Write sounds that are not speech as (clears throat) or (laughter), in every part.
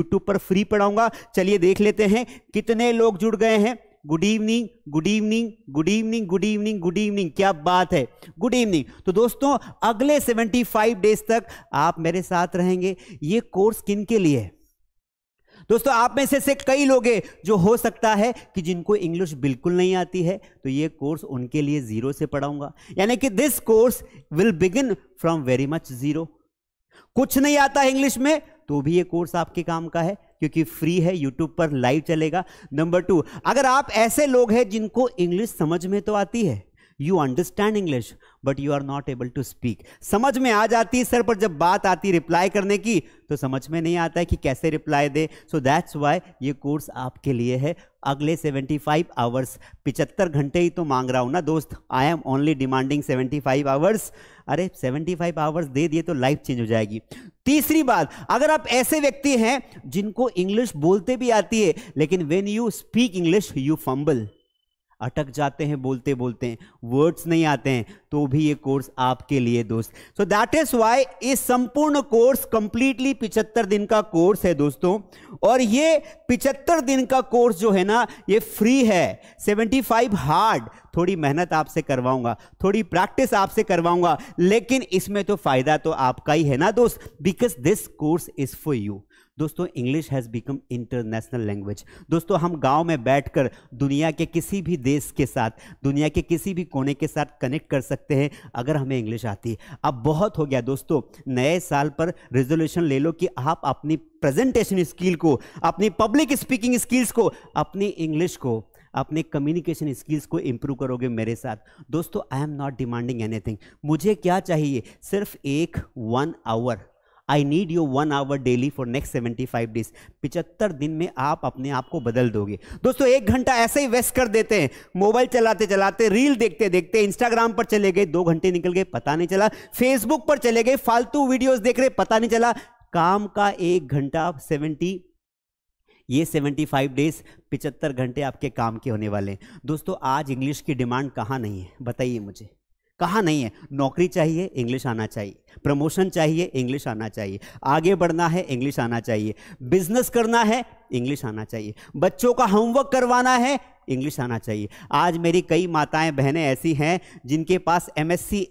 YouTube पर free पढ़ाऊंगा चलिए देख लेते हैं कितने लोग जुड़ गए हैं good evening good evening good evening good evening good evening क्या बात है गुड इवनिंग तो दोस्तों अगले 75 डेज तक आप मेरे साथ रहेंगे ये कोर्स किन के लिए है दोस्तों आप में से, से कई लोग हैं जो हो सकता है कि जिनको इंग्लिश बिल्कुल नहीं आती है तो ये कोर्स उनके लिए जीरो से पढ़ाऊंगा यानी कि this course will begin from very much zero कुछ नहीं आता है इंग्लिश में तो भी ये कोर्स आपके काम का है क्योंकि फ्री है यूट्यूब पर लाइव चलेगा नंबर टू अगर आप ऐसे लोग हैं जिनको इंग्लिश समझ में तो आती है you understand English but you are not able to speak समझ में आ जाती है सर पर जब बात आती है रिप्लाई करने की तो समझ में नहीं आता है कि कैसे रिप्लाई दे सो दैट्स वाई ये कोर्स आपके लिए है अगले 75 आवर्स पिचहत्तर घंटे ही तो मांग रहा हूँ ना दोस्त I am only demanding 75 hours अरे 75 आवर्स दे दिए तो लाइफ चेंज हो जाएगी तीसरी बात अगर आप ऐसे व्यक्ति हैं जिनको इंग्लिश बोलते भी आती है लेकिन when you speak English you fumble अटक जाते हैं बोलते बोलते हैं वर्ड्स नहीं आते हैं तो भी ये कोर्स आपके लिए दोस्त सो दैट इज वाई ये संपूर्ण कोर्स कंप्लीटली पिचहत्तर दिन का कोर्स है दोस्तों और ये पिछहत्तर दिन का कोर्स जो है ना ये फ्री है सेवेंटी फाइव हार्ड थोड़ी मेहनत आपसे करवाऊंगा थोड़ी प्रैक्टिस आपसे करवाऊंगा लेकिन इसमें तो फायदा तो आपका ही है ना दोस्त because this course is for you दोस्तों English has become international language दोस्तों हम गांव में बैठकर दुनिया के किसी भी देश के साथ दुनिया के किसी भी कोने के साथ कनेक्ट कर सकते हैं अगर हमें इंग्लिश आती है अब बहुत हो गया दोस्तों नए साल पर रेजोल्यूशन ले लो कि आप अपनी प्रेजेंटेशन स्किल को अपनी पब्लिक स्पीकिंग स्किल्स को अपनी इंग्लिश को अपने कम्युनिकेशन स्किल्स को इम्प्रूव करोगे मेरे साथ दोस्तों I am not demanding anything मुझे क्या चाहिए सिर्फ एक one hour I need you one hour daily for next seventy five days पिचहत्तर दिन में आप अपने आप को बदल दोगे दोस्तों एक घंटा ऐसे ही वेस्ट कर देते हैं मोबाइल चलाते चलाते रील देखते देखते इंस्टाग्राम पर चले गए दो घंटे निकल गए पता नहीं चला फेसबुक पर चले गए फालतू वीडियोज देख रहे पता नहीं चला काम का एक घंटा सेवेंटी ये 75 डेज पिचहत्तर घंटे आपके काम के होने वाले हैं दोस्तों आज इंग्लिश की डिमांड कहाँ नहीं है बताइए मुझे कहाँ नहीं है नौकरी चाहिए इंग्लिश आना चाहिए प्रमोशन चाहिए इंग्लिश आना चाहिए आगे बढ़ना है इंग्लिश आना चाहिए बिजनेस करना है इंग्लिश आना चाहिए बच्चों का होमवर्क करवाना है इंग्लिश आना चाहिए आज मेरी कई माताएं बहनें ऐसी हैं जिनके पास एमएससी,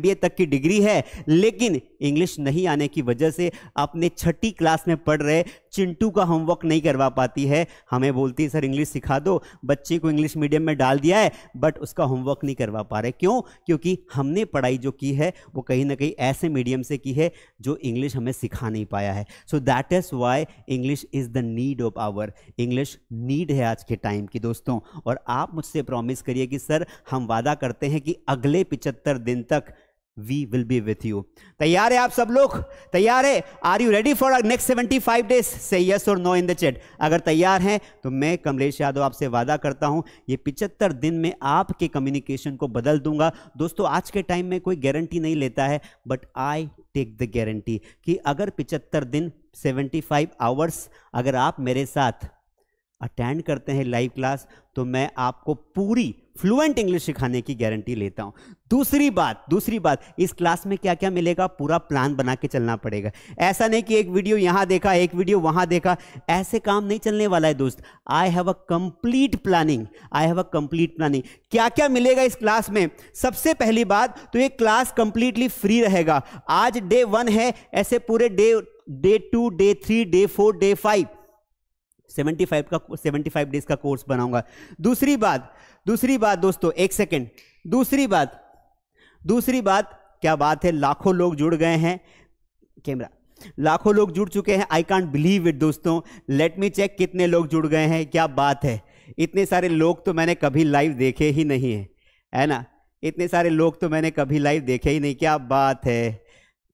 बी ए तक की डिग्री है लेकिन इंग्लिश नहीं आने की वजह से अपने छठी क्लास में पढ़ रहे चिंटू का होमवर्क नहीं करवा पाती है हमें बोलती है सर इंग्लिश सिखा दो बच्चे को इंग्लिश मीडियम में डाल दिया है बट उसका होमवर्क नहीं करवा पा रहे क्यों क्योंकि हमने पढ़ाई जो की है वो कहीं ना कहीं ऐसा ऐसे मीडियम से की है जो इंग्लिश हमें सिखा नहीं पाया है so that is why English is the need of hour English need है आज के टाइम की दोस्तों और आप मुझसे प्रॉमिस करिए कि सर हम वादा करते हैं कि अगले पिचहत्तर दिन तक we will be with you तैयार है आप सब लोग तैयार है are you ready for next seventy five days से यस और नो इन द चैट अगर तैयार हैं तो मैं कमलेश यादव आपसे वादा करता हूं ये पिचहत्तर दिन में आपके कम्युनिकेशन को बदल दूंगा दोस्तों आज के टाइम में कोई गारंटी नहीं लेता है but I take the guarantee कि अगर पिचहत्तर दिन सेवेंटी फाइव आवर्स अगर आप मेरे साथ अटेंड करते हैं लाइव क्लास तो मैं आपको पूरी फ्लुएंट इंग्लिश सिखाने की गारंटी लेता हूं दूसरी बात दूसरी बात इस क्लास में क्या क्या मिलेगा पूरा प्लान बना के चलना पड़ेगा ऐसा नहीं कि एक वीडियो यहां देखा एक वीडियो वहां देखा ऐसे काम नहीं चलने वाला है दोस्त I have a complete planning I have a complete planning क्या क्या मिलेगा इस क्लास में सबसे पहली बात तो ये क्लास कंप्लीटली फ्री रहेगा आज डे वन है ऐसे पूरे day day two day three day four day five five का 75 डेज का कोर्स बनाऊंगा दूसरी बात दूसरी बात दोस्तों एक सेकेंड दूसरी बात दूसरी बात क्या बात है लाखों लोग जुड़ गए हैं कैमरा लाखों लोग जुड़ चुके हैं आई कॉन्ट बिलीव इट दोस्तों लेट मी चेक कितने लोग जुड़ गए हैं क्या बात है इतने सारे लोग तो मैंने कभी लाइव देखे ही नहीं है है ना इतने सारे लोग तो मैंने कभी लाइव देखे ही नहीं क्या बात है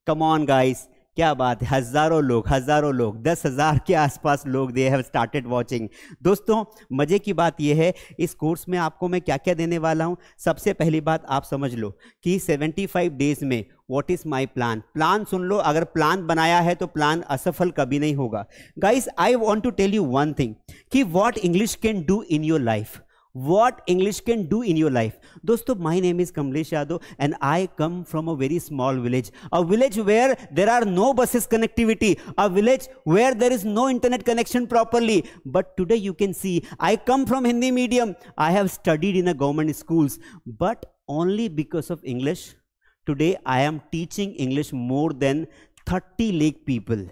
कमॉन गाइस क्या बात है हज़ारों लोग हज़ारों लोग दस हज़ार के आसपास लोग दे हैव स्टार्टेड वॉचिंग दोस्तों मज़े की बात यह है इस कोर्स में आपको मैं क्या क्या देने वाला हूँ सबसे पहली बात आप समझ लो कि 75 डेज़ में what is my plan plan सुन लो अगर प्लान बनाया है तो प्लान असफल कभी नहीं होगा guys I want to tell you one thing कि what English can do in your life what English can do in your life. Dosto, my name is Kamlesh Yadav and I come from a very small village. A village where there are no buses connectivity. A village where there is no internet connection properly. But today you can see, I come from Hindi medium. I have studied in a government schools. But only because of English, today I am teaching English more than 30 lakh people.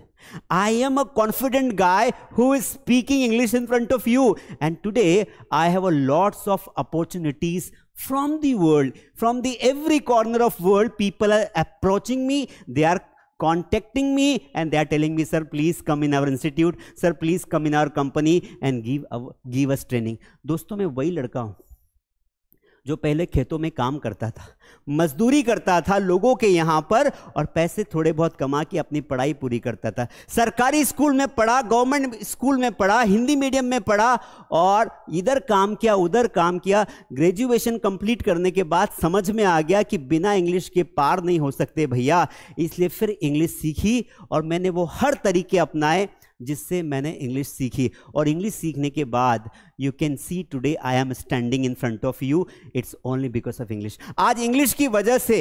I am a confident guy who is speaking English in front of you. And today, I have a lots of opportunities from the world, from the every corner of world. People are approaching me. They are contacting me and they are telling me, sir, please come in our institute. Sir, please come in our company and give, give us training. दोस्तों, मैं वही लड़का हूँ जो पहले खेतों में काम करता था मजदूरी करता था लोगों के यहाँ पर और पैसे थोड़े बहुत कमा के अपनी पढ़ाई पूरी करता था सरकारी स्कूल में पढ़ा गवर्नमेंट स्कूल में पढ़ा हिंदी मीडियम में पढ़ा और इधर काम किया उधर काम किया ग्रेजुएशन कंप्लीट करने के बाद समझ में आ गया कि बिना इंग्लिश के पार नहीं हो सकते भैया इसलिए फिर इंग्लिश सीखी और मैंने वो हर तरीके अपनाए जिससे मैंने इंग्लिश सीखी और इंग्लिश सीखने के बाद you can see today I am standing in front of you it's only because of English आज इंग्लिश की वजह से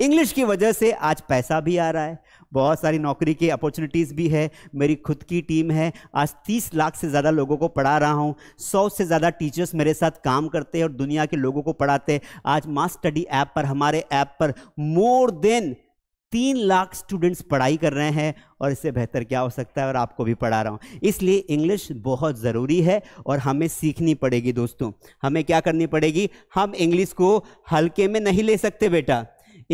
इंग्लिश की वजह से आज पैसा भी आ रहा है बहुत सारी नौकरी की अपॉर्चुनिटीज़ भी है मेरी खुद की टीम है आज 30 लाख से ज़्यादा लोगों को पढ़ा रहा हूँ 100 से ज़्यादा टीचर्स मेरे साथ काम करते हैं और दुनिया के लोगों को पढ़ाते हैं आज मास स्टडी ऐप पर हमारे ऐप पर मोर देन तीन लाख स्टूडेंट्स पढ़ाई कर रहे हैं और इससे बेहतर क्या हो सकता है और आपको भी पढ़ा रहा हूँ इसलिए इंग्लिश बहुत ज़रूरी है और हमें सीखनी पड़ेगी दोस्तों हमें क्या करनी पड़ेगी हम इंग्लिश को हल्के में नहीं ले सकते बेटा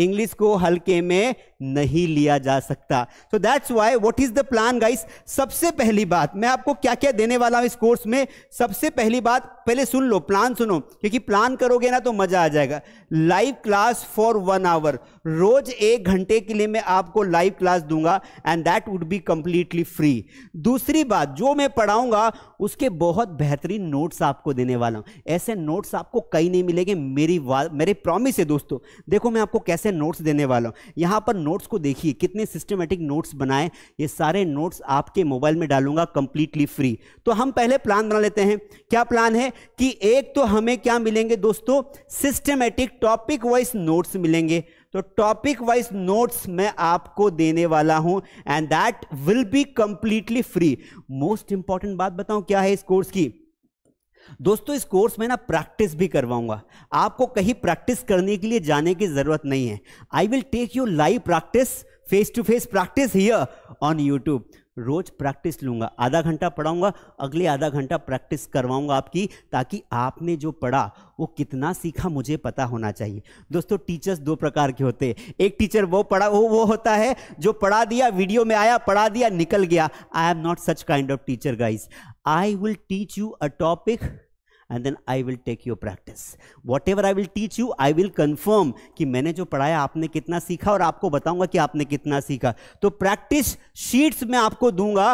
इंग्लिश को हल्के में नहीं लिया जा सकता so that's why what is the plan guys सबसे पहली बात मैं आपको क्या क्या देने वाला हूं इस कोर्स में सबसे पहली बात पहले सुन लो प्लान सुनो क्योंकि प्लान करोगे ना तो मजा आ जाएगा live class for one hour रोज एक घंटे के लिए मैं आपको लाइव क्लास दूंगा and that would be completely free दूसरी बात जो मैं पढ़ाऊंगा उसके बहुत बेहतरीन नोट्स आपको देने वाला हूं ऐसे नोट्स आपको कहीं नहीं मिलेंगे मेरी मेरे प्रॉमिस है दोस्तों देखो मैं आपको कैसे से नोट्स देने वाला हूँ यहाँ पर नोट्स को देखिए कितने सिस्टमेटिक नोट्स बनाए ये सारे नोट्स आपके मोबाइल में डालूंगा कंप्लीटली फ्री तो हम पहले प्लान बना लेते हैं क्या प्लान है कि एक तो हमें क्या मिलेंगे दोस्तों सिस्टमेटिक टॉपिक वाइज नोट्स मिलेंगे तो टॉपिक वाइज नोट्स मैं आपको देने वाला हूं and that will be completely free most important बात बताऊं क्या है इस कोर्स की दोस्तों इस कोर्स में ना प्रैक्टिस भी करवाऊंगा आपको कहीं प्रैक्टिस करने के लिए जाने की ज़रूरत नहीं है I will take you live practice face to face practice here on YouTube रोज प्रैक्टिस लूंगा आधा घंटा पढ़ाऊंगा अगले आधा घंटा प्रैक्टिस करवाऊंगा आपकी ताकि आपने जो पढ़ा वो कितना सीखा मुझे पता होना चाहिए दोस्तों टीचर्स दो प्रकार के होते हैं एक टीचर वो पढ़ा वो वो होता है जो पढ़ा दिया वीडियो में आया पढ़ा दिया निकल गया I am not such kind of teacher guys I will teach you a topic and then I will take your practice whatever I will teach you I will confirm कि मैंने जो पढ़ाया आपने कितना सीखा और आपको बताऊंगा कि आपने कितना सीखा तो प्रैक्टिस शीट्स मैं आपको दूंगा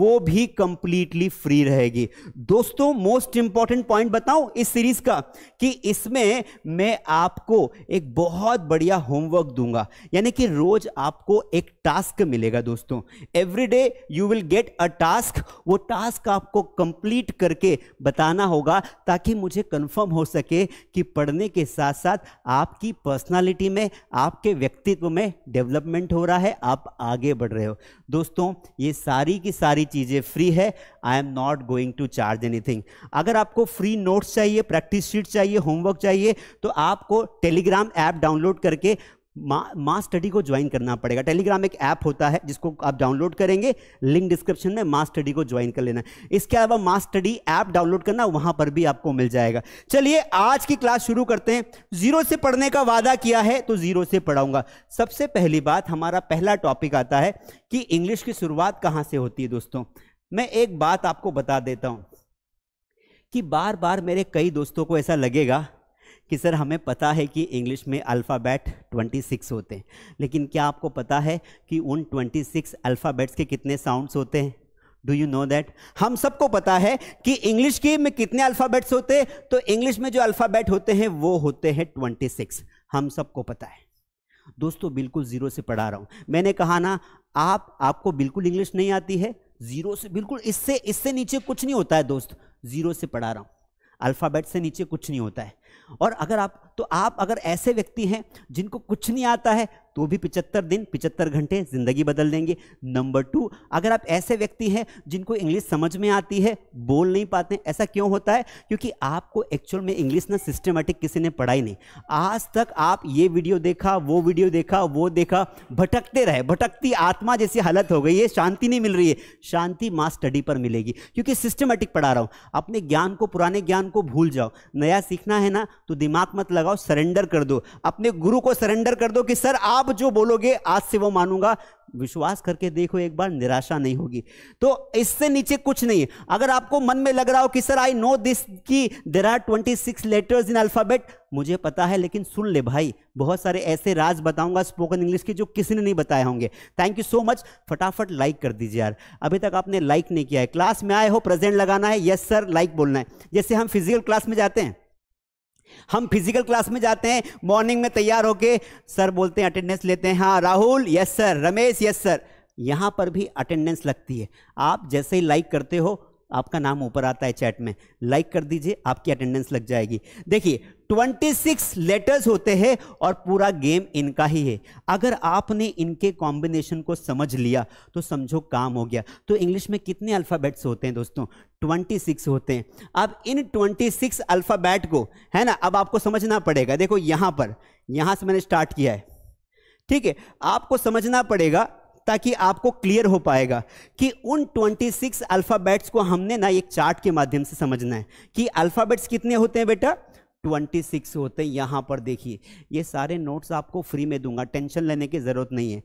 वो भी कंप्लीटली फ्री रहेगी दोस्तों मोस्ट इंपॉर्टेंट पॉइंट बताऊं इस सीरीज का कि इसमें मैं आपको एक बहुत बढ़िया होमवर्क दूंगा यानी कि रोज आपको एक टास्क मिलेगा दोस्तों every day you will get a task वो टास्क आपको कंप्लीट करके बताना होगा ताकि मुझे कंफर्म हो सके कि पढ़ने के साथ साथ आपकी पर्सनालिटी में आपके व्यक्तित्व में डेवलपमेंट हो रहा है आप आगे बढ़ रहे हो दोस्तों ये सारी की सारी चीज़ें फ्री है I am not going to charge anything अगर आपको फ्री नोट्स चाहिए प्रैक्टिस शीट चाहिए होमवर्क चाहिए तो आपको टेलीग्राम ऐप डाउनलोड करके मास मा स्टडी को ज्वाइन करना पड़ेगा टेलीग्राम एक ऐप होता है जिसको आप डाउनलोड करेंगे लिंक डिस्क्रिप्शन में मास स्टडी को ज्वाइन कर लेना इसके अलावा मास स्टडी ऐप डाउनलोड करना वहां पर भी आपको मिल जाएगा चलिए आज की क्लास शुरू करते हैं जीरो से पढ़ने का वादा किया है तो जीरो से पढ़ाऊंगा सबसे पहली बात हमारा पहला टॉपिक आता है कि इंग्लिश की शुरुआत कहाँ से होती है दोस्तों मैं एक बात आपको बता देता हूँ कि बार बार मेरे कई दोस्तों को ऐसा लगेगा कि सर हमें पता है कि इंग्लिश में अल्फ़ाबेट 26 होते हैं लेकिन क्या आपको पता है कि उन 26 अल्फ़ाबेट्स के कितने साउंड्स होते हैं डू यू नो दैट हम सबको पता है कि इंग्लिश के में कितने अल्फ़ाबेट्स होते हैं तो इंग्लिश में जो अल्फ़ाबेट होते हैं वो होते हैं सिक्स हम सबको पता है दोस्तों बिल्कुल ज़ीरो से पढ़ा रहा हूँ मैंने कहा ना आप आपको बिल्कुल इंग्लिश नहीं आती है ज़ीरो से बिल्कुल इससे इससे नीचे कुछ नहीं होता है दोस्त ज़ीरो से पढ़ा रहा हूँ अल्फ़ाबेट से नीचे कुछ नहीं होता है और अगर आप तो आप अगर ऐसे व्यक्ति हैं जिनको कुछ नहीं आता है तो भी पिचहत्तर दिन पिचहत्तर घंटे ज़िंदगी बदल देंगे नंबर टू अगर आप ऐसे व्यक्ति हैं जिनको इंग्लिश समझ में आती है बोल नहीं पाते ऐसा क्यों होता है क्योंकि आपको एक्चुअल में इंग्लिश ना सिस्टमेटिक किसी ने पढ़ाई नहीं आज तक आप ये वीडियो देखा वो वीडियो देखा वो देखा भटकते रहे भटकती आत्मा जैसी हालत हो गई है शांति नहीं मिल रही है शांति माँ स्टडी पर मिलेगी क्योंकि सिस्टमेटिक पढ़ा रहा हूँ अपने ज्ञान को पुराने ज्ञान को भूल जाओ नया सीखना है ना तो दिमाग मत लगा लगाओ सरेंडर कर दो अपने गुरु को सरेंडर कर दो कि सर आप जो बोलोगे आज से वो मानूंगा विश्वास करके देखो एक बार निराशा नहीं होगी तो इससे नीचे कुछ नहीं है अगर आपको मन में लग रहा हो कि सर आई नो दिस की there are twenty six letters in alphabet मुझे पता है लेकिन सुन ले भाई बहुत सारे ऐसे राज बताऊंगा स्पोकन इंग्लिश के जो किसी ने नहीं बताए होंगे थैंक यू सो मच फटाफट लाइक कर दीजिए यार अभी तक आपने लाइक नहीं किया है क्लास में आए हो प्रेजेंट लगाना है यस सर लाइक बोलना है जैसे हम फिजिकल क्लास में जाते हैं हम फिजिकल क्लास में जाते हैं मॉर्निंग में तैयार होके सर बोलते हैं अटेंडेंस लेते हैं हाँ Rahul yes sir Ramesh yes sir यहाँ पर भी अटेंडेंस लगती है आप जैसे ही लाइक करते हो आपका नाम ऊपर आता है चैट में लाइक कर दीजिए आपकी अटेंडेंस लग जाएगी देखिए 26 लेटर्स होते हैं और पूरा गेम इनका ही है अगर आपने इनके कॉम्बिनेशन को समझ लिया तो समझो काम हो गया तो इंग्लिश में कितने अल्फ़ाबेट्स होते हैं दोस्तों 26 होते हैं अब इन 26 अल्फ़ाबेट को है ना अब आपको समझना पड़ेगा देखो यहां पर यहां से मैंने स्टार्ट किया है ठीक है आपको समझना पड़ेगा ताकि आपको क्लियर हो पाएगा कि उन 26 अल्फ़ाबेट्स को हमने ना एक चार्ट के माध्यम से समझना है कि अल्फ़ाबेट्स कितने होते हैं बेटा 26 होते हैं यहां पर देखिए ये सारे नोट्स आपको फ्री में दूंगा टेंशन लेने की ज़रूरत नहीं है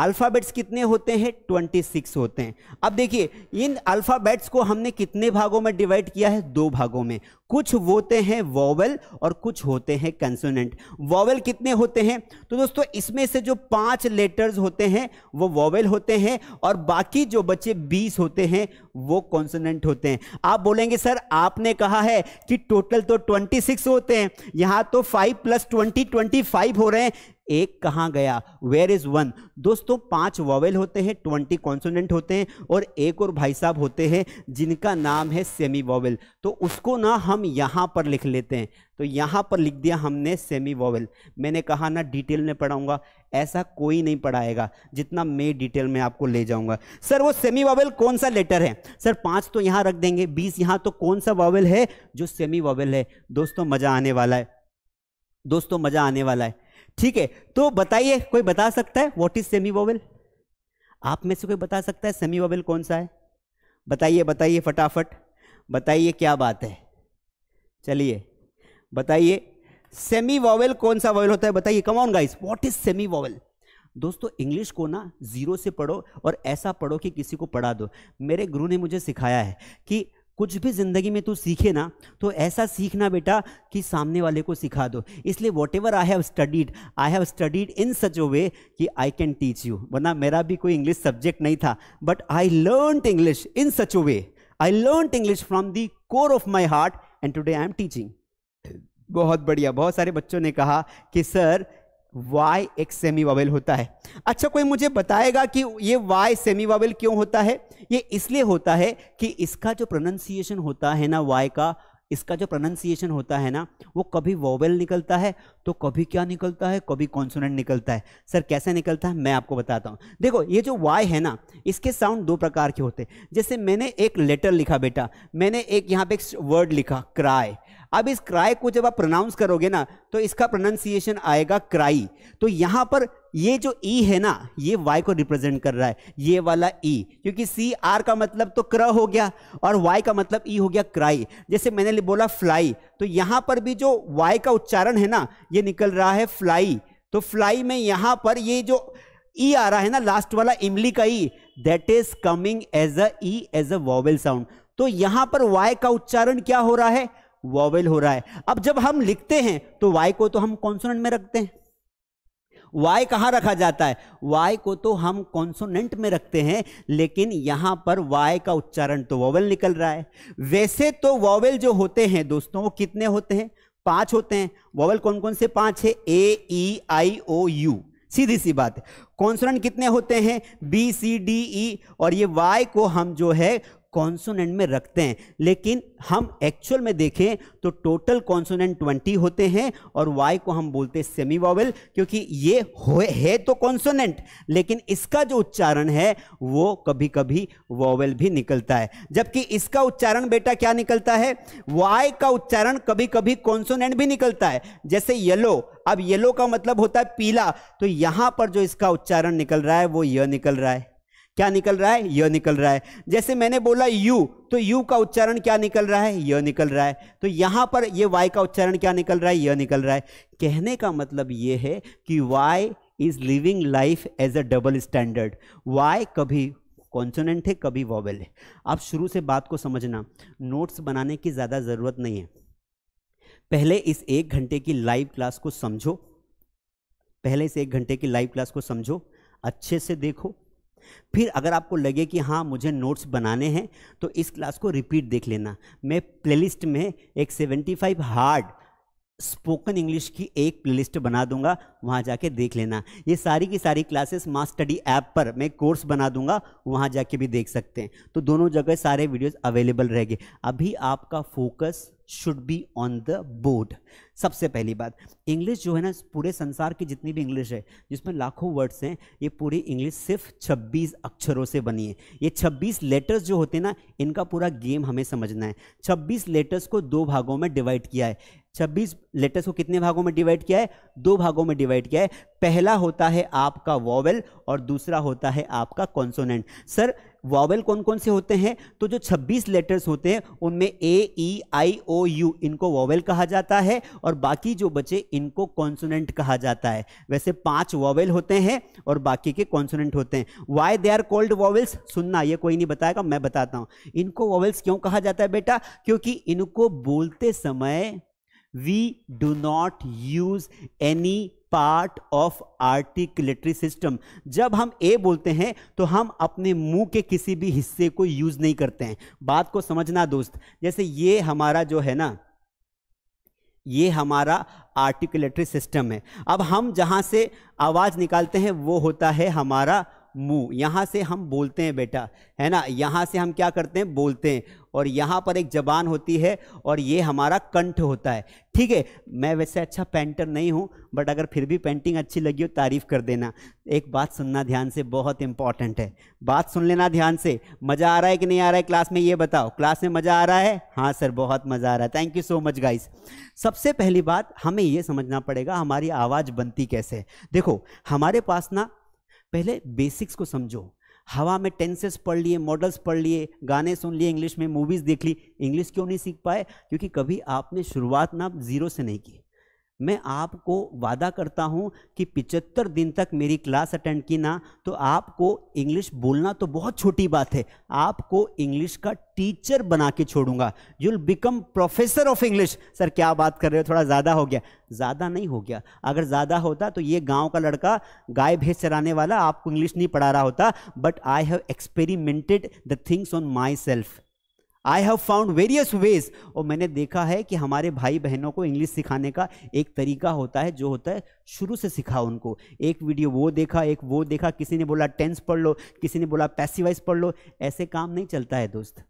अल्फ़ाबेट्स कितने होते हैं 26 होते हैं अब देखिए इन अल्फ़ाबेट्स को हमने कितने भागों में डिवाइड किया है दो भागों में कुछ होते हैं वॉवल और कुछ होते हैं कंसोनेंट वॉवल कितने होते हैं तो दोस्तों इसमें से जो पांच लेटर्स होते हैं वो वॉवल होते हैं और बाकी जो बच्चे बीस होते हैं वो कॉन्सोनेंट होते हैं आप बोलेंगे सर आपने कहा है कि टोटल तो ट्वेंटी सिक्स होते हैं यहाँ तो five plus twenty twenty five हो रहे हैं एक कहाँ गया वेयर इज वन दोस्तों पांच वॉवेल होते हैं ट्वेंटी कॉन्सोनेंट होते हैं और एक और भाई साहब होते हैं जिनका नाम है सेमी वॉवेल तो उसको ना हम यहाँ पर लिख लेते हैं तो यहाँ पर लिख दिया हमने सेमी वॉवेल मैंने कहा ना डिटेल में पढ़ाऊंगा ऐसा कोई नहीं पढ़ाएगा जितना मैं डिटेल में आपको ले जाऊंगा सर वो सेमी वॉवेल कौन सा लेटर है सर पाँच तो यहाँ रख देंगे बीस यहाँ तो कौन सा वॉवेल है जो सेमी वॉवेल है दोस्तों मज़ा आने वाला है दोस्तों मज़ा आने वाला है ठीक है तो बताइए कोई बता सकता है व्हाट इज सेमी वोवेल आप में से कोई बता सकता है सेमी वोवेल कौन सा है बताइए बताइए फटाफट बताइए क्या बात है चलिए बताइए सेमी वोवेल कौन सा वोवेल होता है बताइए come on guys what is semi vowel दोस्तों इंग्लिश को ना जीरो से पढ़ो और ऐसा पढ़ो कि किसी को पढ़ा दो मेरे गुरु ने मुझे सिखाया है कि कुछ भी ज़िंदगी में तू सीखे ना तो ऐसा सीखना बेटा कि सामने वाले को सिखा दो इसलिए whatever I have studied I have studied in such a way कि आई कैन टीच यू वरना मेरा भी कोई इंग्लिश सब्जेक्ट नहीं था but I learn English in such a way I learn English from the core of my heart and today I am teaching बहुत बढ़िया बहुत सारे बच्चों ने कहा कि सर वाई एक सेमी वावेल होता है अच्छा कोई मुझे बताएगा कि ये वाई सेमी वावेल क्यों होता है ये इसलिए होता है कि इसका जो प्रोनाउंसिएशन होता है ना वाई का इसका जो प्रोनाउंसिएशन होता है ना वो कभी वोवेल निकलता है तो कभी क्या निकलता है कभी कॉन्सोनेंट निकलता है सर कैसे निकलता है मैं आपको बताता हूँ देखो ये जो वाई है ना इसके साउंड दो प्रकार के होते हैं जैसे मैंने एक लेटर लिखा बेटा मैंने एक यहाँ पे एक वर्ड लिखा क्राई अब इस क्राई को जब आप प्रोनाउंस करोगे ना तो इसका प्रोनाउंसिएशन आएगा क्राई तो यहाँ पर ये जो ई e है ना ये वाई को रिप्रेजेंट कर रहा है ये वाला ई e, क्योंकि सी आर का मतलब तो क्र हो गया और वाई का मतलब ई e हो गया क्राई जैसे मैंने बोला फ्लाई तो यहाँ पर भी जो वाई का उच्चारण है ना ये निकल रहा है फ्लाई तो फ्लाई में यहाँ पर ये जो ई e आ रहा है ना लास्ट वाला इमली का ई that is coming as a E as a vowel sound तो यहां पर वाई का उच्चारण क्या हो रहा है वॉवेल हो रहा है अब जब हम लिखते हैं तो वाई को तो हम कॉन्सोनेंट में रखते हैं वाई कहां रखा जाता है वाई को तो हम कॉन्सोनेंट में रखते हैं लेकिन यहां पर वाई का उच्चारण तो वॉवेल निकल रहा है वैसे तो वॉवेल जो होते हैं दोस्तों वो कितने होते हैं पांच होते हैं वॉवेल कौन कौन से पांच है ए ई आई ओ यू सीधी सी बात है कॉन्सोनेंट कितने होते हैं बी सी डी ई और ये वाई को हम जो है कॉन्सोनेंट में रखते हैं लेकिन हम एक्चुअल में देखें तो टोटल कॉन्सोनेंट ट्वेंटी होते हैं और वाई को हम बोलते हैं सेमी वॉवल क्योंकि ये है तो कॉन्सोनेंट लेकिन इसका जो उच्चारण है वो कभी कभी वॉवल भी निकलता है जबकि इसका उच्चारण बेटा क्या निकलता है वाई का उच्चारण कभी कभी कॉन्सोनेंट भी निकलता है जैसे येलो अब येलो का मतलब होता है पीला तो यहां पर जो इसका उच्चारण निकल रहा है वो यह निकल रहा है क्या निकल रहा है य निकल रहा है जैसे मैंने बोला यू तो यू का उच्चारण क्या निकल रहा है य निकल रहा है तो यहां पर ये वाई का उच्चारण क्या निकल रहा है य निकल रहा है कहने का मतलब ये है कि Y is living life as a double standard Y कभी कॉन्सोनेंट है कभी वॉवेल है आप शुरू से बात को समझना नोट्स बनाने की ज़्यादा ज़रूरत नहीं है पहले इस एक घंटे की लाइव क्लास को समझो पहले इस एक घंटे की लाइव क्लास को समझो अच्छे से देखो फिर अगर आपको लगे कि हाँ मुझे नोट्स बनाने हैं तो इस क्लास को रिपीट देख लेना मैं प्लेलिस्ट में एक 75 हार्ड स्पोकन इंग्लिश की एक प्लेलिस्ट बना दूंगा वहाँ जाके देख लेना ये सारी की सारी क्लासेस माँ स्टडी ऐप पर मैं कोर्स बना दूंगा वहाँ जाके भी देख सकते हैं तो दोनों जगह सारे वीडियोस अवेलेबल रहेंगे अभी आपका focus should be on the board सबसे पहली बात इंग्लिश जो है ना पूरे संसार की जितनी भी इंग्लिश है जिसमें लाखों वर्ड्स हैं ये पूरी इंग्लिश सिर्फ 26 अक्षरों से बनी है ये 26 लेटर्स जो होते हैं ना इनका पूरा गेम हमें समझना है 26 लेटर्स को दो भागों में डिवाइड किया है 26 लेटर्स को कितने भागों में डिवाइड किया है दो भागों में डिवाइड किया है पहला होता है आपका वॉवल और दूसरा होता है आपका कॉन्सोनेंट सर वॉवेल कौन कौन से होते हैं तो जो 26 लेटर्स होते हैं उनमें ए ई आई ओ यू इनको वॉवल कहा जाता है और बाकी जो बचे इनको कॉन्सोनेंट कहा जाता है वैसे पांच वॉवेल होते हैं और बाकी के कॉन्सोनेंट होते हैं Y they are called vowels सुनना ये कोई नहीं बताएगा मैं बताता हूँ इनको वॉवल्स क्यों कहा जाता है बेटा क्योंकि इनको बोलते समय we do not use any part of articulatory system जब हम ए बोलते हैं तो हम अपने मुंह के किसी भी हिस्से को यूज नहीं करते हैं बात को समझना दोस्त जैसे ये हमारा जो है ना ये हमारा आर्टिकुलेटरी सिस्टम है अब हम जहां से आवाज़ निकालते हैं वो होता है हमारा मुंह यहाँ से हम बोलते हैं बेटा है ना यहाँ से हम क्या करते हैं बोलते हैं और यहाँ पर एक जबान होती है और ये हमारा कंठ होता है ठीक है मैं वैसे अच्छा पेंटर नहीं हूँ बट अगर फिर भी पेंटिंग अच्छी लगी हो तारीफ़ कर देना एक बात सुनना ध्यान से बहुत इंपॉर्टेंट है बात सुन लेना ध्यान से मज़ा आ रहा है कि नहीं आ रहा है क्लास में ये बताओ क्लास में मज़ा आ रहा है हाँ सर बहुत मज़ा आ रहा है thank you so much guys सबसे पहली बात हमें ये समझना पड़ेगा हमारी आवाज़ बनती कैसे है देखो हमारे पास ना पहले बेसिक्स को समझो हवा में टेंसेस पढ़ लिए मॉडल्स पढ़ लिए गाने सुन लिए इंग्लिश में मूवीज़ देख ली इंग्लिश क्यों नहीं सीख पाए क्योंकि कभी आपने शुरुआत ना जीरो से नहीं की मैं आपको वादा करता हूँ कि पिचहत्तर दिन तक मेरी क्लास अटेंड की ना तो आपको इंग्लिश बोलना तो बहुत छोटी बात है आपको इंग्लिश का टीचर बना के छोड़ूंगा you'll become professor of English sir क्या बात कर रहे हो थोड़ा ज़्यादा हो गया ज़्यादा नहीं हो गया अगर ज़्यादा होता तो ये गांव का लड़का गाय भेस चराने वाला आपको इंग्लिश नहीं पढ़ा रहा होता but I have experimented the things on myself I have found various ways और मैंने देखा है कि हमारे भाई बहनों को इंग्लिश सिखाने का एक तरीका होता है जो होता है शुरू से सिखाओ उनको एक वीडियो वो देखा एक वो देखा किसी ने बोला टेंस पढ़ लो किसी ने बोला पैसिवाइज पढ़ लो ऐसे काम नहीं चलता है दोस्त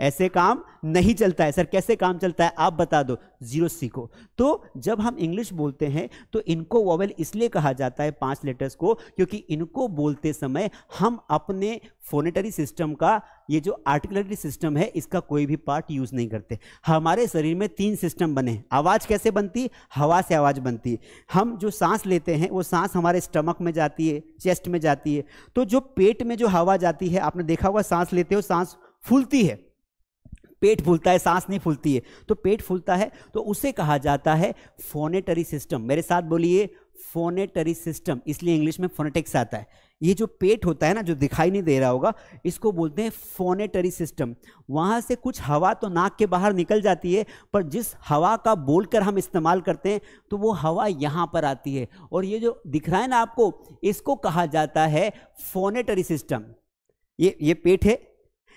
ऐसे काम नहीं चलता है सर कैसे काम चलता है आप बता दो जीरो सीखो तो जब हम इंग्लिश बोलते हैं तो इनको वोवेल इसलिए कहा जाता है पांच लेटर्स को क्योंकि इनको बोलते समय हम अपने फोनेटरी सिस्टम का ये जो आर्टिकुलेटरी सिस्टम है इसका कोई भी पार्ट यूज़ नहीं करते हमारे शरीर में तीन सिस्टम बने आवाज़ कैसे बनती हवा से आवाज़ बनती हम जो सांस लेते हैं वो सांस हमारे स्टमक में जाती है चेस्ट में जाती है तो जो पेट में जो हवा जाती है आपने देखा हुआ सांस लेते हो सांस फूलती है पेट फूलता है सांस नहीं फूलती है तो पेट फूलता है तो उसे कहा जाता है फोनेटरी सिस्टम मेरे साथ बोलिए फोनेटरी सिस्टम इसलिए इंग्लिश में फोनेटिक्स आता है ये जो पेट होता है ना जो दिखाई नहीं दे रहा होगा इसको बोलते हैं फोनेटरी सिस्टम वहाँ से कुछ हवा तो नाक के बाहर निकल जाती है पर जिस हवा का बोलकर हम इस्तेमाल करते हैं तो वो हवा यहाँ पर आती है और ये जो दिख रहा है ना आपको इसको कहा जाता है फोनेटरी सिस्टम ये ये पेट है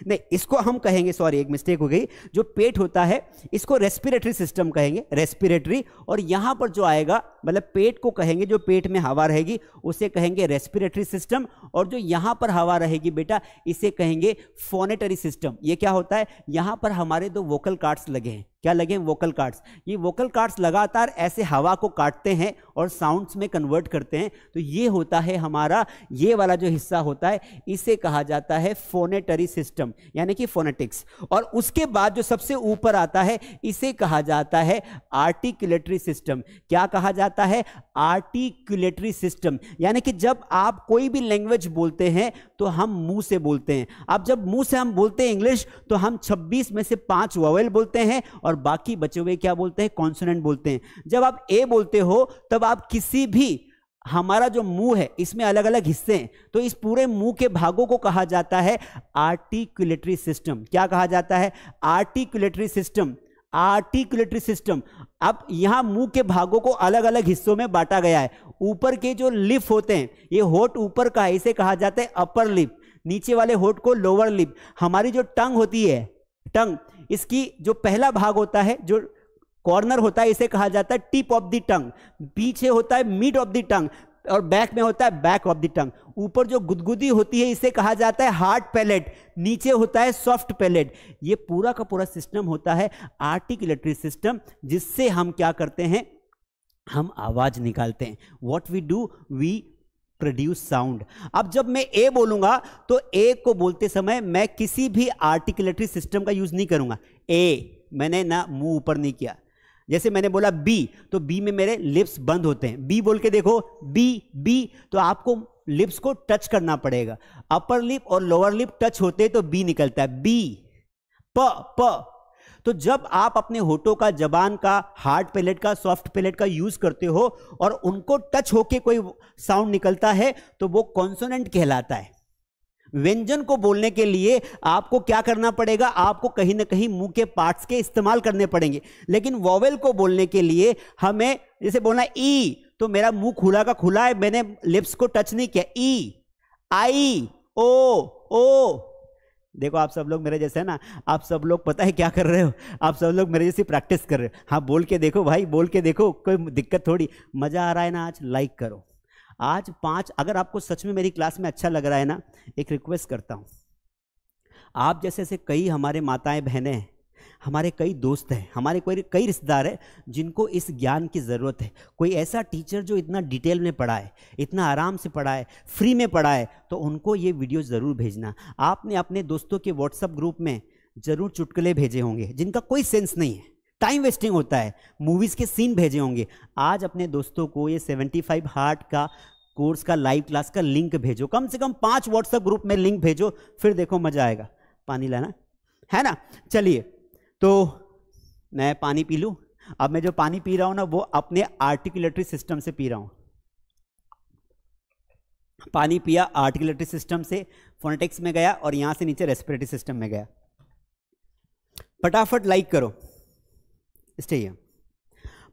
नहीं इसको हम कहेंगे सॉरी एक मिस्टेक हो गई जो पेट होता है इसको रेस्पिरेटरी सिस्टम कहेंगे रेस्पिरेटरी और यहाँ पर जो आएगा मतलब पेट को कहेंगे जो पेट में हवा रहेगी उसे कहेंगे रेस्पिरेटरी सिस्टम और जो यहाँ पर हवा रहेगी बेटा इसे कहेंगे फोनेटरी सिस्टम ये क्या होता है यहाँ पर हमारे दो वोकल कार्ड्स लगे हैं क्या लगे वोकल कार्ड्स ये वोकल कार्ड्स लगातार ऐसे हवा को काटते हैं और साउंड्स में कन्वर्ट करते हैं तो ये होता है हमारा ये वाला जो हिस्सा होता है इसे कहा जाता है फोनेटरी सिस्टम यानी कि फोनेटिक्स और उसके बाद जो सबसे ऊपर आता है इसे कहा जाता है आर्टिकुलेटरी सिस्टम क्या कहा जाता है आर्टिकुलेटरी सिस्टम यानी कि जब आप कोई भी लैंग्वेज बोलते हैं तो हम मुंह से बोलते हैं अब जब मुंह से हम बोलते हैं इंग्लिश तो हम 26 में से पांच वोवेल बोलते हैं और और बाकी बचे हुए क्या बोलते हैं कॉन्सोनेंट बोलते हैं जब आप ए बोलते हो तब आप किसी भी हमारा जो मुंह है इसमें अलग अलग हिस्से हैं तो इस पूरे मुंह के भागों को कहा जाता है आर्टिकुलेटरी सिस्टम क्या कहा जाता है आर्टिकुलेटरी सिस्टम आर्टिकुलेटरी सिस्टम अब यहाँ मुंह के भागों को अलग अलग हिस्सों में बांटा गया है ऊपर के जो लिप होते हैं ये होट ऊपर का है इसे कहा जाता है अपर लिप नीचे वाले होट को लोअर लिप हमारी जो टंग होती है टंग इसकी जो पहला भाग होता है जो कॉर्नर होता है इसे कहा जाता है टिप ऑफ द टंग पीछे होता है मिड ऑफ द टंग और बैक में होता है बैक ऑफ द टंग ऊपर जो गुदगुदी होती है इसे कहा जाता है हार्ड पैलेट नीचे होता है सॉफ्ट पैलेट ये पूरा का पूरा सिस्टम होता है आर्टिकुलेटरी सिस्टम जिससे हम क्या करते हैं हम आवाज़ निकालते हैं what we do we produce sound अब जब मैं ए बोलूंगा तो ए को बोलते समय मैं किसी भी आर्टिकुलेटरी सिस्टम का यूज़ नहीं करूंगा ए मैंने ना मुंह ऊपर नहीं किया जैसे मैंने बोला बी तो बी में मेरे लिप्स बंद होते हैं बी बोल के देखो बी बी तो आपको लिप्स को टच करना पड़ेगा अपर लिप और लोअर लिप टच होते हैं तो बी निकलता है बी प प तो जब आप अपने होठों का जबान का हार्ड पैलेट का सॉफ्ट पैलेट का यूज करते हो और उनको टच होके कोई साउंड निकलता है तो वो कॉन्सोनेंट कहलाता है व्यंजन को बोलने के लिए आपको क्या करना पड़ेगा आपको कहीं ना कहीं मुंह के पार्ट्स के इस्तेमाल करने पड़ेंगे लेकिन वॉवेल को बोलने के लिए हमें जैसे बोलना ई तो मेरा मुंह खुला का खुला है मैंने लिप्स को टच नहीं किया ई आई ओ ओ देखो आप सब लोग मेरे जैसे है ना आप सब लोग पता है क्या कर रहे हो आप सब लोग मेरे जैसे प्रैक्टिस कर रहे हो हाँ बोल के देखो भाई बोल के देखो कोई दिक्कत थोड़ी मज़ा आ रहा है ना आज लाइक करो आज पाँच अगर आपको सच में मेरी क्लास में अच्छा लग रहा है ना एक रिक्वेस्ट करता हूँ आप जैसे ऐसे कई हमारे माताएं बहनें हैं हमारे कई दोस्त हैं हमारे कोई कई रिश्तेदार हैं जिनको इस ज्ञान की ज़रूरत है कोई ऐसा टीचर जो इतना डिटेल में पढ़ाए इतना आराम से पढ़ाए फ्री में पढ़ाए तो उनको ये वीडियो ज़रूर भेजना आपने अपने दोस्तों के व्हाट्सअप ग्रुप में ज़रूर चुटकुले भेजे होंगे जिनका कोई सेंस नहीं है टाइम वेस्टिंग होता है मूवीज़ के सीन भेजे होंगे आज अपने दोस्तों को ये फाइव हार्ट का कोर्स का लाइव क्लास का लिंक भेजो कम से कम पांच व्हाट्सएप ग्रुप में लिंक भेजो फिर देखो मजा आएगा पानी लाना है ना चलिए तो मैं पानी पी लूँ अब मैं जो पानी पी रहा हूँ ना वो अपने आर्टिकुलेटरी सिस्टम से पी रहा हूँ पानी पिया आर्टिकुलेटरी सिस्टम से फोनेटिक्स में गया और यहाँ से नीचे रेस्पिरेटरी सिस्टम में गया फटाफट लाइक करो स्टे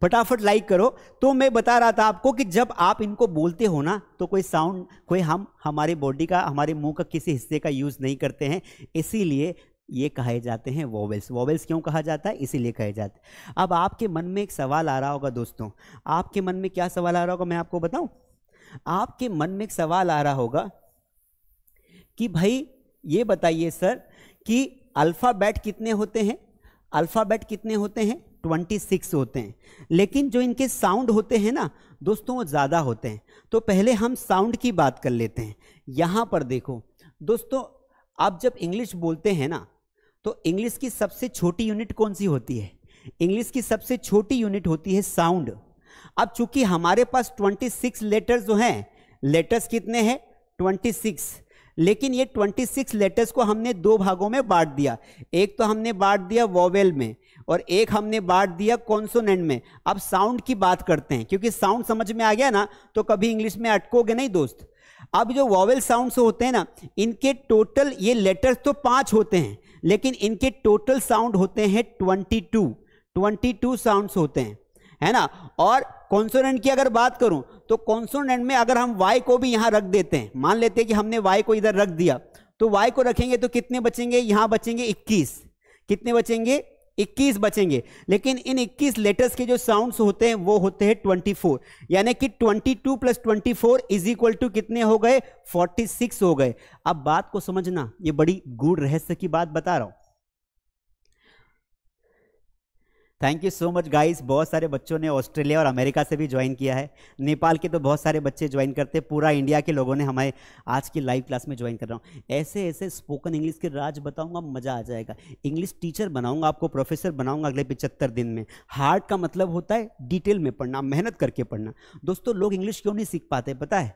फटाफट लाइक करो तो मैं बता रहा था आपको कि जब आप इनको बोलते हो ना तो कोई साउंड कोई हम हमारे बॉडी का हमारे मुंह का किसी हिस्से का यूज़ नहीं करते हैं इसीलिए ये कहे जाते हैं वॉवेल्स वॉवेल्स क्यों कहा जाता है इसीलिए कहे जाते हैं अब आपके मन में एक सवाल आ रहा होगा दोस्तों आपके मन में क्या सवाल आ रहा होगा मैं आपको बताऊं आपके मन में एक सवाल आ रहा होगा कि भाई ये बताइए सर कि अल्फ़ाबेट कितने होते हैं अल्फ़ाबेट कितने होते हैं ट्वेंटी सिक्स होते हैं लेकिन जो इनके साउंड होते हैं ना दोस्तों वो ज़्यादा होते हैं तो पहले हम साउंड की बात कर लेते हैं यहाँ पर देखो दोस्तों आप जब इंग्लिश बोलते हैं ना तो इंग्लिश की सबसे छोटी यूनिट कौन सी होती है इंग्लिश की सबसे छोटी यूनिट होती है साउंड अब चूंकि हमारे पास 26 लेटर्स जो हैं लेटर्स कितने हैं 26 लेकिन ये 26 लेटर्स को हमने दो भागों में बांट दिया एक तो हमने बांट दिया वोवेल में और एक हमने बांट दिया कॉन्सोनेंट में अब साउंड की बात करते हैं क्योंकि साउंड समझ में आ गया ना तो कभी इंग्लिश में अटकोगे नहीं दोस्त अब जो वॉवेल साउंड होते हैं ना इनके टोटल ये लेटर्स तो पांच होते हैं लेकिन इनके टोटल साउंड होते हैं twenty two twenty two sound होते हैं है ना और कॉन्सोनेंट की अगर बात करूं तो कॉन्सोनेंट में अगर हम वाई को भी यहाँ रख देते हैं मान लेते हैं कि हमने वाई को इधर रख दिया तो वाई को रखेंगे तो कितने बचेंगे यहाँ बचेंगे इक्कीस कितने बचेंगे 21 बचेंगे लेकिन इन 21 लेटर्स के जो साउंड्स होते हैं वो होते हैं 24 यानी कि 22 plus four is equal to कितने हो गए 46 हो गए अब बात को समझना ये बड़ी गूढ़ रहस्य की बात बता रहा हूं thank you so much guys बहुत सारे बच्चों ने ऑस्ट्रेलिया और अमेरिका से भी ज्वाइन किया है नेपाल के तो बहुत सारे बच्चे ज्वाइन करते पूरा इंडिया के लोगों ने हमारे आज की लाइव क्लास में ज्वाइन कर रहा हूँ ऐसे ऐसे स्पोकन इंग्लिश के राज बताऊँगा मज़ा आ जाएगा इंग्लिश टीचर बनाऊँगा आपको प्रोफेसर बनाऊंगा अगले पिचहत्तर दिन में हार्ड का मतलब होता है डिटेल में पढ़ना मेहनत करके पढ़ना दोस्तों लोग इंग्लिश क्यों नहीं सीख पाते पता है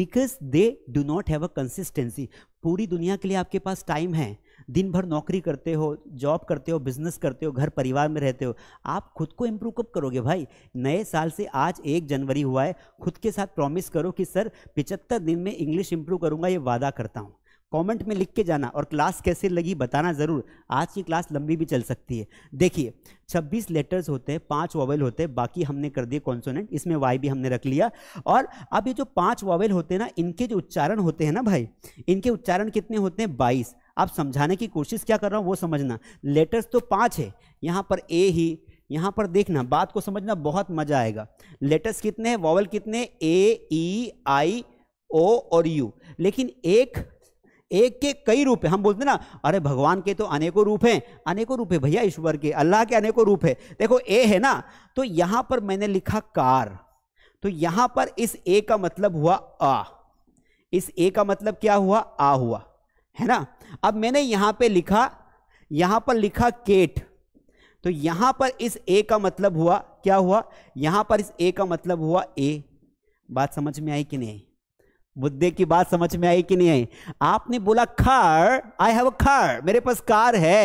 because they do not have a consistency पूरी दुनिया के लिए आपके पास टाइम है दिन भर नौकरी करते हो जॉब करते हो बिजनेस करते हो घर परिवार में रहते हो आप खुद को इम्प्रूव कब करोगे भाई नए साल से आज एक जनवरी हुआ है खुद के साथ प्रॉमिस करो कि सर पिचहत्तर दिन में इंग्लिश इम्प्रूव करूँगा ये वादा करता हूँ कमेंट में लिख के जाना और क्लास कैसे लगी बताना ज़रूर आज की क्लास लंबी भी चल सकती है देखिए 26 लेटर्स होते हैं पांच वॉवेल होते हैं बाकी हमने कर दिए कॉन्सोनेंट इसमें वाई भी हमने रख लिया और अब ये जो पांच वॉवेल होते हैं ना इनके जो उच्चारण होते हैं ना भाई इनके उच्चारण कितने होते हैं बाईस आप समझाने की कोशिश क्या कर रहा हूँ वो समझना लेटर्स तो पाँच है यहाँ पर ए ही यहाँ पर देखना बात को समझना बहुत मजा आएगा लेटर्स कितने हैं वॉवल कितने ए ई आई ओ और यू लेकिन एक एक के कई रूप है हम बोलते ना अरे भगवान के तो अनेकों रूप हैं अनेकों रूप है भैया ईश्वर के अल्लाह के अनेकों रूप है देखो ए है ना तो यहाँ पर मैंने लिखा कार तो यहाँ पर इस ए का मतलब हुआ आ इस ए का मतलब क्या हुआ आ हुआ है ना अब मैंने यहां पे लिखा यहां पर लिखा केट तो यहां पर इस ए का मतलब हुआ क्या हुआ यहां पर इस ए का मतलब हुआ ए बात समझ में आई कि नहीं मुद्दे की बात समझ में आई कि नहीं आई आपने बोला car I have a car मेरे पास कार है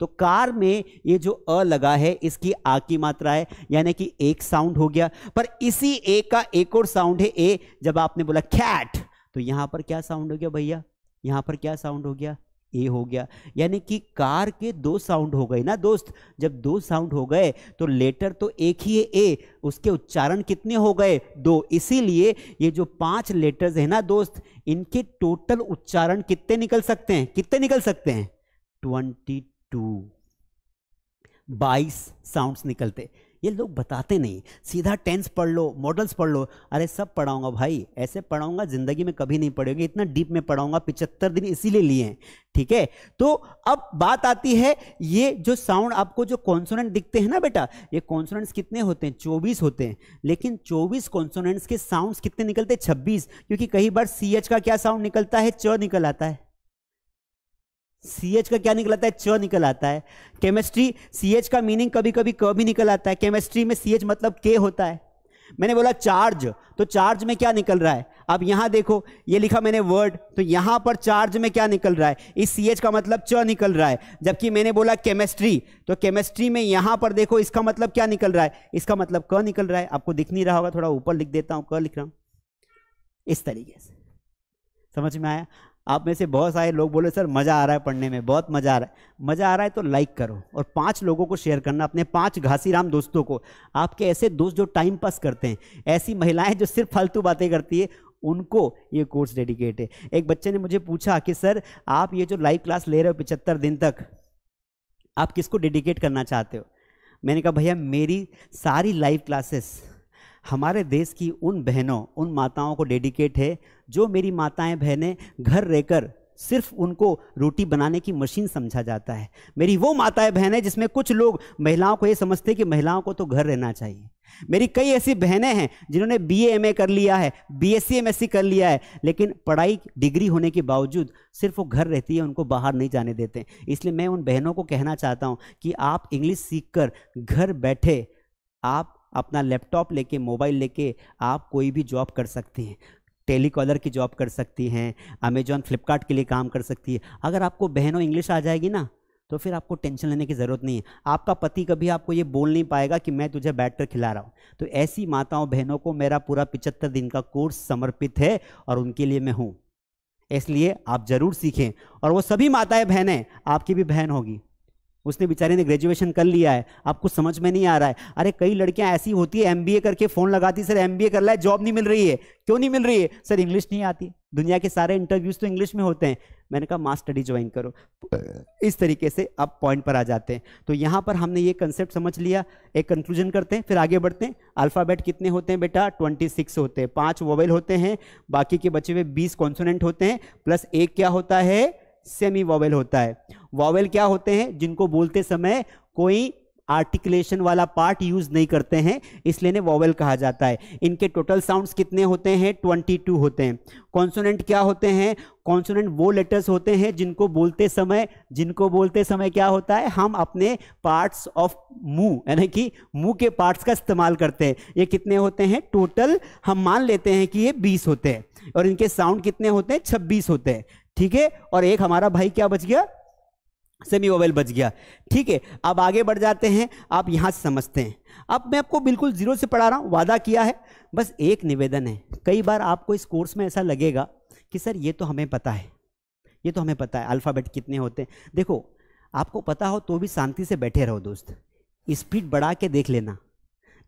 तो कार में ये जो अ लगा है इसकी आ की मात्रा है यानी कि एक साउंड हो गया पर इसी ए का एक और साउंड है ए जब आपने बोला कैट तो यहां पर क्या साउंड हो गया भैया यहाँ पर क्या साउंड हो गया ए हो गया यानी कि कार के दो साउंड हो गए ना दोस्त जब दो साउंड हो गए तो लेटर तो एक ही है ए उसके उच्चारण कितने हो गए दो इसीलिए ये जो पांच लेटर्स है ना दोस्त इनके टोटल उच्चारण कितने निकल सकते हैं कितने निकल सकते हैं ट्वेंटी टू बाईस साउंड निकलते ये लोग बताते नहीं सीधा टेंस पढ़ लो मॉडल्स पढ़ लो अरे सब पढ़ाऊंगा भाई ऐसे पढ़ाऊंगा ज़िंदगी में कभी नहीं पढ़ेगी इतना डीप में पढ़ाऊंगा पिचहत्तर दिन इसीलिए लिए हैं ठीक है तो अब बात आती है ये जो साउंड आपको जो कॉन्सोनेंट दिखते हैं ना बेटा ये कॉन्सोनेंट्स कितने होते हैं चौबीस होते हैं लेकिन चौबीस कॉन्सोनेंट्स के साउंड कितने निकलते हैं छब्बीस क्योंकि कई बार सी एच का क्या साउंड निकलता है च निकल आता है सी एच का क्या निकल आता है च निकल आता है केमिस्ट्री सी एच का मीनिंग कभी कभी क भी निकल आता है केमिस्ट्री में सी एच मतलब के होता है मैंने बोला चार्ज तो चार्ज में क्या निकल रहा है अब यहां देखो ये लिखा मैंने वर्ड तो यहां पर चार्ज में क्या निकल रहा है इस सी एच का मतलब च निकल रहा है जबकि मैंने बोला केमिस्ट्री तो केमिस्ट्री में यहां पर देखो इसका मतलब क्या निकल रहा है इसका मतलब क निकल रहा है आपको दिख नहीं रहा होगा थोड़ा ऊपर लिख देता हूं क लिख रहा हूं इस तरीके से समझ में आया आप में से बहुत सारे लोग बोले सर मज़ा आ रहा है पढ़ने में बहुत मज़ा आ रहा है मज़ा आ रहा है तो लाइक करो और पांच लोगों को शेयर करना अपने पांच घासीराम दोस्तों को आपके ऐसे दोस्त जो टाइम पास करते हैं ऐसी महिलाएं जो सिर्फ फालतू बातें करती है उनको ये कोर्स डेडिकेट है एक बच्चे ने मुझे पूछा कि सर आप ये जो लाइव क्लास ले रहे हो पिचहत्तर दिन तक आप किसको डेडिकेट करना चाहते हो मैंने कहा भैया मेरी सारी लाइव क्लासेस हमारे देश की उन बहनों उन माताओं को डेडिकेट है जो मेरी माताएं बहनें घर रहकर सिर्फ उनको रोटी बनाने की मशीन समझा जाता है मेरी वो माताएं बहनें जिसमें कुछ लोग महिलाओं को ये समझते हैं कि महिलाओं को तो घर रहना चाहिए मेरी कई ऐसी बहनें हैं जिन्होंने बी एम कर लिया है बी एस सी कर लिया है लेकिन पढ़ाई डिग्री होने के बावजूद सिर्फ वो घर रहती है उनको बाहर नहीं जाने देते इसलिए मैं उन बहनों को कहना चाहता हूँ कि आप इंग्लिश कर घर बैठे आप अपना लैपटॉप लेके मोबाइल लेके आप कोई भी जॉब कर सकते हैं टेलीकॉलर की जॉब कर सकती हैं अमेजॉन फ्लिपकार्ट के लिए काम कर सकती है अगर आपको बहनों इंग्लिश आ जाएगी ना तो फिर आपको टेंशन लेने की ज़रूरत नहीं है आपका पति कभी आपको ये बोल नहीं पाएगा कि मैं तुझे बैटर खिला रहा हूँ तो ऐसी माताओं बहनों को मेरा पूरा पिचहत्तर दिन का कोर्स समर्पित है और उनके लिए मैं हूँ इसलिए आप ज़रूर सीखें और वो सभी माताएं बहनें आपकी भी बहन होगी उसने बेचारे ने ग्रेजुएशन कर लिया है आपको समझ में नहीं आ रहा है अरे कई लड़कियां ऐसी होती है एमबीए करके फ़ोन लगाती सर एमबीए कर रहा है जॉब नहीं मिल रही है क्यों नहीं मिल रही है सर इंग्लिश नहीं आती दुनिया के सारे इंटरव्यूज़ तो इंग्लिश में होते हैं मैंने कहा मास स्टडी ज्वाइन करो इस तरीके से आप पॉइंट पर आ जाते हैं तो यहाँ पर हमने ये कंसेप्ट समझ लिया एक कंक्लूजन करते हैं फिर आगे बढ़ते हैं अल्फ़ाबेट कितने होते हैं बेटा 26 होते हैं पांच वोवेल होते हैं बाकी के बचे हुए 20 कॉन्सोनेंट होते हैं प्लस एक क्या होता है सेमी वॉवेल होता है वॉवेल क्या होते हैं जिनको बोलते समय कोई आर्टिकुलेशन वाला पार्ट यूज नहीं करते हैं इसलिए ने वॉवेल कहा जाता है इनके टोटल साउंड्स कितने होते हैं 22 होते हैं कॉन्सोनेंट क्या होते हैं कॉन्सोनेंट वो लेटर्स होते हैं जिनको बोलते समय जिनको बोलते समय क्या होता है हम अपने पार्ट्स ऑफ मुंह यानी कि मुंह के पार्ट्स का इस्तेमाल करते हैं ये कितने होते हैं टोटल हम मान लेते हैं कि ये बीस होते हैं और इनके साउंड कितने होते हैं छब्बीस होते हैं ठीक है और एक हमारा भाई क्या बच गया सेमी ओवल बच गया ठीक है अब आगे बढ़ जाते हैं आप यहां से समझते हैं अब मैं आपको बिल्कुल जीरो से पढ़ा रहा हूं वादा किया है बस एक निवेदन है कई बार आपको इस कोर्स में ऐसा लगेगा कि सर ये तो हमें पता है ये तो हमें पता है अल्फ़ाबेट कितने होते हैं देखो आपको पता हो तो भी शांति से बैठे रहो दोस्त स्पीड बढ़ा के देख लेना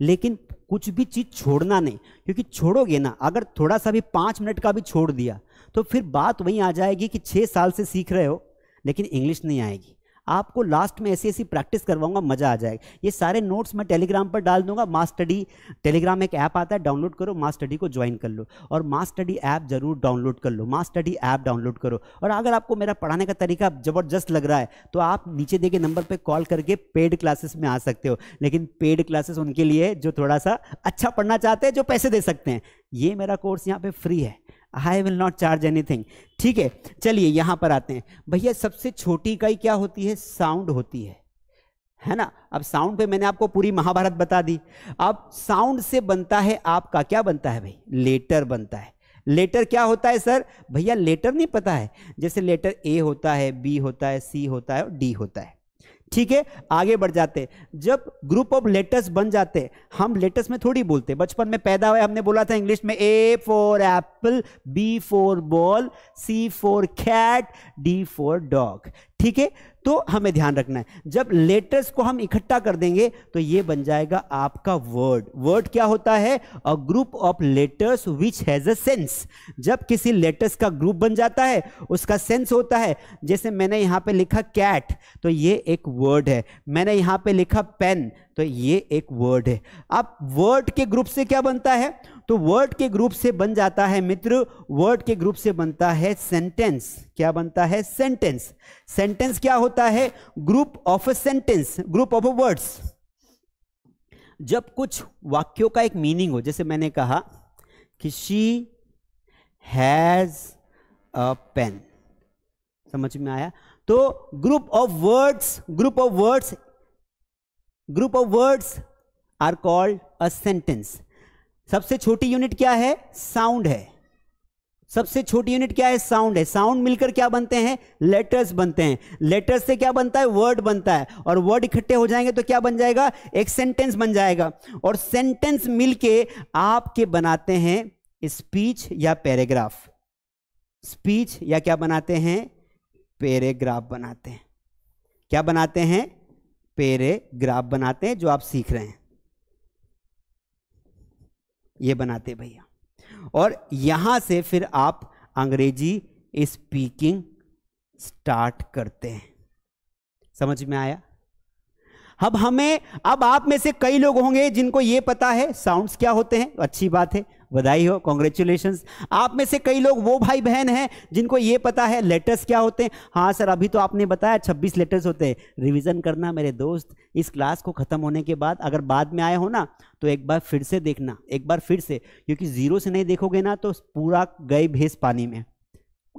लेकिन कुछ भी चीज़ छोड़ना नहीं क्योंकि छोड़ोगे ना अगर थोड़ा सा भी पाँच मिनट का भी छोड़ दिया तो फिर बात वहीं आ जाएगी कि छः साल से सीख रहे हो लेकिन इंग्लिश नहीं आएगी आपको लास्ट में ऐसी ऐसी प्रैक्टिस करवाऊंगा मजा आ जाएगा ये सारे नोट्स मैं टेलीग्राम पर डाल दूंगा मास स्टडी टेलीग्राम एक ऐप आता है डाउनलोड करो मास स्टडी को ज्वाइन कर लो और मास स्टडी ऐप जरूर डाउनलोड कर लो मास स्टडी ऐप डाउनलोड करो और अगर आपको मेरा पढ़ाने का तरीका जबरदस्त लग रहा है तो आप नीचे दिए गए नंबर पर कॉल करके पेड क्लासेस में आ सकते हो लेकिन पेड क्लासेस उनके लिए जो थोड़ा सा अच्छा पढ़ना चाहते हैं जो पैसे दे सकते हैं ये मेरा कोर्स यहाँ पर फ्री है I will not charge anything ठीक है चलिए यहां पर आते हैं भैया सबसे छोटी इकाई क्या होती है साउंड होती है है ना अब साउंड पे मैंने आपको पूरी महाभारत बता दी अब साउंड से बनता है आपका क्या बनता है भाई लेटर बनता है लेटर क्या होता है सर भैया लेटर नहीं पता है जैसे लेटर ए होता है बी होता है सी होता है और डी होता है ठीक है आगे बढ़ जाते जब ग्रुप ऑफ लेटर्स बन जाते हम लेटर्स में थोड़ी बोलते बचपन में पैदा हुए हमने बोला था इंग्लिश में A for apple B for ball C for cat D for dog ठीक है तो हमें ध्यान रखना है जब लेटर्स को हम इकट्ठा कर देंगे तो ये बन जाएगा आपका वर्ड वर्ड क्या होता है a group of letters which has a sense जब किसी लेटर्स का ग्रुप बन जाता है उसका सेंस होता है जैसे मैंने यहाँ पे लिखा कैट तो ये एक वर्ड है मैंने यहाँ पे लिखा पेन तो ये एक वर्ड है अब वर्ड के ग्रुप से क्या बनता है तो वर्ड के ग्रुप से बन जाता है मित्र वर्ड के ग्रुप से बनता है सेंटेंस क्या बनता है सेंटेंस सेंटेंस क्या होता है group of a sentence group of a words जब कुछ वाक्यों का एक मीनिंग हो जैसे मैंने कहा कि शी हैज अ पेन समझ में आया तो group of words group of words group of words are called a sentence सबसे छोटी यूनिट क्या है साउंड है सबसे छोटी यूनिट क्या है साउंड है साउंड मिलकर क्या बनते हैं लेटर्स बनते हैं लेटर्स से क्या बनता है वर्ड बनता है और वर्ड इकट्ठे हो जाएंगे तो क्या बन जाएगा एक सेंटेंस बन जाएगा और सेंटेंस मिलके आपके बनाते हैं स्पीच या पैराग्राफ स्पीच या क्या बनाते हैं पैराग्राफ बनाते हैं क्या बनाते हैं पेरे ग्राफ बनाते हैं जो आप सीख रहे हैं ये बनाते भैया और यहां से फिर आप अंग्रेजी स्पीकिंग स्टार्ट करते हैं समझ में आया अब हमें अब आप में से कई लोग होंगे जिनको ये पता है साउंड्स क्या होते हैं अच्छी बात है बधाई हो कॉन्ग्रेचुलेशन आप में से कई लोग वो भाई बहन हैं जिनको ये पता है लेटर्स क्या होते हैं हाँ सर अभी तो आपने बताया छब्बीस लेटर्स होते हैं रिविज़न करना मेरे दोस्त इस क्लास को ख़त्म होने के बाद अगर बाद में आए हो ना तो एक बार फिर से देखना एक बार फिर से क्योंकि ज़ीरो से नहीं देखोगे ना तो पूरा गई भैंस पानी में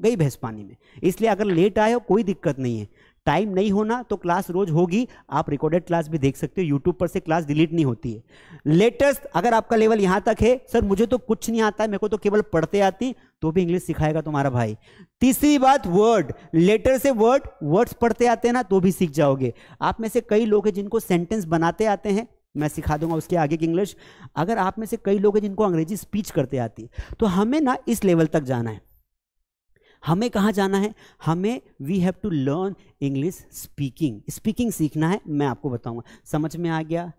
गई भैंस पानी में इसलिए अगर लेट आए हो कोई दिक्कत नहीं है टाइम नहीं होना तो क्लास रोज होगी आप रिकॉर्डेड क्लास भी देख सकते हो यूट्यूब पर से क्लास डिलीट नहीं होती है लेटेस्ट अगर आपका लेवल यहाँ तक है सर मुझे तो कुछ नहीं आता है मेरे को तो केवल पढ़ते आती तो भी इंग्लिश सिखाएगा तुम्हारा भाई तीसरी बात वर्ड लेटर से वर्ड वर्ड्स पढ़ते आते हैं ना तो भी सीख जाओगे आप में से कई लोग हैं जिनको सेंटेंस बनाते आते हैं मैं सिखा दूंगा उसके आगे की इंग्लिश अगर आप में से कई लोग हैं जिनको अंग्रेजी स्पीच करते आती है तो हमें ना इस लेवल तक जाना है हमें कहाँ जाना है हमें we have to learn English speaking speaking सीखना है मैं आपको बताऊंगा समझ में आ गया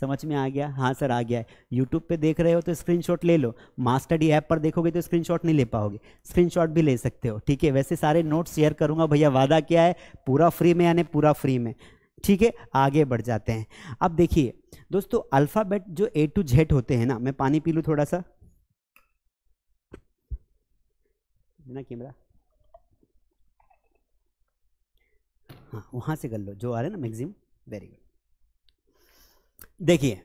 समझ में आ गया हाँ सर आ गया है यूट्यूब पे देख रहे हो तो स्क्रीनशॉट ले लो मास्टर ऐप पर देखोगे तो स्क्रीनशॉट नहीं ले पाओगे स्क्रीनशॉट भी ले सकते हो ठीक है वैसे सारे नोट शेयर करूँगा भैया वादा क्या है पूरा फ्री में यानी पूरा फ्री में ठीक है आगे बढ़ जाते हैं अब देखिए दोस्तों अल्फ़ाबेट जो ए टू जेड होते हैं ना मैं पानी पी लूँ थोड़ा सा ना कैमरा हाँ वहाँ से कर लो जो आ रहे ना मैगजीम वेरी गुड देखिए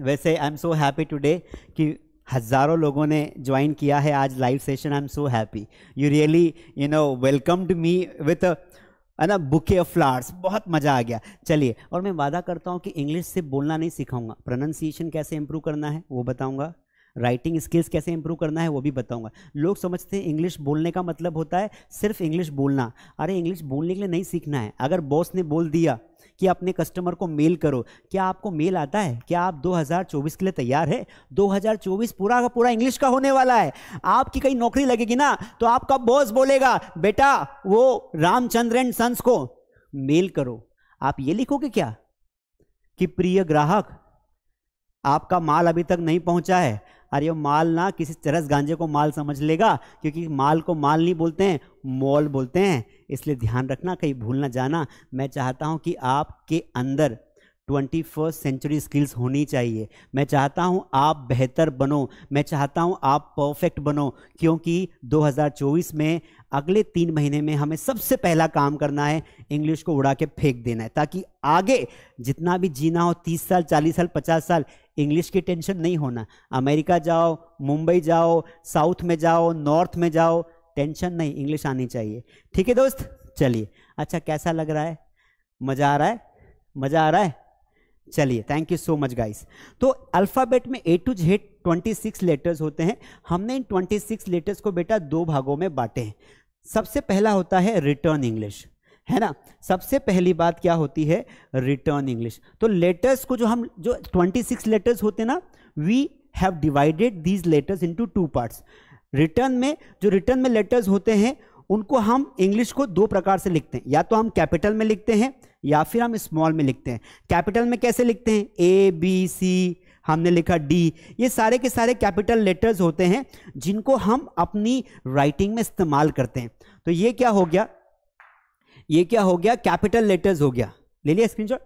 (clears throat) वैसे I am so happy today कि हज़ारों लोगों ने ज्वाइन किया है आज live session I am so happy you really you know welcomed me with है ना बुके ऑफ फ्लावर्स बहुत मज़ा आ गया चलिए और मैं वादा करता हूँ कि इंग्लिश से बोलना नहीं सिखाऊंगा प्रोनाउंसिएशन कैसे इंप्रूव करना है वो बताऊंगा राइटिंग स्किल्स कैसे इंप्रूव करना है वो भी बताऊंगा लोग समझते हैं इंग्लिश बोलने का मतलब होता है सिर्फ इंग्लिश बोलना अरे इंग्लिश बोलने के लिए नहीं सीखना है अगर बॉस ने बोल दिया कि अपने कस्टमर को मेल करो क्या आपको मेल आता है क्या आप 2024 के लिए तैयार है 2024 पूरा का पूरा इंग्लिश का होने वाला है आपकी कहीं नौकरी लगेगी ना तो आपका बॉस बोलेगा बेटा वो रामचंद्र एंड सन्स को मेल करो आप ये लिखोगे क्या कि प्रिय ग्राहक आपका माल अभी तक नहीं पहुंचा है और ये माल ना किसी चरस गांजे को माल समझ लेगा क्योंकि माल को माल नहीं बोलते हैं मॉल बोलते हैं इसलिए ध्यान रखना कहीं भूल ना जाना मैं चाहता हूँ कि आपके अंदर ट्वेंटी फर्स्ट सेंचुरी स्किल्स होनी चाहिए मैं चाहता हूँ आप बेहतर बनो मैं चाहता हूँ आप परफेक्ट बनो क्योंकि 2024 में अगले तीन महीने में हमें सबसे पहला काम करना है इंग्लिश को उड़ा के फेंक देना है ताकि आगे जितना भी जीना हो तीस साल चालीस साल पचास साल इंग्लिश की टेंशन नहीं होना अमेरिका जाओ मुंबई जाओ साउथ में जाओ नॉर्थ में जाओ टेंशन नहीं इंग्लिश आनी चाहिए ठीक है दोस्त चलिए अच्छा कैसा लग रहा है मज़ा आ रहा है मज़ा आ रहा है चलिए thank you so much guys तो अल्फ़ाबेट में ए टू जेड 26 लेटर्स होते हैं हमने इन 26 लेटर्स को बेटा दो भागों में बांटे हैं सबसे पहला होता है रिटर्न इंग्लिश है ना सबसे पहली बात क्या होती है रिटर्न इंग्लिश तो लेटर्स को जो हम जो 26 लेटर्स होते ना we have divided these letters into two parts written में जो रिटर्न में लेटर्स होते हैं उनको हम इंग्लिश को दो प्रकार से लिखते हैं या तो हम कैपिटल में लिखते हैं या फिर हम स्मॉल में लिखते हैं कैपिटल में कैसे लिखते हैं ए बी सी हमने लिखा डी ये सारे के सारे कैपिटल लेटर्स होते हैं जिनको हम अपनी राइटिंग में इस्तेमाल करते हैं तो ये क्या हो गया ये क्या हो गया कैपिटल लेटर्स हो गया ले लिया स्क्रीनशॉट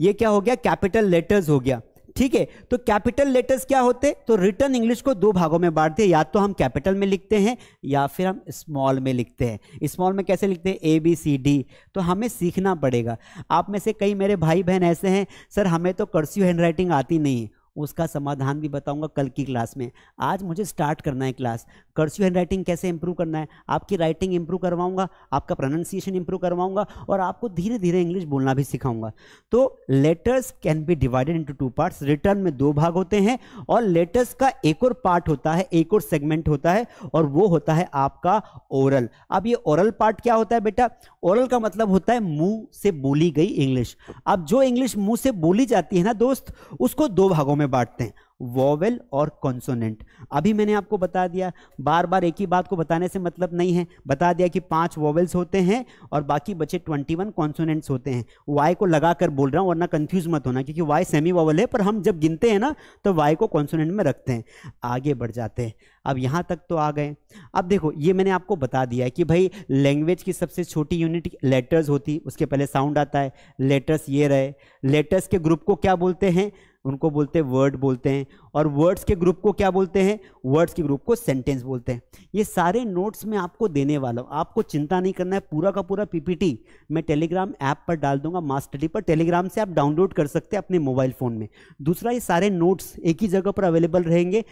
ये क्या हो गया कैपिटल लेटर्स हो गया ठीक है तो कैपिटल लेटर्स क्या होते तो रिटर्न इंग्लिश को दो भागों में बांटते हैं या तो हम कैपिटल में लिखते हैं या फिर हम स्मॉल में लिखते हैं स्मॉल में कैसे लिखते हैं ए बी सी डी तो हमें सीखना पड़ेगा आप में से कई मेरे भाई बहन ऐसे हैं सर हमें तो कर्सिव हैंड राइटिंग आती नहीं है उसका समाधान भी बताऊंगा कल की क्लास में आज मुझे स्टार्ट करना है क्लास कर्सिव हैंड राइटिंग कैसे इंप्रूव करना है आपकी राइटिंग इंप्रूव करवाऊंगा आपका प्रोनाउंसिएशन इंप्रूव करवाऊंगा और आपको धीरे धीरे इंग्लिश बोलना भी सिखाऊंगा तो letters can be divided into two parts written में दो भाग होते हैं और लेटर्स का एक और पार्ट होता है एक और सेगमेंट होता है और वो होता है आपका ओरल अब ये ओरल पार्ट क्या होता है बेटा ओरल का मतलब होता है मुंह से बोली गई इंग्लिश अब जो इंग्लिश मुंह से बोली जाती है ना दोस्त उसको दो भागों में बांटते हैं वोवेल और कॉन्सोनेंट अभी मैंने आपको बता दिया बार बार एक ही बात को बताने से मतलब नहीं है बता दिया कि पांच वोवेल्स होते हैं और बाकी बचे ट्वेंटी वन कॉन्सोनेंट्स होते हैं वाई को लगा कर बोल रहा हूँ वरना कन्फ्यूज मत होना क्योंकि वाई सेमी वॉवल है पर हम जब गिनते हैं ना तो वाई को कॉन्सोनेंट में रखते हैं आगे बढ़ जाते हैं अब यहाँ तक तो आ गए अब देखो ये मैंने आपको बता दिया है कि भाई लैंग्वेज की सबसे छोटी यूनिट लेटर्स होती उसके पहले साउंड आता है लेटर्स ये रहे लेटर्स के ग्रुप को क्या बोलते हैं उनको बोलते हैं वर्ड बोलते हैं और वर्ड्स के ग्रुप को क्या बोलते हैं वर्ड्स के ग्रुप को सेंटेंस बोलते हैं ये सारे नोट्स मैं आपको देने वाला हूँ आपको चिंता नहीं करना है पूरा का पूरा पीपीटी मैं टेलीग्राम ऐप पर डाल दूंगा स्टडी पर टेलीग्राम से आप डाउनलोड कर सकते हैं अपने मोबाइल फ़ोन में दूसरा ये सारे नोट्स एक ही जगह पर अवेलेबल रहेंगे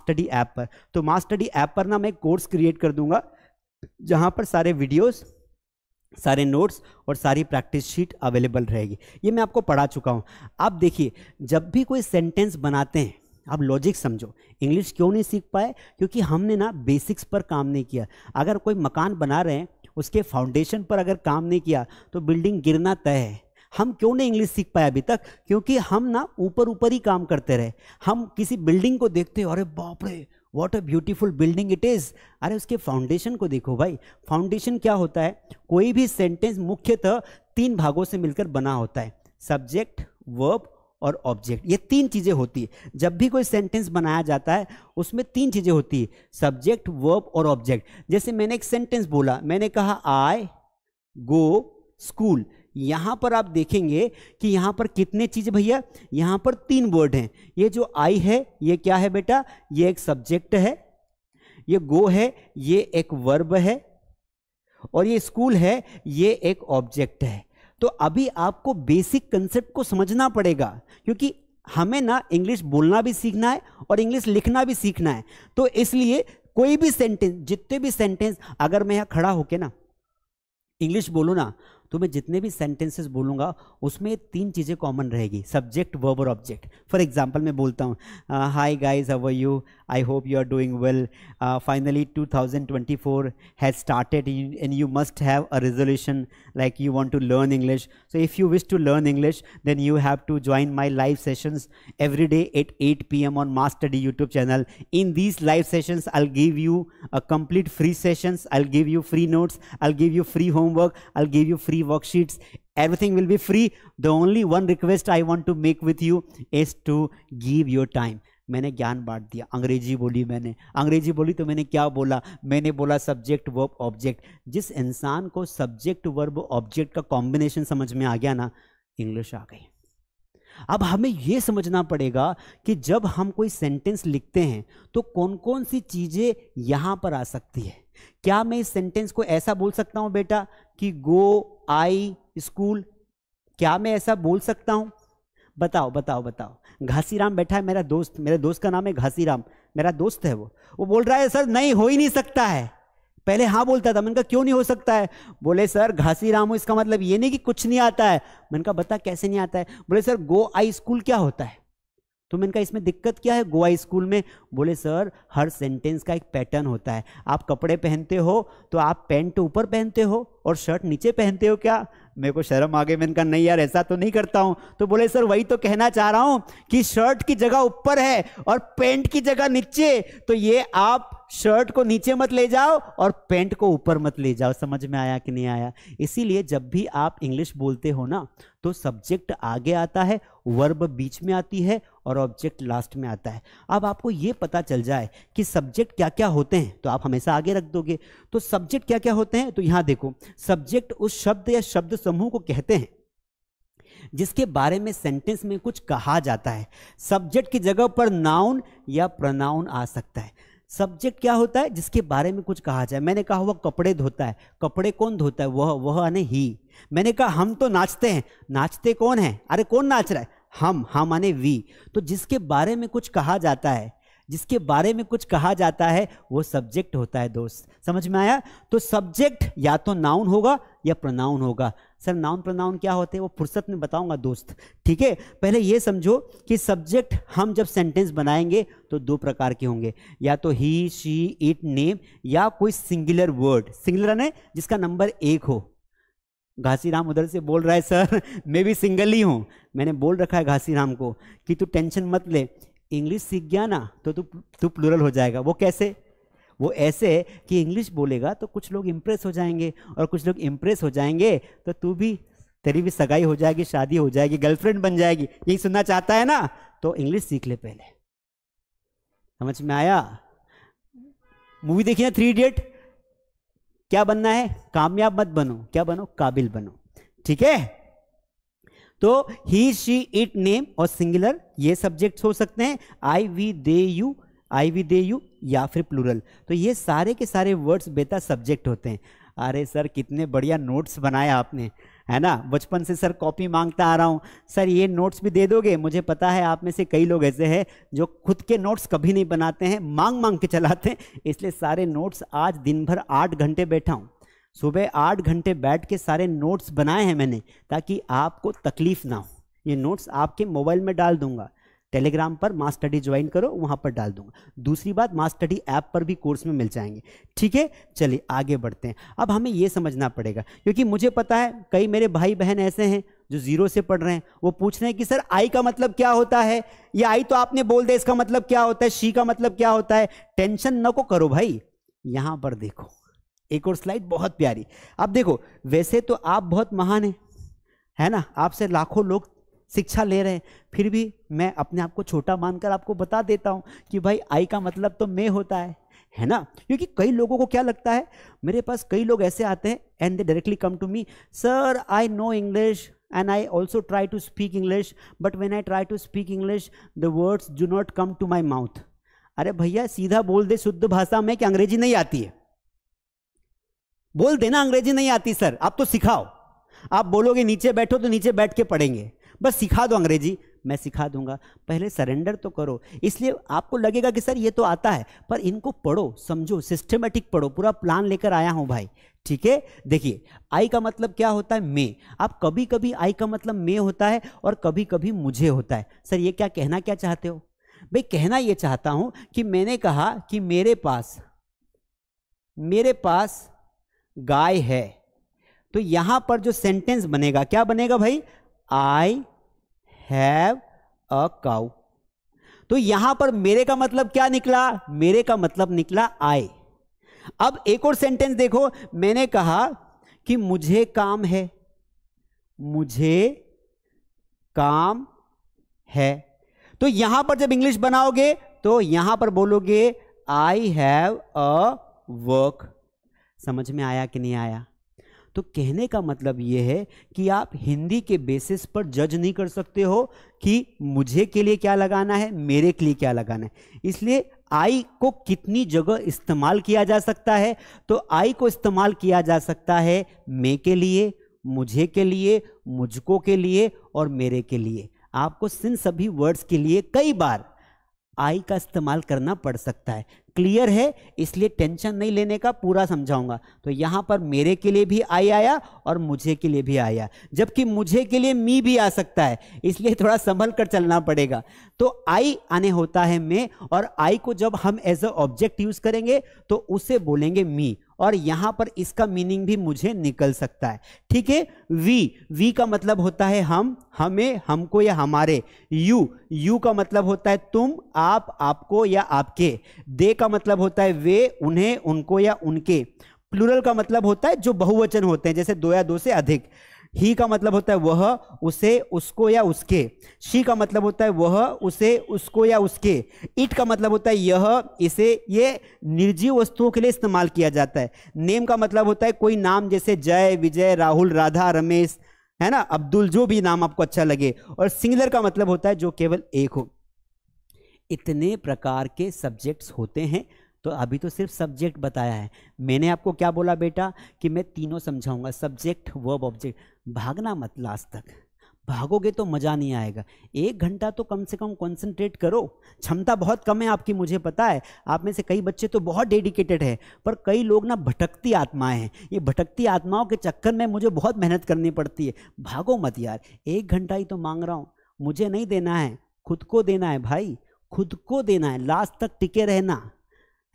स्टडी ऐप पर तो स्टडी ऐप पर ना मैं कोर्स क्रिएट कर दूंगा जहाँ पर सारे वीडियोज़ सारे नोट्स और सारी प्रैक्टिस शीट अवेलेबल रहेगी ये मैं आपको पढ़ा चुका हूँ आप देखिए जब भी कोई सेंटेंस बनाते हैं आप लॉजिक समझो इंग्लिश क्यों नहीं सीख पाए क्योंकि हमने ना बेसिक्स पर काम नहीं किया अगर कोई मकान बना रहे हैं उसके फाउंडेशन पर अगर काम नहीं किया तो बिल्डिंग गिरना तय है हम क्यों नहीं इंग्लिश सीख पाए अभी तक क्योंकि हम ना ऊपर ऊपर ही काम करते रहे हम किसी बिल्डिंग को देखते अरे बाप रे what a beautiful building it is अरे उसके फाउंडेशन को देखो भाई फाउंडेशन क्या होता है कोई भी सेंटेंस मुख्यतः तीन भागों से मिलकर बना होता है सब्जेक्ट वर्ब और ऑब्जेक्ट ये तीन चीज़ें होती है जब भी कोई सेंटेंस बनाया जाता है उसमें तीन चीज़ें होती है सब्जेक्ट वर्ब और ऑब्जेक्ट जैसे मैंने एक सेंटेंस बोला मैंने कहा आई गो स्कूल यहाँ पर आप देखेंगे कि यहाँ पर कितने चीज़ भैया यहाँ पर तीन वर्ड हैं ये जो आई है ये क्या है बेटा ये एक सब्जेक्ट है ये गो है ये एक वर्ब है और ये स्कूल है ये एक ऑब्जेक्ट है तो अभी आपको बेसिक कंसेप्ट को समझना पड़ेगा क्योंकि हमें ना इंग्लिश बोलना भी सीखना है और इंग्लिश लिखना भी सीखना है तो इसलिए कोई भी सेंटेंस जितने भी सेंटेंस अगर मैं यहाँ खड़ा होके ना इंग्लिश बोलूँ ना तो मैं जितने भी सेंटेंसेस बोलूँगा उसमें तीन चीज़ें कॉमन रहेगी सब्जेक्ट वर्ब और ऑब्जेक्ट फॉर एग्जाम्पल मैं बोलता हूँ hi guys are you I hope you are doing well. Uh, finally, 2024 has started and you must have a resolution like you want to learn English. So if you wish to learn English, then you have to join my live sessions every day at 8 p.m. on MasterD YouTube channel. In these live sessions, I'll give you a complete free sessions. I'll give you free notes. I'll give you free homework. I'll give you free worksheets everything will be free the only one request i want to make with you is to give your time मैंने ज्ञान बांट दिया अंग्रेजी बोली मैंने अंग्रेजी बोली तो मैंने क्या बोला मैंने बोला सब्जेक्ट वर्ब ऑब्जेक्ट जिस इंसान को सब्जेक्ट वर्ब ऑब्जेक्ट का कॉम्बिनेशन समझ में आ गया ना इंग्लिश आ गई अब हमें यह समझना पड़ेगा कि जब हम कोई सेंटेंस लिखते हैं तो कौन कौन सी चीज़ें यहां पर आ सकती है क्या मैं इस सेंटेंस को ऐसा बोल सकता हूँ बेटा कि गो आई स्कूल क्या मैं ऐसा बोल सकता हूं बताओ बताओ बताओ घासीराम बैठा है मेरा दोस्त मेरे दोस्त का नाम है घासीराम मेरा दोस्त है वो वो बोल रहा है सर नहीं हो ही नहीं सकता है पहले हाँ बोलता था मैंने कहा क्यों नहीं हो सकता है बोले सर घासीराम हो इसका मतलब ये नहीं कि कुछ नहीं आता है मैंने कहा बता कैसे नहीं आता है बोले सर गो आई स्कूल क्या होता है तो मैंने कहा इसमें दिक्कत क्या है गोवा स्कूल में बोले सर हर सेंटेंस का एक पैटर्न होता है आप कपड़े पहनते हो तो आप पैंट ऊपर पहनते हो और शर्ट नीचे पहनते हो क्या मेरे को शर्म आ गई मैंने कहा नहीं यार ऐसा तो नहीं करता हूँ तो बोले सर वही तो कहना चाह रहा हूँ कि शर्ट की जगह ऊपर है और पैंट की जगह नीचे तो ये आप शर्ट को नीचे मत ले जाओ और पैंट को ऊपर मत ले जाओ समझ में आया कि नहीं आया इसीलिए जब भी आप इंग्लिश बोलते हो ना तो सब्जेक्ट आगे आता है वर्ब बीच में आती है और ऑब्जेक्ट लास्ट में आता है अब आपको ये पता चल जाए कि सब्जेक्ट क्या क्या होते हैं तो आप हमेशा आगे रख दोगे तो सब्जेक्ट क्या क्या होते हैं तो यहाँ देखो सब्जेक्ट उस शब्द या शब्द समूह को कहते हैं जिसके बारे में सेंटेंस में कुछ कहा जाता है सब्जेक्ट की जगह पर नाउन या प्रनाउन आ सकता है सब्जेक्ट क्या होता है जिसके बारे में कुछ कहा जाए मैंने कहा वह कपड़े धोता है कपड़े कौन धोता है वह वह यानी ही मैंने कहा हम तो नाचते हैं नाचते कौन है अरे कौन नाच रहा है हम हम माने वी तो जिसके बारे में कुछ कहा जाता है जिसके बारे में कुछ कहा जाता है वो सब्जेक्ट होता है दोस्त समझ में आया तो सब्जेक्ट या तो नाउन होगा या प्रोनाउन होगा सर नाउन प्रोनाउन क्या होते हैं वो फुर्सत में बताऊंगा दोस्त ठीक है पहले ये समझो कि सब्जेक्ट हम जब सेंटेंस बनाएंगे तो दो प्रकार के होंगे या तो ही शी इट नेम या कोई सिंगुलर वर्ड सिंगुलर ने जिसका नंबर एक हो घासीराम उधर से बोल रहा है सर मैं भी सिंगल ही हूँ मैंने बोल रखा है घासीराम को कि तू टेंशन मत ले इंग्लिश सीख गया ना तो तू तू प्लूरल हो जाएगा वो कैसे वो ऐसे कि इंग्लिश बोलेगा तो कुछ लोग इम्प्रेस हो जाएंगे और कुछ लोग इम्प्रेस हो जाएंगे तो तू भी तेरी भी सगाई हो जाएगी शादी हो जाएगी गर्लफ्रेंड बन जाएगी यही सुनना चाहता है ना तो इंग्लिश सीख ले पहले समझ में आया मूवी देखी ना थ्री इडियट क्या बनना है कामयाब मत बनो क्या बनो काबिल बनो ठीक है तो ही शी इट नेम और सिंगुलर ये सब्जेक्ट हो सकते हैं I we they you I we they you या फिर प्लूरल तो ये सारे के सारे वर्ड्स बेटा सब्जेक्ट होते हैं अरे सर कितने बढ़िया नोट्स बनाया आपने है ना बचपन से सर कॉपी मांगता आ रहा हूँ सर ये नोट्स भी दे दोगे मुझे पता है आप में से कई लोग ऐसे हैं जो खुद के नोट्स कभी नहीं बनाते हैं मांग मांग के चलाते हैं इसलिए सारे नोट्स आज दिन भर आठ घंटे बैठा हूँ सुबह आठ घंटे बैठ के सारे नोट्स बनाए हैं मैंने ताकि आपको तकलीफ ना हो ये नोट्स आपके मोबाइल में डाल दूंगा टेलीग्राम पर मास स्टडी ज्वाइन करो वहां पर डाल दूंगा दूसरी बात मास स्टडी ऐप पर भी कोर्स में मिल जाएंगे ठीक है चलिए आगे बढ़ते हैं अब हमें यह समझना पड़ेगा क्योंकि मुझे पता है कई मेरे भाई बहन ऐसे हैं जो जीरो से पढ़ रहे हैं वो पूछ रहे हैं कि सर आई का मतलब क्या होता है या आई तो आपने बोल दिया इसका मतलब क्या होता है शी का मतलब क्या होता है टेंशन न को करो भाई यहां पर देखो एक और स्लाइड बहुत प्यारी अब देखो वैसे तो आप बहुत महान है, है ना आपसे लाखों लोग शिक्षा ले रहे हैं फिर भी मैं अपने आप को छोटा मानकर आपको बता देता हूँ कि भाई आई का मतलब तो मैं होता है है ना क्योंकि कई लोगों को क्या लगता है मेरे पास कई लोग ऐसे आते हैं and they directly come to me sir I know English and I also try to speak English but when I try to speak English the words do not come to my mouth अरे भैया सीधा बोल दे शुद्ध भाषा में कि अंग्रेजी नहीं आती है बोल देना अंग्रेजी नहीं आती सर आप तो सिखाओ आप बोलोगे नीचे बैठो तो नीचे बैठ के पढ़ेंगे बस सिखा दो अंग्रेजी मैं सिखा दूंगा पहले सरेंडर तो करो इसलिए आपको लगेगा कि सर ये तो आता है पर इनको पढ़ो समझो सिस्टमेटिक पढ़ो पूरा प्लान लेकर आया हूं भाई ठीक है देखिए आई का मतलब क्या होता है मे आप कभी कभी आई का मतलब मे होता है और कभी कभी मुझे होता है सर ये क्या कहना क्या चाहते हो भाई कहना ये चाहता हूं कि मैंने कहा कि मेरे पास मेरे पास गाय है तो यहां पर जो सेंटेंस बनेगा क्या बनेगा भाई आई हैव अ काउ तो यहां पर मेरे का मतलब क्या निकला मेरे का मतलब निकला आई अब एक और सेंटेंस देखो मैंने कहा कि मुझे काम है मुझे काम है तो यहां पर जब इंग्लिश बनाओगे तो यहां पर बोलोगे आई हैव अ वर्क समझ में आया कि नहीं आया तो कहने का मतलब ये है कि आप हिंदी के बेसिस पर जज नहीं कर सकते हो कि मुझे के लिए क्या लगाना है मेरे के लिए क्या लगाना है इसलिए आई को कितनी जगह इस्तेमाल किया जा सकता है तो आई को इस्तेमाल किया जा सकता है मैं के लिए मुझे के लिए मुझको के लिए और मेरे के लिए आपको सिन सभी वर्ड्स के लिए कई बार आई का इस्तेमाल करना पड़ सकता है क्लियर है इसलिए टेंशन नहीं लेने का पूरा समझाऊंगा तो यहां पर मेरे के लिए भी आई आया और मुझे के लिए भी आया जबकि मुझे के लिए मी भी आ सकता है इसलिए थोड़ा संभल कर चलना पड़ेगा तो आई आने होता है मैं और आई को जब हम एज अ ऑब्जेक्ट यूज़ करेंगे तो उसे बोलेंगे मी और यहां पर इसका मीनिंग भी मुझे निकल सकता है ठीक है वी वी का मतलब होता है हम हमें हमको या हमारे यू यू का मतलब होता है तुम आप आपको या आपके दे का मतलब होता है वे उन्हें उनको या उनके प्लूरल का मतलब होता है जो बहुवचन होते हैं जैसे दो या दो से अधिक ही का मतलब होता है वह उसे उसको या उसके शी का मतलब होता है वह उसे उसको या उसके इट का मतलब होता है यह इसे ये निर्जीव वस्तुओं के लिए इस्तेमाल किया जाता है नेम का मतलब होता है कोई नाम जैसे जय विजय राहुल राधा रमेश है ना अब्दुल जो भी नाम आपको अच्छा लगे और सिंगलर का मतलब होता है जो केवल एक हो इतने प्रकार के सब्जेक्ट्स होते हैं तो अभी तो सिर्फ सब्जेक्ट बताया है मैंने आपको क्या बोला बेटा कि मैं तीनों समझाऊंगा सब्जेक्ट वर्ब ऑब्जेक्ट भागना मत लास्ट तक भागोगे तो मज़ा नहीं आएगा एक घंटा तो कम से कम कंसंट्रेट करो क्षमता बहुत कम है आपकी मुझे पता है आप में से कई बच्चे तो बहुत डेडिकेटेड है पर कई लोग ना भटकती आत्माएं हैं ये भटकती आत्माओं के चक्कर में मुझे बहुत मेहनत करनी पड़ती है भागो मत यार एक घंटा ही तो मांग रहा हूँ मुझे नहीं देना है खुद को देना है भाई खुद को देना है लास्ट तक टिके रहना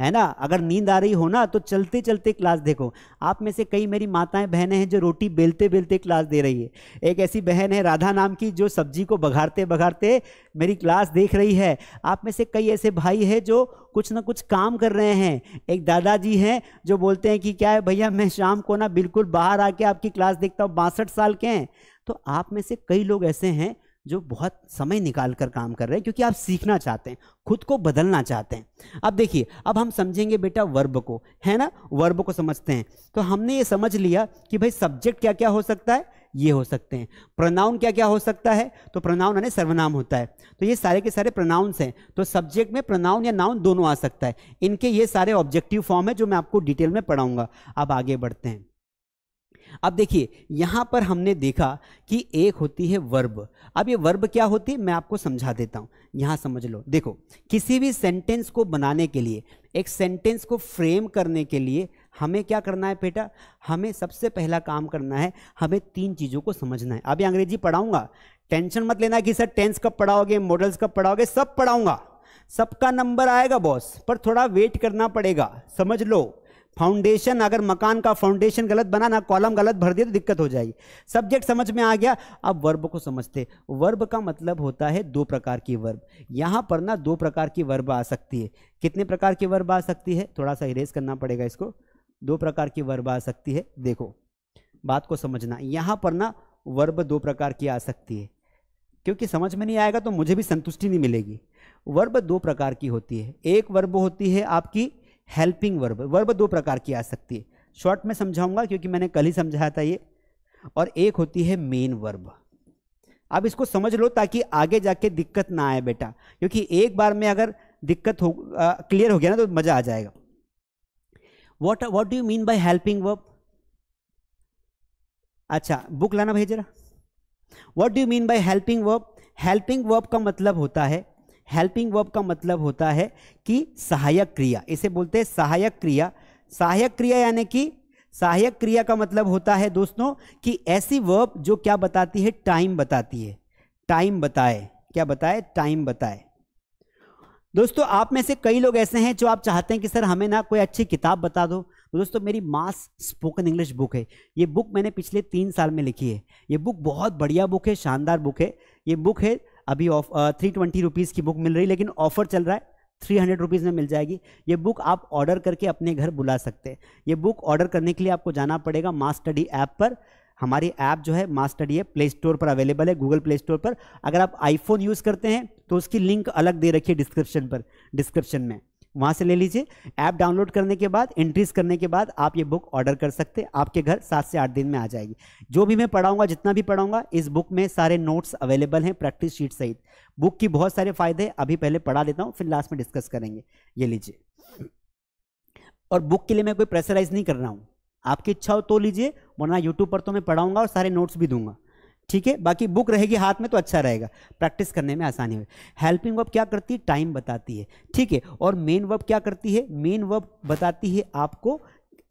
है ना अगर नींद आ रही हो ना तो चलते चलते क्लास देखो आप में से कई मेरी माताएं बहनें हैं जो रोटी बेलते बेलते क्लास दे रही है एक ऐसी बहन है राधा नाम की जो सब्जी को बघारते बघारते मेरी क्लास देख रही है आप में से कई ऐसे भाई हैं जो कुछ ना कुछ काम कर रहे हैं एक दादाजी हैं जो बोलते हैं कि क्या है भैया मैं शाम को ना बिल्कुल बाहर आके आपकी क्लास देखता हूँ बासठ साल के हैं तो आप में से कई लोग ऐसे हैं जो बहुत समय निकाल कर काम कर रहे हैं क्योंकि आप सीखना चाहते हैं खुद को बदलना चाहते हैं अब देखिए अब हम समझेंगे बेटा वर्ब को है ना वर्ब को समझते हैं तो हमने ये समझ लिया कि भाई सब्जेक्ट क्या क्या हो सकता है ये हो सकते हैं प्रोनाउन क्या क्या हो सकता है तो प्रोनाउन यानी सर्वनाम होता है तो ये सारे के सारे प्रोनाउंस हैं तो सब्जेक्ट में प्रोनाउन या नाउन दोनों आ सकता है इनके ये सारे ऑब्जेक्टिव फॉर्म है जो मैं आपको डिटेल में पढ़ाऊंगा अब आगे बढ़ते हैं अब देखिए यहाँ पर हमने देखा कि एक होती है वर्ब अब ये वर्ब क्या होती है मैं आपको समझा देता हूँ यहाँ समझ लो देखो किसी भी सेंटेंस को बनाने के लिए एक सेंटेंस को फ्रेम करने के लिए हमें क्या करना है बेटा हमें सबसे पहला काम करना है हमें तीन चीज़ों को समझना है अभी अंग्रेजी पढ़ाऊँगा टेंशन मत लेना कि सर टेंस कब पढ़ाओगे मॉडल्स कब पढ़ाओगे सब पढ़ाऊँगा सबका नंबर आएगा बॉस पर थोड़ा वेट करना पड़ेगा समझ लो फाउंडेशन अगर मकान का फाउंडेशन गलत बना ना कॉलम गलत भर दिया तो दिक्कत हो जाएगी सब्जेक्ट समझ में आ गया अब वर्ब को समझते वर्ब का मतलब होता है दो प्रकार की वर्ब यहाँ पर ना दो प्रकार की वर्ब आ सकती है कितने प्रकार की वर्ब आ सकती है थोड़ा सा इरेज करना पड़ेगा इसको दो प्रकार की वर्ब आ सकती है देखो बात को समझना यहाँ पर ना वर्ब दो प्रकार की आ सकती है क्योंकि समझ में नहीं आएगा तो मुझे भी संतुष्टि नहीं मिलेगी वर्ब दो प्रकार की होती है एक वर्ब होती है आपकी हेल्पिंग वर्ब वर्ब दो प्रकार की आ सकती है शॉर्ट में समझाऊंगा क्योंकि मैंने कल ही समझाया था ये और एक होती है मेन वर्ब आप इसको समझ लो ताकि आगे जाके दिक्कत ना आए बेटा क्योंकि एक बार में अगर दिक्कत हो क्लियर हो गया ना तो मज़ा आ जाएगा what what do you mean by helping verb अच्छा बुक लाना भाई जरा what do you mean by helping verb helping verb का मतलब होता है हेल्पिंग वर्ब का मतलब होता है कि सहायक क्रिया इसे बोलते हैं सहायक क्रिया सहायक क्रिया यानी कि सहायक क्रिया का मतलब होता है दोस्तों कि ऐसी वर्ब जो क्या बताती है टाइम बताती है टाइम बताए क्या बताए टाइम बताए दोस्तों आप में से कई लोग ऐसे हैं जो आप चाहते हैं कि सर हमें ना कोई अच्छी किताब बता दो तो दोस्तों मेरी मास स्पोकन इंग्लिश बुक है ये बुक मैंने पिछले तीन साल में लिखी है ये बुक बहुत बढ़िया बुक है शानदार बुक है ये बुक है अभी थ्री ट्वेंटी रुपीज़ की बुक मिल रही लेकिन ऑफर चल रहा है थ्री हंड्रेड रुपीज़ में मिल जाएगी ये बुक आप ऑर्डर करके अपने घर बुला सकते हैं ये बुक ऑर्डर करने के लिए आपको जाना पड़ेगा माँ स्टडी ऐप पर हमारी ऐप जो है माँ स्टडी है प्ले स्टोर पर अवेलेबल है गूगल प्ले स्टोर पर अगर आप आईफोन यूज़ करते हैं तो उसकी लिंक अलग दे रखिए डिस्क्रिप्शन पर डिस्क्रिप्शन में वहाँ से ले लीजिए ऐप डाउनलोड करने के बाद एंट्रीज करने के बाद आप ये बुक ऑर्डर कर सकते हैं आपके घर सात से आठ दिन में आ जाएगी जो भी मैं पढ़ाऊँगा जितना भी पढ़ाऊँगा इस बुक में सारे नोट्स अवेलेबल हैं प्रैक्टिस शीट सहित बुक की बहुत सारे फ़ायदे अभी पहले पढ़ा देता हूँ फिर लास्ट में डिस्कस करेंगे ये लीजिए और बुक के लिए मैं कोई प्रेशराइज नहीं कर रहा हूँ आपकी इच्छा हो तो लीजिए वरना यूट्यूब पर तो मैं पढ़ाऊँगा और सारे नोट्स भी दूंगा ठीक है बाकी बुक रहेगी हाथ में तो अच्छा रहेगा प्रैक्टिस करने में आसानी होगी हेल्पिंग वर्ब क्या करती है टाइम बताती है ठीक है और मेन वर्ब क्या करती है मेन वर्ब बताती है आपको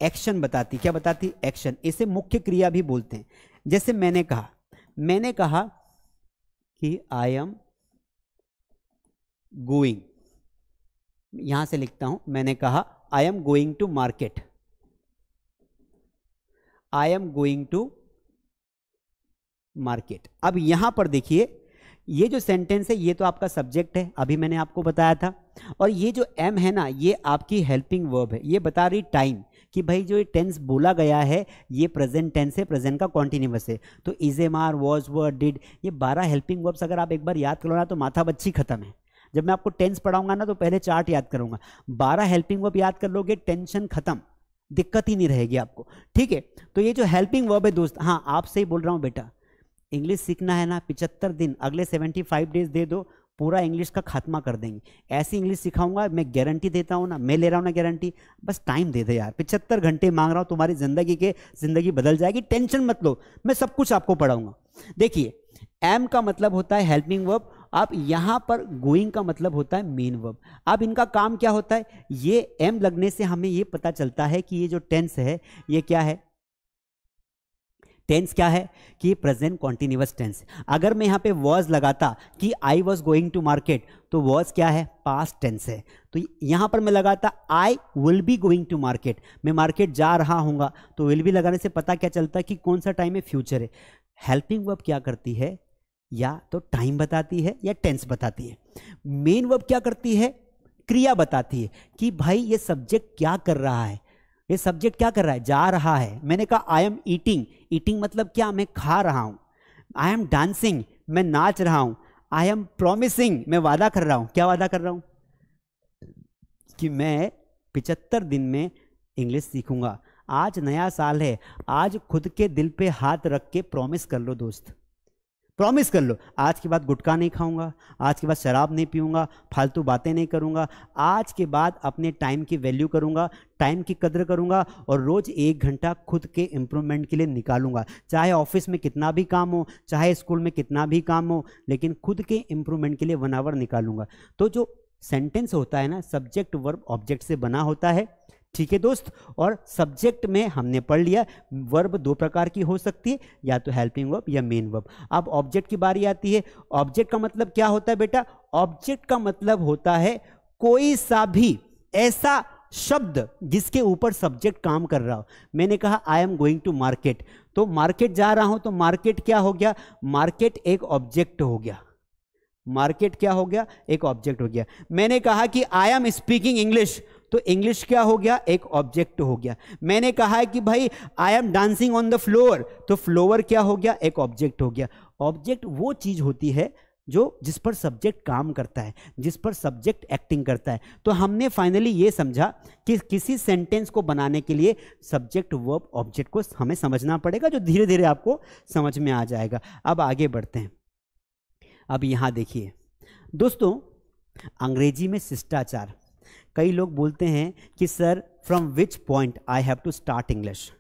एक्शन बताती क्या बताती एक्शन इसे मुख्य क्रिया भी बोलते हैं जैसे मैंने कहा मैंने कहा कि आई एम गोइंग यहां से लिखता हूं मैंने कहा I am going to market I am going to market अब यहां पर देखिए ये जो सेंटेंस है ये तो आपका सब्जेक्ट है अभी मैंने आपको बताया था और ये जो एम है ना ये आपकी हेल्पिंग वर्ब है ये बता रही टाइम कि भाई जो ये टेंस बोला गया है ये प्रेजेंट टेंस है प्रेजेंट का कॉन्टिन्यूस है तो is am are was were did ये बारह हेल्पिंग वर्ब्स अगर आप एक बार याद करो ना तो माथा बच्ची खत्म है जब मैं आपको टेंस पढ़ाऊंगा ना तो पहले चार्ट याद करूंगा बारह हेल्पिंग वर्ब याद कर लोगे टेंशन खत्म दिक्कत ही नहीं रहेगी आपको ठीक है तो ये जो हेल्पिंग वर्ब है दोस्त हाँ आपसे ही बोल रहा हूँ बेटा इंग्लिश सीखना है ना पिचहत्तर दिन अगले सेवेंटी फाइव डेज दे दो पूरा इंग्लिश का खात्मा कर देंगे ऐसी इंग्लिश सिखाऊंगा मैं गारंटी देता हूँ ना मैं ले रहा हूँ ना गारंटी बस टाइम दे दे यार पिछहत्तर घंटे मांग रहा हूँ तुम्हारी ज़िंदगी के ज़िंदगी बदल जाएगी टेंशन मत लो मैं सब कुछ आपको पढ़ाऊंगा देखिए एम का मतलब होता है हेल्पिंग वर्ब आप यहाँ पर गोइंग का मतलब होता है मेन वर्ब अब इनका काम क्या होता है ये एम लगने से हमें ये पता चलता है कि ये जो टेंस है ये क्या है टेंस क्या है कि प्रेजेंट कॉन्टिन्यूस टेंस अगर मैं यहाँ पे वॉज लगाता कि I was going to market तो वॉज क्या है पास्ट टेंस है तो यहाँ पर मैं लगाता I will be going to market मैं मार्केट जा रहा हूँ तो विल बी लगाने से पता क्या चलता है कि कौन सा टाइम है फ्यूचर है हेल्पिंग वर्ब क्या करती है या तो टाइम बताती है या टेंस बताती है मेन वर्ब क्या करती है क्रिया बताती है कि भाई ये सब्जेक्ट क्या कर रहा है ये सब्जेक्ट क्या कर रहा है जा रहा है मैंने कहा आई एम ईटिंग ईटिंग मतलब क्या मैं खा रहा हूँ आई एम डांसिंग मैं नाच रहा हूँ आई एम प्रोमिसिंग मैं वादा कर रहा हूँ क्या वादा कर रहा हूँ कि मैं पिचहत्तर दिन में इंग्लिश सीखूंगा आज नया साल है आज खुद के दिल पे हाथ रख के प्रॉमिस कर लो दोस्त प्रॉमिस कर लो आज के बाद गुटखा नहीं खाऊंगा आज के बाद शराब नहीं पीऊंगा फालतू बातें नहीं करूंगा आज के बाद अपने टाइम की वैल्यू करूंगा टाइम की कदर करूंगा और रोज़ एक घंटा खुद के इम्प्रूवमेंट के लिए निकालूंगा चाहे ऑफिस में कितना भी काम हो चाहे स्कूल में कितना भी काम हो लेकिन खुद के इम्प्रूवमेंट के लिए वन आवर निकालूंगा तो जो सेंटेंस होता है ना सब्जेक्ट वर्ब ऑब्जेक्ट से बना होता है ठीक है दोस्त और सब्जेक्ट में हमने पढ़ लिया वर्ब दो प्रकार की हो सकती है या तो हेल्पिंग वर्ब या मेन वर्ब अब ऑब्जेक्ट की बारी आती है ऑब्जेक्ट का मतलब क्या होता है बेटा ऑब्जेक्ट का मतलब होता है कोई सा भी ऐसा शब्द जिसके ऊपर सब्जेक्ट काम कर रहा हो मैंने कहा I am going to market तो मार्केट जा रहा हूं तो मार्केट क्या हो गया मार्केट एक ऑब्जेक्ट हो गया मार्केट क्या हो गया एक ऑब्जेक्ट हो गया मैंने कहा कि आई एम स्पीकिंग इंग्लिश तो इंग्लिश क्या हो गया एक ऑब्जेक्ट हो गया मैंने कहा है कि भाई I am dancing on the floor तो फ्लोवर क्या हो गया एक ऑब्जेक्ट हो गया ऑब्जेक्ट वो चीज़ होती है जो जिस पर सब्जेक्ट काम करता है जिस पर सब्जेक्ट एक्टिंग करता है तो हमने फाइनली ये समझा कि किसी सेंटेंस को बनाने के लिए सब्जेक्ट वर्ब ऑब्जेक्ट को हमें समझना पड़ेगा जो धीरे धीरे आपको समझ में आ जाएगा अब आगे बढ़ते हैं अब यहाँ देखिए दोस्तों अंग्रेजी में शिष्टाचार कई लोग बोलते हैं कि sir from which point I have to start English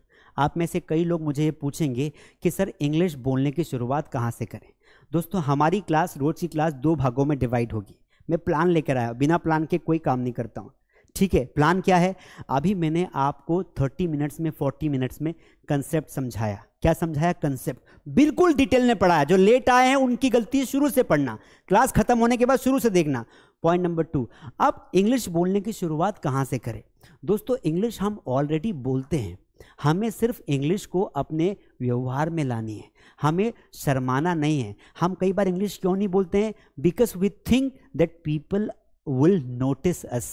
आप में से कई लोग मुझे ये पूछेंगे कि सर इंग्लिश बोलने की शुरुआत कहाँ से करें दोस्तों हमारी क्लास रोज की क्लास दो भागों में डिवाइड होगी मैं प्लान लेकर आया बिना प्लान के कोई काम नहीं करता हूँ ठीक है प्लान क्या है अभी मैंने आपको 30 मिनट्स में 40 मिनट्स में कंसेप्ट समझाया क्या समझाया कंसेप्ट बिल्कुल डिटेल में पढ़ाया जो लेट आए हैं उनकी गलती है शुरू से पढ़ना क्लास खत्म होने के बाद शुरू से देखना पॉइंट नंबर टू अब इंग्लिश बोलने की शुरुआत कहाँ से करें दोस्तों इंग्लिश हम ऑलरेडी बोलते हैं हमें सिर्फ इंग्लिश को अपने व्यवहार में लानी है हमें शर्माना नहीं है हम कई बार इंग्लिश क्यों नहीं बोलते हैं because we think that people will notice us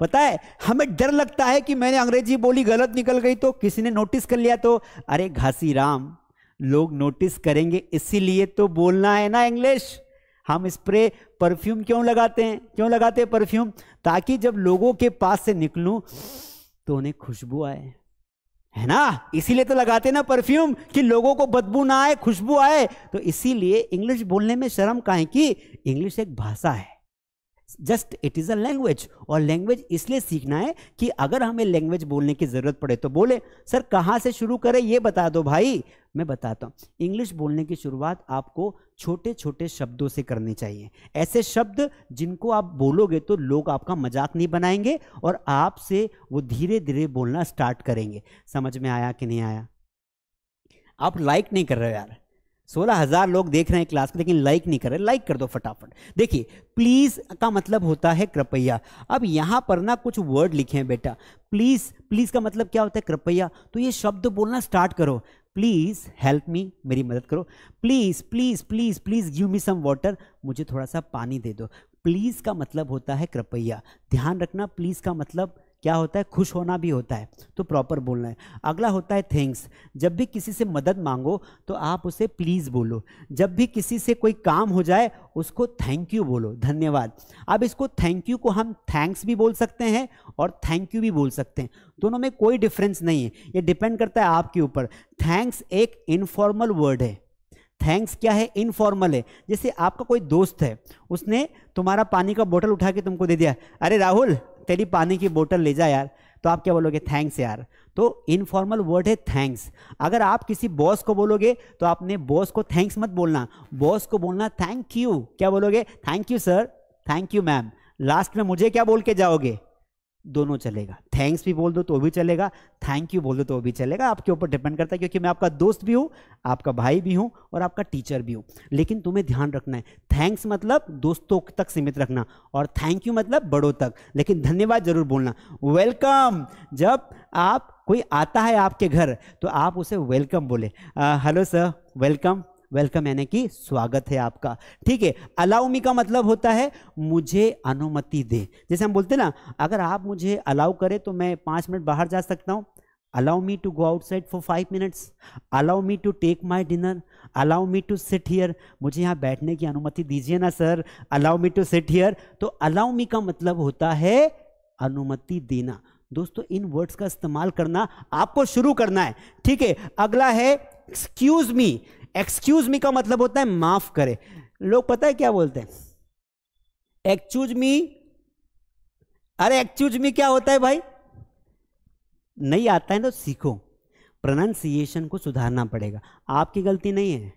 पता है हमें डर लगता है कि मैंने अंग्रेजी बोली गलत निकल गई तो किसी ने नोटिस कर लिया तो अरे घासी राम लोग नोटिस करेंगे इसीलिए तो बोलना है ना इंग्लिश हम स्प्रे परफ्यूम क्यों लगाते हैं क्यों लगाते हैं परफ्यूम ताकि जब लोगों के पास से निकलूं तो उन्हें खुशबू आए है ना इसीलिए तो लगाते ना परफ्यूम कि लोगों को बदबू ना आए खुशबू आए तो इसीलिए इंग्लिश बोलने में शर्म है कि इंग्लिश एक भाषा है just it is a language और लैंग्वेज इसलिए सीखना है कि अगर हमें लैंग्वेज बोलने की ज़रूरत पड़े तो बोले सर कहाँ से शुरू करें ये बता दो भाई मैं बताता हूँ इंग्लिश बोलने की शुरुआत आपको छोटे छोटे शब्दों से करनी चाहिए ऐसे शब्द जिनको आप बोलोगे तो लोग आपका मजाक नहीं बनाएंगे और आपसे वो धीरे धीरे बोलना स्टार्ट करेंगे समझ में आया कि नहीं आया आप लाइक नहीं कर रहे हो यार सोलह हजार लोग देख रहे हैं क्लास को लेकिन लाइक नहीं कर रहे लाइक कर दो फटाफट देखिए प्लीज का मतलब होता है कृपया अब यहां पर ना कुछ वर्ड लिखे हैं बेटा प्लीज प्लीज का मतलब क्या होता है कृपया तो ये शब्द बोलना स्टार्ट करो प्लीज हेल्प मी मेरी मदद करो please please please please give me some water मुझे थोड़ा सा पानी दे दो प्लीज का मतलब होता है कृपया ध्यान रखना प्लीज का मतलब क्या होता है खुश होना भी होता है तो प्रॉपर बोलना है अगला होता है थैंक्स जब भी किसी से मदद मांगो तो आप उसे प्लीज़ बोलो जब भी किसी से कोई काम हो जाए उसको थैंक यू बोलो धन्यवाद अब इसको थैंक यू को हम थैंक्स भी बोल सकते हैं और थैंक यू भी बोल सकते हैं दोनों में कोई डिफरेंस नहीं है ये डिपेंड करता है आपके ऊपर थैंक्स एक इनफॉर्मल वर्ड है थैंक्स क्या है इनफॉर्मल है जैसे आपका कोई दोस्त है उसने तुम्हारा पानी का बोतल उठा के तुमको दे दिया अरे राहुल तेरी पानी की बोतल ले जा यार तो आप क्या बोलोगे थैंक्स यार तो इनफॉर्मल वर्ड है थैंक्स अगर आप किसी बॉस को बोलोगे तो आपने बॉस को थैंक्स मत बोलना बॉस को बोलना थैंक यू क्या बोलोगे thank you sir thank you ma'am last में मुझे क्या बोल के जाओगे दोनों चलेगा थैंक्स भी बोल दो तो भी चलेगा थैंक यू बोल दो तो भी चलेगा आपके ऊपर डिपेंड करता है क्योंकि मैं आपका दोस्त भी हूँ आपका भाई भी हूँ और आपका टीचर भी हूँ लेकिन तुम्हें ध्यान रखना है थैंक्स मतलब दोस्तों तक सीमित रखना और थैंक यू मतलब बड़ों तक लेकिन धन्यवाद जरूर बोलना वेलकम जब आप कोई आता है आपके घर तो आप उसे वेलकम बोले हेलो सर वेलकम वेलकम यानी कि स्वागत है आपका ठीक है अलाउ मी का मतलब होता है मुझे अनुमति दे जैसे हम बोलते ना अगर आप मुझे अलाउ करें तो मैं पाँच मिनट बाहर जा सकता हूँ allow me to go outside for five minutes allow me to take my dinner allow me to sit here मुझे यहाँ बैठने की अनुमति दीजिए ना sir allow me to sit here तो अलाउ मी का मतलब होता है अनुमति देना दोस्तों इन वर्ड्स का इस्तेमाल करना आपको शुरू करना है ठीक है अगला है एक्सक्यूज मी एक्सक्यूज मी का मतलब होता है माफ करे लोग पता है क्या बोलते हैं एक्सक्यूज मी अरे एक्सक्यूज मी क्या होता है भाई नहीं आता है तो सीखो प्रोनाउंसिएशन को सुधारना पड़ेगा आपकी गलती नहीं है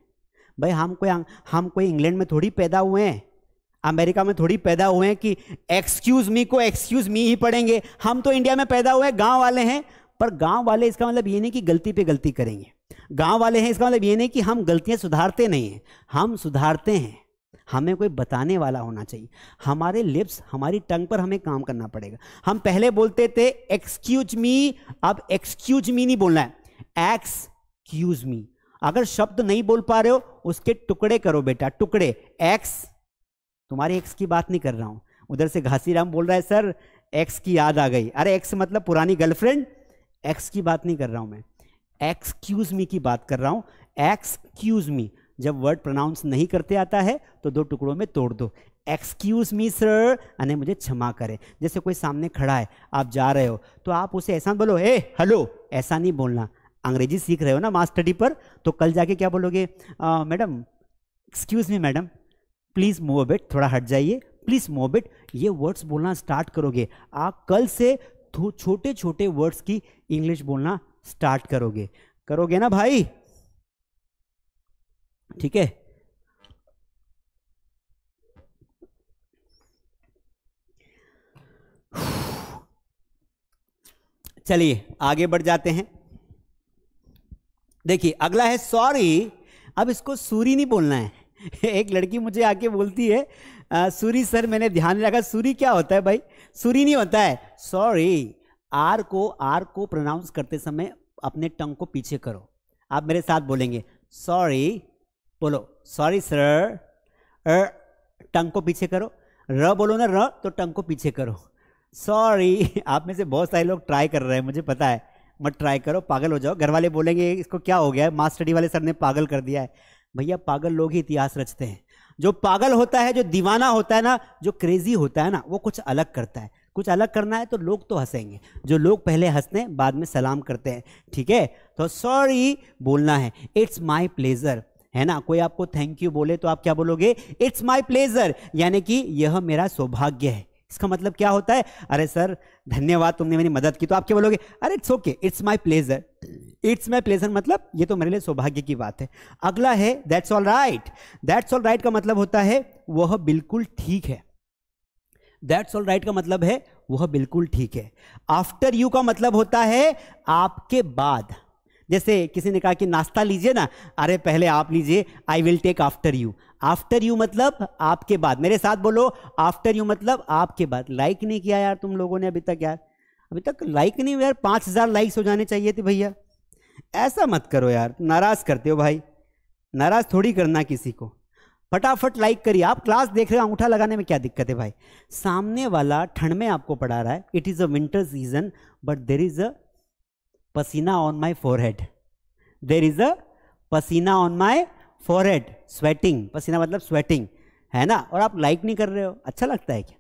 भाई हम कोई हम कोई इंग्लैंड में थोड़ी पैदा हुए हैं अमेरिका में थोड़ी पैदा हुए हैं कि एक्सक्यूज मी को एक्सक्यूज मी ही पढ़ेंगे हम तो इंडिया में पैदा हुए गांव वाले हैं पर गांव वाले इसका मतलब ये नहीं कि गलती पे गलती करेंगे गांव वाले हैं इसका मतलब ये नहीं कि हम गलतियां सुधारते नहीं हैं हम सुधारते हैं हमें कोई बताने वाला होना चाहिए हमारे लिप्स हमारी टंग पर हमें काम करना पड़ेगा हम पहले बोलते थे एक्सक्यूज मी अब एक्सक्यूज मी नहीं बोलना है एक्सक्यूज मी अगर शब्द नहीं बोल पा रहे हो उसके टुकड़े करो बेटा टुकड़े एक्स तुम्हारी एक्स की बात नहीं कर रहा हूं उधर से घासीराम बोल रहा है सर एक्स की याद आ गई अरे एक्स मतलब पुरानी गर्लफ्रेंड एक्स की बात नहीं कर रहा हूं मैं एक्सक्यूज मी की बात कर रहा हूँ एक्सक्यूज मी जब वर्ड प्रोनाउंस नहीं करते आता है तो दो टुकड़ों में तोड़ दो एक्सक्यूज मी सर यानी मुझे क्षमा करें जैसे कोई सामने खड़ा है आप जा रहे हो तो आप उसे ऐसा बोलो हे हेलो ऐसा नहीं बोलना अंग्रेजी सीख रहे हो ना मास्टर स्टडी पर तो कल जाके क्या बोलोगे madam excuse me madam please move थोड़ा हट जाइए प्लीज़ मूव ये वर्ड्स बोलना स्टार्ट करोगे आप कल से छोटे छोटे वर्ड्स की इंग्लिश बोलना स्टार्ट करोगे करोगे ना भाई ठीक है चलिए आगे बढ़ जाते हैं देखिए अगला है सॉरी अब इसको सूरी नहीं बोलना है (laughs) एक लड़की मुझे आके बोलती है आ, सूरी सर मैंने ध्यान रखा सूरी क्या होता है भाई सूरी नहीं होता है सॉरी आर को आर को प्रोनाउंस करते समय अपने टंग को पीछे करो आप मेरे साथ बोलेंगे सॉरी बोलो सॉरी सर टंग को पीछे करो र बोलो ना र तो टंग को पीछे करो सॉरी (laughs) आप में से बहुत सारे लोग ट्राई कर रहे हैं मुझे पता है मत ट्राई करो पागल हो जाओ घर वाले बोलेंगे इसको क्या हो गया है मास स्टडी वाले सर ने पागल कर दिया है भैया पागल लोग ही इतिहास रचते हैं जो पागल होता है जो दीवाना होता है ना जो क्रेजी होता है ना वो कुछ अलग करता है कुछ अलग करना है तो लोग तो हंसेंगे जो लोग पहले हंसते हैं बाद में सलाम करते हैं ठीक है तो सॉरी बोलना है इट्स माई प्लेजर है ना कोई आपको थैंक यू बोले तो आप क्या बोलोगे इट्स माई प्लेजर यानी कि यह मेरा सौभाग्य है इसका मतलब क्या होता है अरे सर धन्यवाद तुमने मेरी मदद की तो आप क्या बोलोगे अरे it's okay it's my pleasure it's my pleasure मतलब ये तो मेरे लिए सौभाग्य की बात है अगला है that's all right that's all right का मतलब होता है वह बिल्कुल ठीक है दैट्स ऑल राइट का मतलब है वह बिल्कुल ठीक है आफ्टर यू का मतलब होता है आपके बाद जैसे किसी ने कहा कि नाश्ता लीजिए ना अरे पहले आप लीजिए I will take after you after you मतलब आपके बाद मेरे साथ बोलो आफ्टर यू मतलब आपके बाद लाइक नहीं किया यार तुम लोगों ने अभी तक यार अभी तक लाइक नहीं यार पाँच हज़ार लाइक्स हो जाने चाहिए थे भैया ऐसा मत करो यार नाराज़ करते हो भाई नाराज़ थोड़ी करना किसी को फटाफट लाइक करिए आप क्लास देख रहे हो अंगूठा लगाने में क्या दिक्कत है भाई सामने वाला ठंड में आपको पढ़ा रहा है it is a winter season but there is a पसीना on my forehead there is a पसीना ऑन माई फोरहेड स्वेटिंग पसीना मतलब स्वेटिंग है ना और आप लाइक नहीं कर रहे हो अच्छा लगता है क्या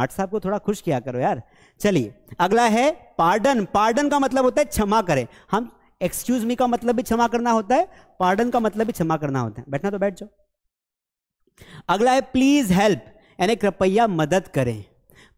मठ साहब को थोड़ा खुश किया करो यार चलिए अगला है पार्डन पार्डन का मतलब होता है क्षमा करें हम एक्सक्यूज मी का मतलब भी क्षमा करना होता है पार्डन का मतलब भी क्षमा करना होता है बैठना तो बैठ जाओ अगला है प्लीज़ हेल्प यानी कृपया मदद करें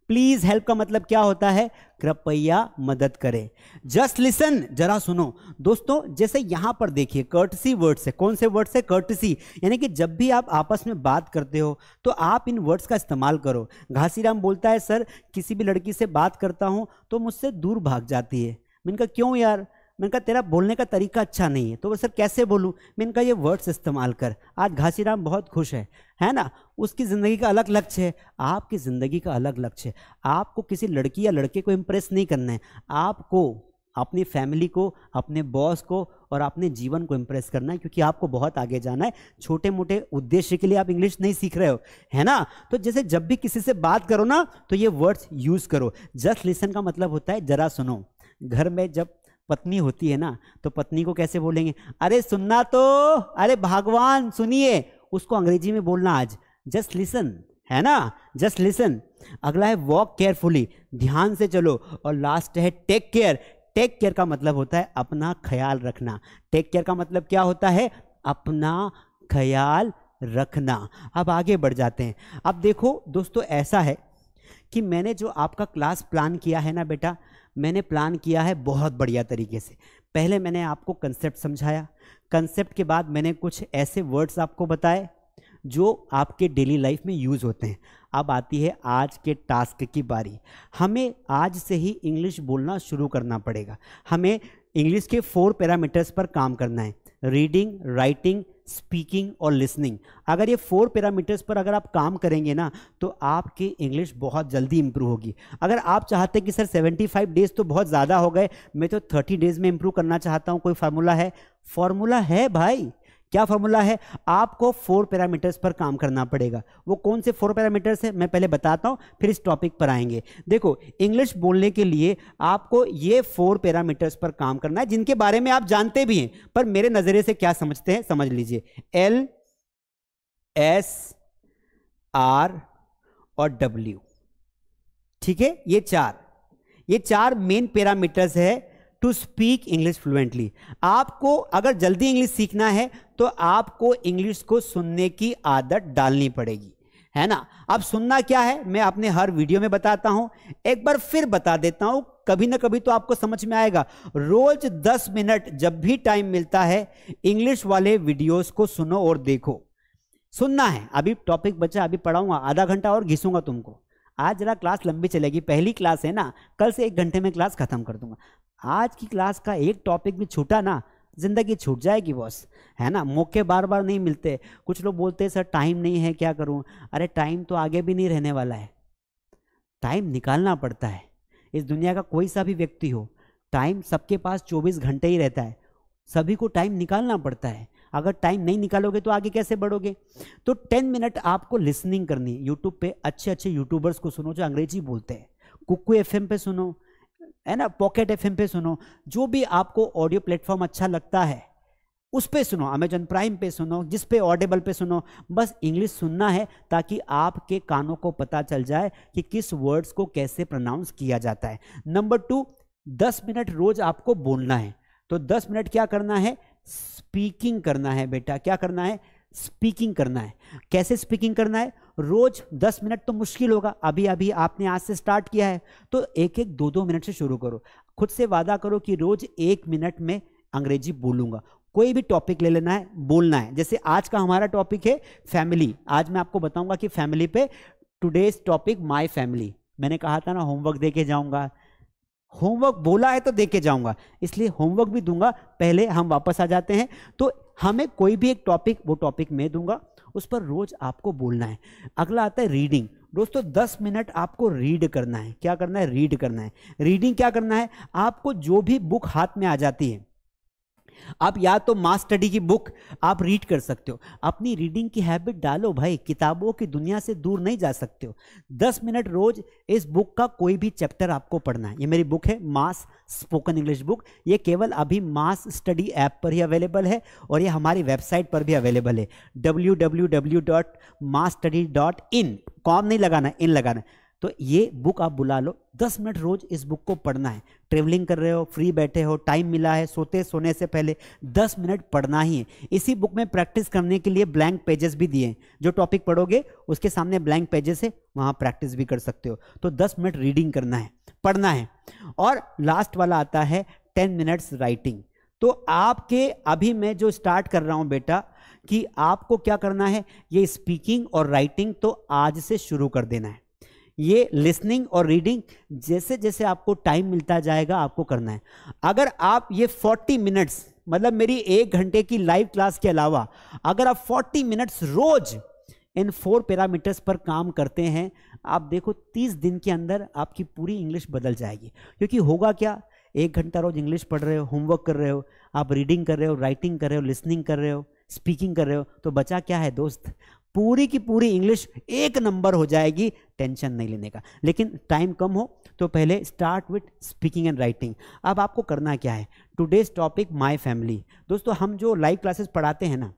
प्लीज़ हेल्प का मतलब क्या होता है कृपया मदद करें जस्ट लिसन जरा सुनो दोस्तों जैसे यहां पर देखिए कर्टसी वर्ड से कौन से वर्ड से कर्टसी यानी कि जब भी आप आपस में बात करते हो तो आप इन वर्ड्स का इस्तेमाल करो घासीराम बोलता है सर किसी भी लड़की से बात करता हूं तो मुझसे दूर भाग जाती है मैंने कहा क्यों यार मैंने कहा तेरा बोलने का तरीका अच्छा नहीं है तो वो सर कैसे बोलूँ मैंने कहा ये वर्ड्स इस्तेमाल कर आज घासीराम बहुत खुश है है ना उसकी ज़िंदगी का अलग लक्ष्य है आपकी ज़िंदगी का अलग लक्ष्य है आपको किसी लड़की या लड़के को इम्प्रेस नहीं करना है आपको अपनी फैमिली को अपने बॉस को और अपने जीवन को इम्प्रेस करना है क्योंकि आपको बहुत आगे जाना है छोटे मोटे उद्देश्य के लिए आप इंग्लिश नहीं सीख रहे हो है ना तो जैसे जब भी किसी से बात करो ना तो ये वर्ड्स यूज़ करो जस्ट लिसन का मतलब होता है जरा सुनो घर में जब पत्नी होती है ना तो पत्नी को कैसे बोलेंगे अरे सुनना तो अरे भगवान सुनिए उसको अंग्रेजी में बोलना आज जस्ट लिसन है ना जस्ट लिसन अगला है वॉक केयरफुली ध्यान से चलो और लास्ट है टेक केयर टेक केयर का मतलब होता है अपना ख्याल रखना टेक केयर का मतलब क्या होता है अपना ख्याल रखना अब आगे बढ़ जाते हैं अब देखो दोस्तों ऐसा है कि मैंने जो आपका क्लास प्लान किया है ना बेटा मैंने प्लान किया है बहुत बढ़िया तरीके से पहले मैंने आपको कंसेप्ट समझाया कंसेप्ट के बाद मैंने कुछ ऐसे वर्ड्स आपको बताए जो आपके डेली लाइफ में यूज़ होते हैं अब आती है आज के टास्क की बारी हमें आज से ही इंग्लिश बोलना शुरू करना पड़ेगा हमें इंग्लिश के फोर पैरामीटर्स पर काम करना है रीडिंग राइटिंग स्पीकिंग और लिसनिंग अगर ये फोर पैरामीटर्स पर अगर आप काम करेंगे ना तो आपकी इंग्लिश बहुत जल्दी इंप्रूव होगी अगर आप चाहते हैं कि सर 75 डेज़ तो बहुत ज़्यादा हो गए मैं तो 30 डेज़ में इंप्रूव करना चाहता हूँ कोई फार्मूला है फार्मूला है भाई क्या फॉर्मूला है आपको फोर पैरामीटर्स पर काम करना पड़ेगा वो कौन से फोर पैरामीटर्स है मैं पहले बताता हूँ फिर इस टॉपिक पर आएंगे देखो इंग्लिश बोलने के लिए आपको ये फोर पैरामीटर्स पर काम करना है जिनके बारे में आप जानते भी हैं पर मेरे नज़रिए से क्या समझते हैं समझ लीजिए एल एस आर और डब्ल्यू ठीक है ये चार ये चार मेन पैरामीटर्स है टू स्पीक इंग्लिश फ्लुएंटली आपको अगर जल्दी इंग्लिश सीखना है तो आपको इंग्लिश को सुनने की आदत डालनी पड़ेगी है ना अब सुनना क्या है मैं अपने हर वीडियो में बताता हूं एक बार फिर बता देता हूं कभी ना कभी तो आपको समझ में आएगा रोज 10 मिनट जब भी टाइम मिलता है इंग्लिश वाले वीडियोस को सुनो और देखो सुनना है अभी टॉपिक बचा अभी पढ़ाऊंगा आधा घंटा और घिसूंगा तुमको आज जरा क्लास लंबी चलेगी पहली क्लास है ना कल से एक घंटे में क्लास खत्म कर दूंगा आज की क्लास का एक टॉपिक भी छूटा ना ज़िंदगी छूट जाएगी बॉस है ना मौके बार बार नहीं मिलते कुछ लोग बोलते हैं सर टाइम नहीं है क्या करूं अरे टाइम तो आगे भी नहीं रहने वाला है टाइम निकालना पड़ता है इस दुनिया का कोई सा भी व्यक्ति हो टाइम सबके पास 24 घंटे ही रहता है सभी को टाइम निकालना पड़ता है अगर टाइम नहीं निकालोगे तो आगे कैसे बढ़ोगे तो टेन मिनट आपको लिसनिंग करनी यूट्यूब पे अच्छे अच्छे यूट्यूबर्स को सुनो जो अंग्रेजी बोलते हैं कुकू एफ पे सुनो है ना पॉकेट एफ पे सुनो जो भी आपको ऑडियो प्लेटफॉर्म अच्छा लगता है उस पे सुनो अमेजोन प्राइम पे सुनो जिस पे ऑडिबल पे सुनो बस इंग्लिश सुनना है ताकि आपके कानों को पता चल जाए कि किस वर्ड्स को कैसे प्रोनाउंस किया जाता है नंबर टू दस मिनट रोज आपको बोलना है तो दस मिनट क्या करना है स्पीकिंग करना है बेटा क्या करना है स्पीकिंग करना है कैसे स्पीकिंग करना है रोज दस मिनट तो मुश्किल होगा अभी अभी आपने आज से स्टार्ट किया है तो एक एक दो दो मिनट से शुरू करो खुद से वादा करो कि रोज एक मिनट में अंग्रेजी बोलूंगा कोई भी टॉपिक ले लेना है बोलना है जैसे आज का हमारा टॉपिक है फैमिली आज मैं आपको बताऊंगा कि फैमिली पे टुडेज टॉपिक माई फैमिली मैंने कहा था ना होमवर्क दे के जाऊंगा होमवर्क बोला है तो देके जाऊंगा इसलिए होमवर्क भी दूंगा पहले हम वापस आ जाते हैं तो हमें कोई भी एक टॉपिक वो टॉपिक मैं दूंगा उस पर रोज आपको बोलना है अगला आता है रीडिंग दोस्तों दस मिनट आपको रीड करना है क्या करना है रीड करना है रीडिंग क्या करना है आपको जो भी बुक हाथ में आ जाती है आप या तो मास स्टडी की बुक आप रीड कर सकते हो अपनी रीडिंग की हैबिट डालो भाई किताबों की दुनिया से दूर नहीं जा सकते हो दस मिनट रोज इस बुक का कोई भी चैप्टर आपको पढ़ना है ये मेरी बुक है मास स्पोकन इंग्लिश बुक ये केवल अभी मास स्टडी ऐप पर ही अवेलेबल है और ये हमारी वेबसाइट पर भी अवेलेबल है W W W dot Mass Study dot in com नहीं लगाना इन लगाना तो ये बुक आप बुला लो दस मिनट रोज इस बुक को पढ़ना है ट्रेवलिंग कर रहे हो फ्री बैठे हो टाइम मिला है सोते सोने से पहले दस मिनट पढ़ना ही है इसी बुक में प्रैक्टिस करने के लिए ब्लैंक पेजेस भी दिए हैं जो टॉपिक पढ़ोगे उसके सामने ब्लैंक पेजेस है वहाँ प्रैक्टिस भी कर सकते हो तो दस मिनट रीडिंग करना है पढ़ना है और लास्ट वाला आता है टेन मिनट्स राइटिंग तो आपके अभी मैं जो स्टार्ट कर रहा हूँ बेटा कि आपको क्या करना है ये स्पीकिंग और राइटिंग तो आज से शुरू कर देना है ये लिसनिंग और रीडिंग जैसे जैसे आपको टाइम मिलता जाएगा आपको करना है अगर आप ये 40 मिनट्स मतलब मेरी एक घंटे की लाइव क्लास के अलावा अगर आप 40 मिनट्स रोज इन फोर पैरामीटर्स पर काम करते हैं आप देखो 30 दिन के अंदर आपकी पूरी इंग्लिश बदल जाएगी क्योंकि होगा क्या एक घंटा रोज इंग्लिश पढ़ रहे हो होमवर्क कर रहे हो आप रीडिंग कर रहे हो राइटिंग कर रहे हो लिसनिंग कर रहे हो स्पीकिंग कर रहे हो तो बचा क्या है दोस्त पूरी की पूरी इंग्लिश एक नंबर हो जाएगी टेंशन नहीं लेने का लेकिन टाइम कम हो तो पहले start with speaking and writing अब आपको करना क्या है टुडेज टॉपिक माई फैमिली दोस्तों हम जो लाइव क्लासेस पढ़ाते हैं ना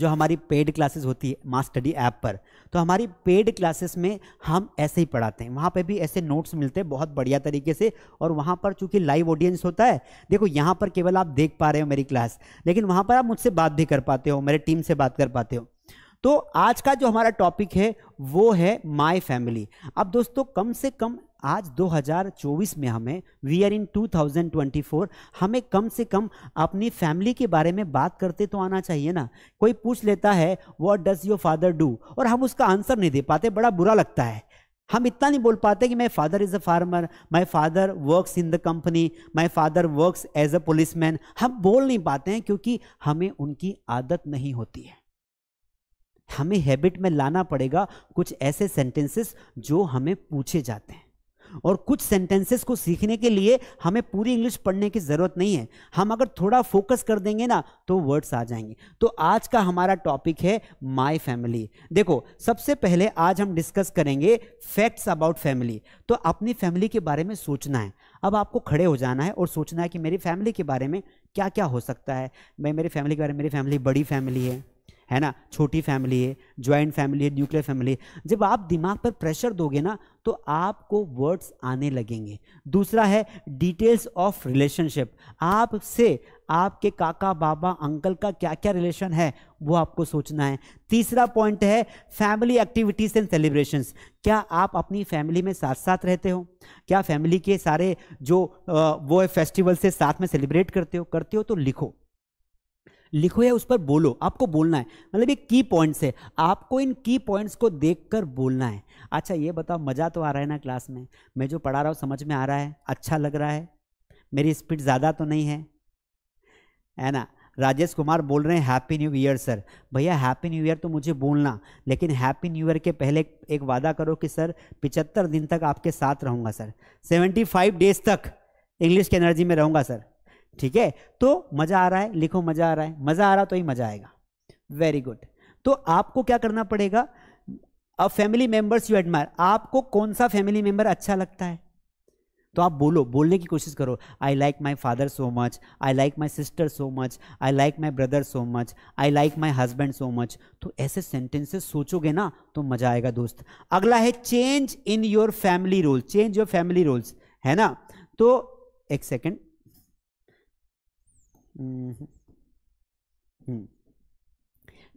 जो हमारी पेड क्लासेस होती है माँ स्टडी ऐप पर तो हमारी पेड क्लासेस में हम ऐसे ही पढ़ाते हैं वहाँ पे भी ऐसे नोट्स मिलते हैं बहुत बढ़िया तरीके से और वहाँ पर चूंकि लाइव ऑडियंस होता है देखो यहाँ पर केवल आप देख पा रहे हो मेरी क्लास लेकिन वहाँ पर आप मुझसे बात भी कर पाते हो मेरे टीम से बात कर पाते हो तो आज का जो हमारा टॉपिक है वो है माई फैमिली अब दोस्तों कम से कम आज 2024 में हमें वी आर इन 2024 हमें कम से कम अपनी फैमिली के बारे में बात करते तो आना चाहिए ना कोई पूछ लेता है what does your father do और हम उसका आंसर नहीं दे पाते बड़ा बुरा लगता है हम इतना नहीं बोल पाते कि my father is a farmer my father works in the company my father works as a policeman हम बोल नहीं पाते हैं क्योंकि हमें उनकी आदत नहीं होती है हमें हैबिट में लाना पड़ेगा कुछ ऐसे सेंटेंसेस जो हमें पूछे जाते हैं और कुछ सेंटेंसेस को सीखने के लिए हमें पूरी इंग्लिश पढ़ने की ज़रूरत नहीं है हम अगर थोड़ा फोकस कर देंगे ना तो वर्ड्स आ जाएंगे तो आज का हमारा टॉपिक है माय फैमिली देखो सबसे पहले आज हम डिस्कस करेंगे फैक्ट्स अबाउट फैमिली तो अपनी फैमिली के बारे में सोचना है अब आपको खड़े हो जाना है और सोचना है कि मेरी फैमिली के बारे में क्या क्या हो सकता है भाई मेरी फैमिली के बारे में मेरी फैमिली बड़ी फैमिली है है ना छोटी फैमिली है ज्वाइंट फैमिली है न्यूक्लियर फैमिली है जब आप दिमाग पर प्रेशर दोगे ना तो आपको वर्ड्स आने लगेंगे दूसरा है डिटेल्स ऑफ रिलेशनशिप आपसे आपके काका बाबा अंकल का क्या क्या रिलेशन है वो आपको सोचना है तीसरा पॉइंट है फैमिली एक्टिविटीज़ एंड सेलिब्रेशंस क्या आप अपनी फैमिली में साथ साथ रहते हो क्या फैमिली के सारे जो वो है फेस्टिवल से साथ में सेलिब्रेट करते हो करते हो तो लिखो लिखो या उस पर बोलो आपको बोलना है मतलब ये की पॉइंट्स है आपको इन की पॉइंट्स को देखकर बोलना है अच्छा ये बताओ मज़ा तो आ रहा है ना क्लास में मैं जो पढ़ा रहा हूँ समझ में आ रहा है अच्छा लग रहा है मेरी स्पीड ज़्यादा तो नहीं है है ना राजेश कुमार बोल रहे हैं हैप्पी न्यू ईयर सर भैया हैप्पी न्यू ईयर तो मुझे बोलना लेकिन हैप्पी न्यू ईयर के पहले एक वादा करो कि सर पिचहत्तर दिन तक आपके साथ रहूँगा सर सेवेंटी फाइव डेज तक इंग्लिश के एनर्जी में रहूँगा सर ठीक है तो मजा आ रहा है लिखो मजा आ रहा है मजा आ रहा तो ही मजा आएगा वेरी गुड तो आपको क्या करना पड़ेगा अब फैमिली मेंबर्स यू एडमायर आपको कौन सा फैमिली मेंबर अच्छा लगता है तो आप बोलो बोलने की कोशिश करो I like my father so much I like my sister so much I like my brother so much I like my husband so much तो ऐसे सेंटेंसेस सोचोगे ना तो मजा आएगा दोस्त अगला है change in your family role change your family roles है ना तो एक second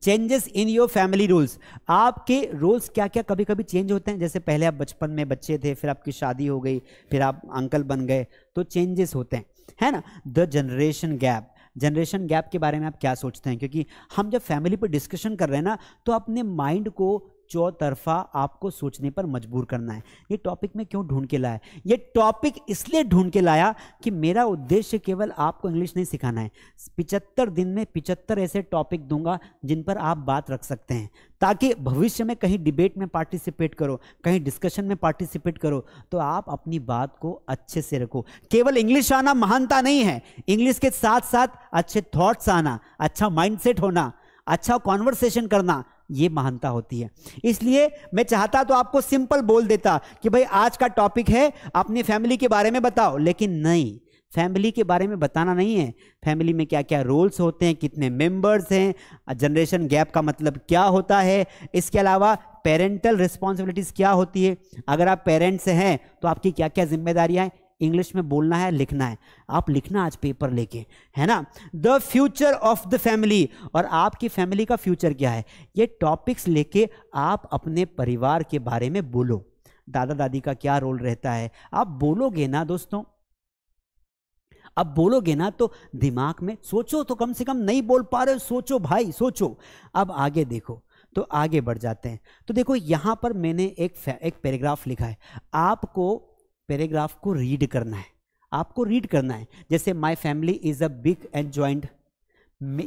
changes in your family rules आपके रूल्स क्या क्या कभी कभी चेंज होते हैं जैसे पहले आप बचपन में बच्चे थे फिर आपकी शादी हो गई फिर आप अंकल बन गए तो चेंजेस होते हैं है ना the generation gap generation gap के बारे में आप क्या सोचते हैं क्योंकि हम जब फैमिली पर डिस्कशन कर रहे हैं ना तो अपने माइंड को चौतरफा आपको सोचने पर मजबूर करना है ये टॉपिक मैं क्यों ढूंढ के लाया ये टॉपिक इसलिए ढूंढ के लाया कि मेरा उद्देश्य केवल आपको इंग्लिश नहीं सिखाना है पिचहत्तर दिन में पिचहत्तर ऐसे टॉपिक दूंगा जिन पर आप बात रख सकते हैं ताकि भविष्य में कहीं डिबेट में पार्टिसिपेट करो कहीं डिस्कशन में पार्टिसिपेट करो तो आप अपनी बात को अच्छे से रखो केवल इंग्लिश आना महानता नहीं है इंग्लिश के साथ साथ अच्छे थॉट्स आना अच्छा माइंडसेट होना अच्छा कॉन्वर्सेशन करना ये महानता होती है इसलिए मैं चाहता तो आपको सिंपल बोल देता कि भाई आज का टॉपिक है अपनी फैमिली के बारे में बताओ लेकिन नहीं फैमिली के बारे में बताना नहीं है फैमिली में क्या क्या रोल्स होते हैं कितने मेंबर्स हैं जनरेशन गैप का मतलब क्या होता है इसके अलावा पेरेंटल रिस्पॉन्सिबिलिटीज़ क्या होती है अगर आप पेरेंट्स हैं तो आपकी क्या क्या जिम्मेदारियाँ हैं इंग्लिश में बोलना है लिखना है आप लिखना आज पेपर लेके है ना the future of the family और आपकी फैमिली का फ्यूचर क्या है ये टॉपिक्स लेके आप अपने परिवार के बारे में बोलो दादा दादी का क्या रोल रहता है आप बोलोगे ना दोस्तों अब बोलोगे ना तो दिमाग में सोचो तो कम से कम नहीं बोल पा रहे हो सोचो भाई सोचो अब आगे देखो तो आगे बढ़ जाते हैं तो देखो यहां पर मैंने एक एक पैराग्राफ लिखा है आपको पैराग्राफ को रीड करना है आपको रीड करना है जैसे my family is a big and joint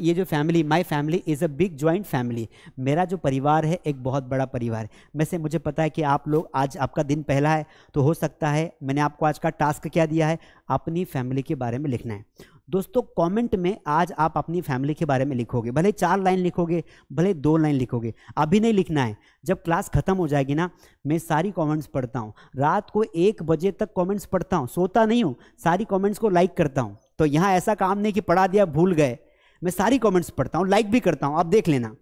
ये जो family my family is a big joint family मेरा जो परिवार है एक बहुत बड़ा परिवार है वैसे मुझे पता है कि आप लोग आज आपका दिन पहला है तो हो सकता है मैंने आपको आज का टास्क क्या दिया है अपनी फैमिली के बारे में लिखना है दोस्तों कमेंट में आज आप अपनी फैमिली के बारे में लिखोगे भले चार लाइन लिखोगे भले दो लाइन लिखोगे अभी नहीं लिखना है जब क्लास खत्म हो जाएगी ना मैं सारी कमेंट्स पढ़ता हूँ रात को एक बजे तक कमेंट्स पढ़ता हूँ सोता नहीं हूँ सारी कमेंट्स को लाइक करता हूँ तो यहाँ ऐसा काम नहीं कि पढ़ा दिया भूल गए मैं सारी कॉमेंट्स पढ़ता हूँ लाइक भी करता हूँ आप देख लेना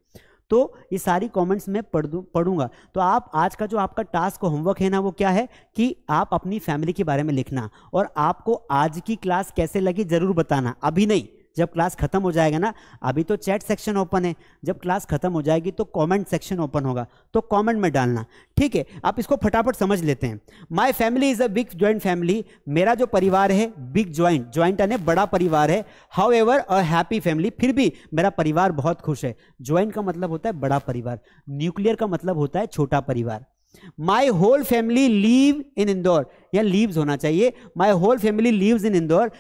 तो ये सारी कमेंट्स मैं पढ़ दूँ पढ़ूंगा तो आप आज का जो आपका टास्क होमवर्क है ना वो क्या है कि आप अपनी फैमिली के बारे में लिखना और आपको आज की क्लास कैसे लगी ज़रूर बताना अभी नहीं जब क्लास खत्म हो जाएगा ना अभी तो चैट सेक्शन ओपन है जब क्लास खत्म हो जाएगी तो कमेंट सेक्शन ओपन होगा तो कमेंट में डालना ठीक है आप इसको फटाफट समझ लेते हैं my family is a big joint family मेरा जो परिवार है बिग ज्वाइंट ज्वाइंट यानी बड़ा परिवार है however a happy family फिर भी मेरा परिवार बहुत खुश है ज्वाइंट का मतलब होता है बड़ा परिवार न्यूक्लियर का मतलब होता है छोटा परिवार my whole family live in Indore या लीव्स होना चाहिए my whole family lives in Indore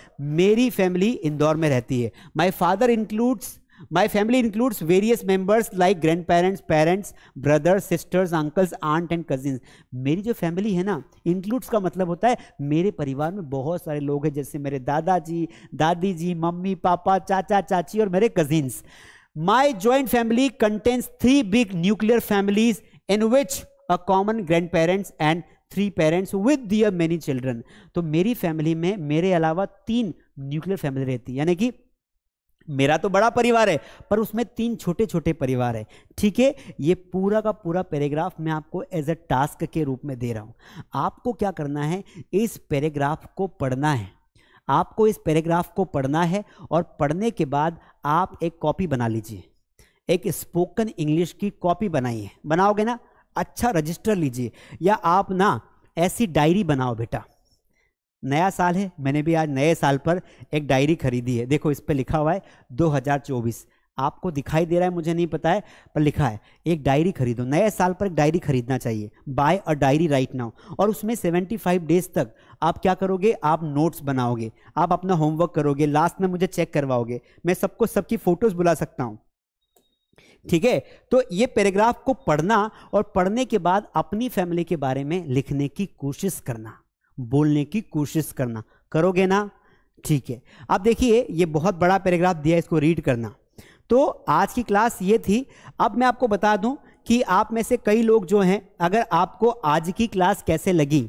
मेरी फैमिली इंदौर में रहती है my father includes my family includes various members like grandparents parents brothers sisters uncles aunt and cousin मेरी जो फैमिली है ना इंक्लूड्स का मतलब होता है मेरे परिवार में बहुत सारे लोग हैं जैसे मेरे दादाजी दादी जी मम्मी पापा चाचा चाची और मेरे cousins my joint family contains three big nuclear families in which a common grandparents and three parents with their many children तो मेरी फैमिली में मेरे अलावा तीन न्यूक्लियर फैमिली रहती है यानी कि मेरा तो बड़ा परिवार है पर उसमें तीन छोटे छोटे परिवार है ठीक है ये पूरा का पूरा पैराग्राफ मैं आपको एज अ टास्क के रूप में दे रहा हूँ आपको क्या करना है इस पैराग्राफ को पढ़ना है आपको इस पैराग्राफ को पढ़ना है और पढ़ने के बाद आप एक कॉपी बना लीजिए एक स्पोकन इंग्लिश की कॉपी बनाइए बनाओगे ना अच्छा रजिस्टर लीजिए या आप ना ऐसी डायरी बनाओ बेटा नया साल है मैंने भी आज नए साल पर एक डायरी खरीदी है देखो इस पर लिखा हुआ है 2024 आपको दिखाई दे रहा है मुझे नहीं पता है पर लिखा है एक डायरी खरीदो नए साल पर एक डायरी खरीदना चाहिए buy a diary right now और उसमें 75 डेज तक आप क्या करोगे आप नोट्स बनाओगे आप अपना होमवर्क करोगे लास्ट में मुझे चेक करवाओगे मैं सबको सबकी फ़ोटोज़ बुला सकता हूँ हम्म। ठीक है तो ये पैराग्राफ को पढ़ना और पढ़ने के बाद अपनी फैमिली के बारे में लिखने की कोशिश करना बोलने की कोशिश करना करोगे ना ठीक है अब देखिए ये बहुत बड़ा पैराग्राफ दिया इसको रीड करना तो आज की क्लास ये थी अब मैं आपको बता दूं कि आप में से कई लोग जो हैं अगर आपको आज की क्लास कैसे लगी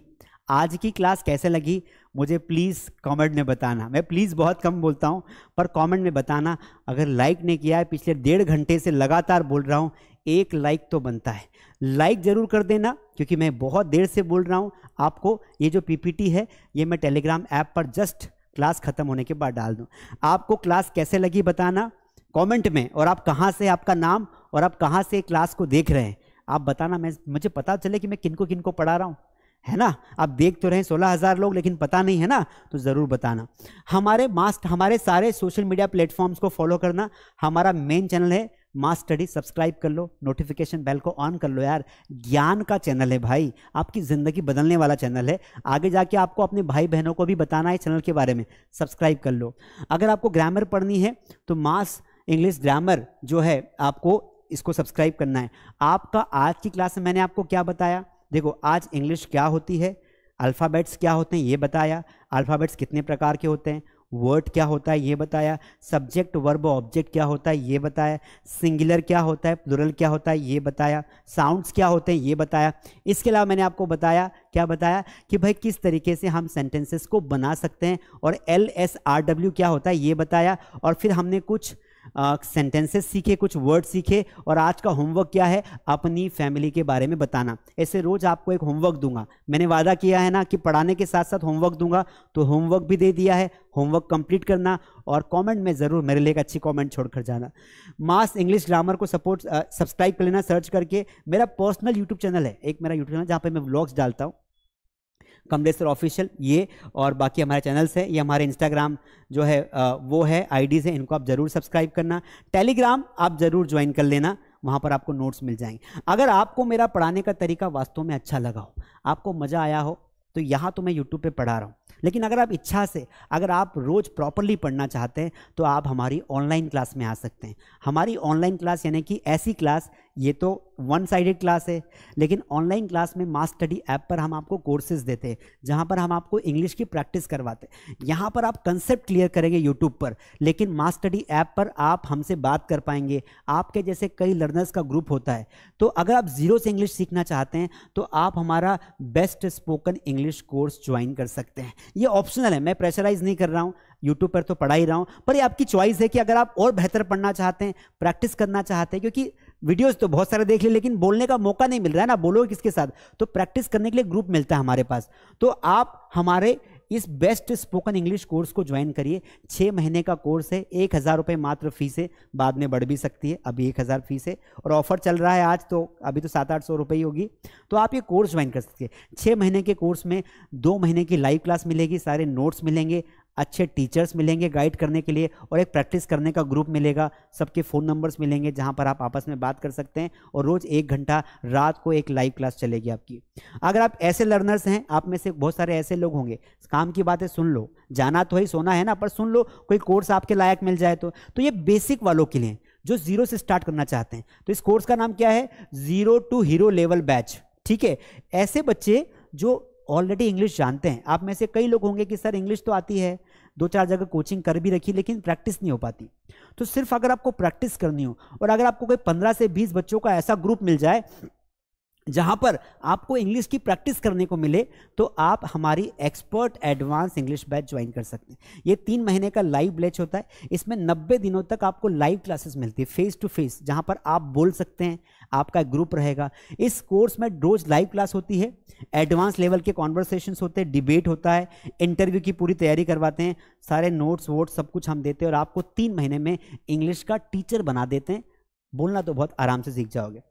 आज की क्लास कैसे लगी मुझे प्लीज़ कमेंट में बताना मैं प्लीज़ बहुत कम बोलता हूँ पर कमेंट में बताना अगर लाइक नहीं किया है पिछले डेढ़ घंटे से लगातार बोल रहा हूँ एक लाइक तो बनता है लाइक ज़रूर कर देना क्योंकि मैं बहुत देर से बोल रहा हूँ आपको ये जो पीपीटी है ये मैं टेलीग्राम ऐप पर जस्ट क्लास ख़त्म होने के बाद डाल दूँ आपको क्लास कैसे लगी बताना कॉमेंट में और आप कहाँ से आपका नाम और आप कहाँ से क्लास को देख रहे हैं आप बताना मैं मुझे पता चले कि मैं किनको किनको पढ़ा रहा हूँ है ना आप देख तो रहे सोलह हज़ार लोग लेकिन पता नहीं है ना तो ज़रूर बताना हमारे मास्ट हमारे सारे सोशल मीडिया प्लेटफॉर्म्स को फॉलो करना हमारा मेन चैनल है मास स्टडी सब्सक्राइब कर लो नोटिफिकेशन बेल को ऑन कर लो यार ज्ञान का चैनल है भाई आपकी ज़िंदगी बदलने वाला चैनल है आगे जाके आपको अपने भाई बहनों को भी बताना है चैनल के बारे में सब्सक्राइब कर लो अगर आपको ग्रामर पढ़नी है तो मास इंग्लिश ग्रामर जो है आपको इसको सब्सक्राइब करना है आपका आज की क्लास में मैंने आपको क्या बताया देखो आज इंग्लिश क्या होती है अल्फ़ाबेट्स क्या होते हैं ये बताया अल्फ़ाबेट्स कितने प्रकार के होते हैं वर्ड क्या होता है ये बताया सब्जेक्ट वर्ब ऑब्जेक्ट क्या होता है ये बताया सिंगुलर क्या होता है प्लुरल क्या होता है ये बताया साउंड्स क्या होते हैं ये बताया इसके अलावा मैंने आपको बताया क्या बताया कि भाई किस तरीके से हम सेंटेंसेस को बना सकते हैं और एल एस आर डब्ल्यू क्या होता है ये बताया और फिर हमने कुछ सेंटेंसेस सीखे कुछ वर्ड सीखे और आज का होमवर्क क्या है अपनी फैमिली के बारे में बताना ऐसे रोज आपको एक होमवर्क दूंगा मैंने वादा किया है ना कि पढ़ाने के साथ साथ होमवर्क दूंगा तो होमवर्क भी दे दिया है होमवर्क कंप्लीट करना और कमेंट में ज़रूर मेरे लिए एक अच्छी कमेंट छोड़कर जाना मास इंग्लिश ग्रामर को सपोर्ट सब्सक्राइब कर लेना सर्च करके मेरा पर्सनल यूट्यूब चैनल है एक मेरा यूट्यूब चैनल जहाँ पर मैं ब्लॉग्स डालता हूँ कमलेश्वर ऑफिशियल ये और बाकी हमारे चैनल्स हैं ये हमारे इंस्टाग्राम जो है वो है आईडीज़ है इनको आप ज़रूर सब्सक्राइब करना टेलीग्राम आप ज़रूर ज्वाइन कर लेना वहाँ पर आपको नोट्स मिल जाएंगे अगर आपको मेरा पढ़ाने का तरीका वास्तव में अच्छा लगा हो आपको मज़ा आया हो तो यहाँ तो मैं यूट्यूब पर पढ़ा रहा हूँ लेकिन अगर आप इच्छा से अगर आप रोज़ प्रॉपरली पढ़ना चाहते हैं तो आप हमारी ऑनलाइन क्लास में आ सकते हैं हमारी ऑनलाइन क्लास यानी कि ऐसी क्लास ये तो वन साइडेड क्लास है लेकिन ऑनलाइन क्लास में मास स्टडी ऐप पर हम आपको कोर्सेज देते हैं जहाँ पर हम आपको इंग्लिश की प्रैक्टिस करवाते हैं यहाँ पर आप कंसेप्ट क्लियर करेंगे यूट्यूब पर लेकिन मास स्टडी ऐप पर आप हमसे बात कर पाएंगे आपके जैसे कई लर्नर्स का ग्रुप होता है तो अगर आप जीरो से इंग्लिश सीखना चाहते हैं तो आप हमारा best spoken English course join कर सकते हैं ये ऑप्शनल है मैं प्रेशराइज नहीं कर रहा हूँ यूट्यूब पर तो पढ़ा ही रहा हूँ पर ये आपकी चॉइस है कि अगर आप और बेहतर पढ़ना चाहते हैं प्रैक्टिस करना चाहते हैं क्योंकि वीडियोस तो बहुत सारे देख लिए लेकिन बोलने का मौका नहीं मिल रहा है ना बोलो किसके साथ तो प्रैक्टिस करने के लिए ग्रुप मिलता है हमारे पास तो आप हमारे इस बेस्ट स्पोकन इंग्लिश कोर्स को ज्वाइन करिए छः महीने का कोर्स है एक हज़ार रुपये मात्र फीस है बाद में बढ़ भी सकती है अभी एक हज़ार फीस है और ऑफर चल रहा है आज तो अभी तो सात आठ सौ रुपये ही होगी तो आप ये कोर्स ज्वाइन कर सकते हैं छः महीने के कोर्स में दो महीने की लाइव क्लास मिलेगी सारे नोट्स मिलेंगे अच्छे टीचर्स मिलेंगे गाइड करने के लिए और एक प्रैक्टिस करने का ग्रुप मिलेगा सबके फ़ोन नंबर्स मिलेंगे जहां पर आप आपस में बात कर सकते हैं और रोज़ एक घंटा रात को एक लाइव क्लास चलेगी आपकी अगर आप ऐसे लर्नर्स हैं आप में से बहुत सारे ऐसे लोग होंगे काम की बातें सुन लो जाना तो ही सोना है ना पर सुन लो कोई कोर्स आपके लायक मिल जाए तो, तो ये बेसिक वालों के लिए जो जीरो से स्टार्ट करना चाहते हैं तो इस कोर्स का नाम क्या है zero to hero level batch ठीक है ऐसे बच्चे जो ऑलरेडी इंग्लिश जानते हैं आप में से कई लोग होंगे कि सर इंग्लिश तो आती है दो चार जगह कोचिंग कर भी रखी लेकिन प्रैक्टिस नहीं हो पाती तो सिर्फ अगर आपको प्रैक्टिस करनी हो और अगर आपको कोई पंद्रह से बीस बच्चों का ऐसा ग्रुप मिल जाए जहां पर आपको इंग्लिश की प्रैक्टिस करने को मिले तो आप हमारी expert advance English batch join कर सकते हैं ये तीन महीने का लाइव बैच होता है इसमें नब्बे दिनों तक आपको लाइव क्लासेस मिलती है फेस टू फेस जहां पर आप बोल सकते हैं आपका ग्रुप रहेगा इस कोर्स में रोज लाइव क्लास होती है एडवांस लेवल के कॉन्वर्सेशन होते हैं डिबेट होता है इंटरव्यू की पूरी तैयारी करवाते हैं सारे नोट्स वोट्स सब कुछ हम देते हैं और आपको तीन महीने में इंग्लिश का टीचर बना देते हैं बोलना तो बहुत आराम से सीख जाओगे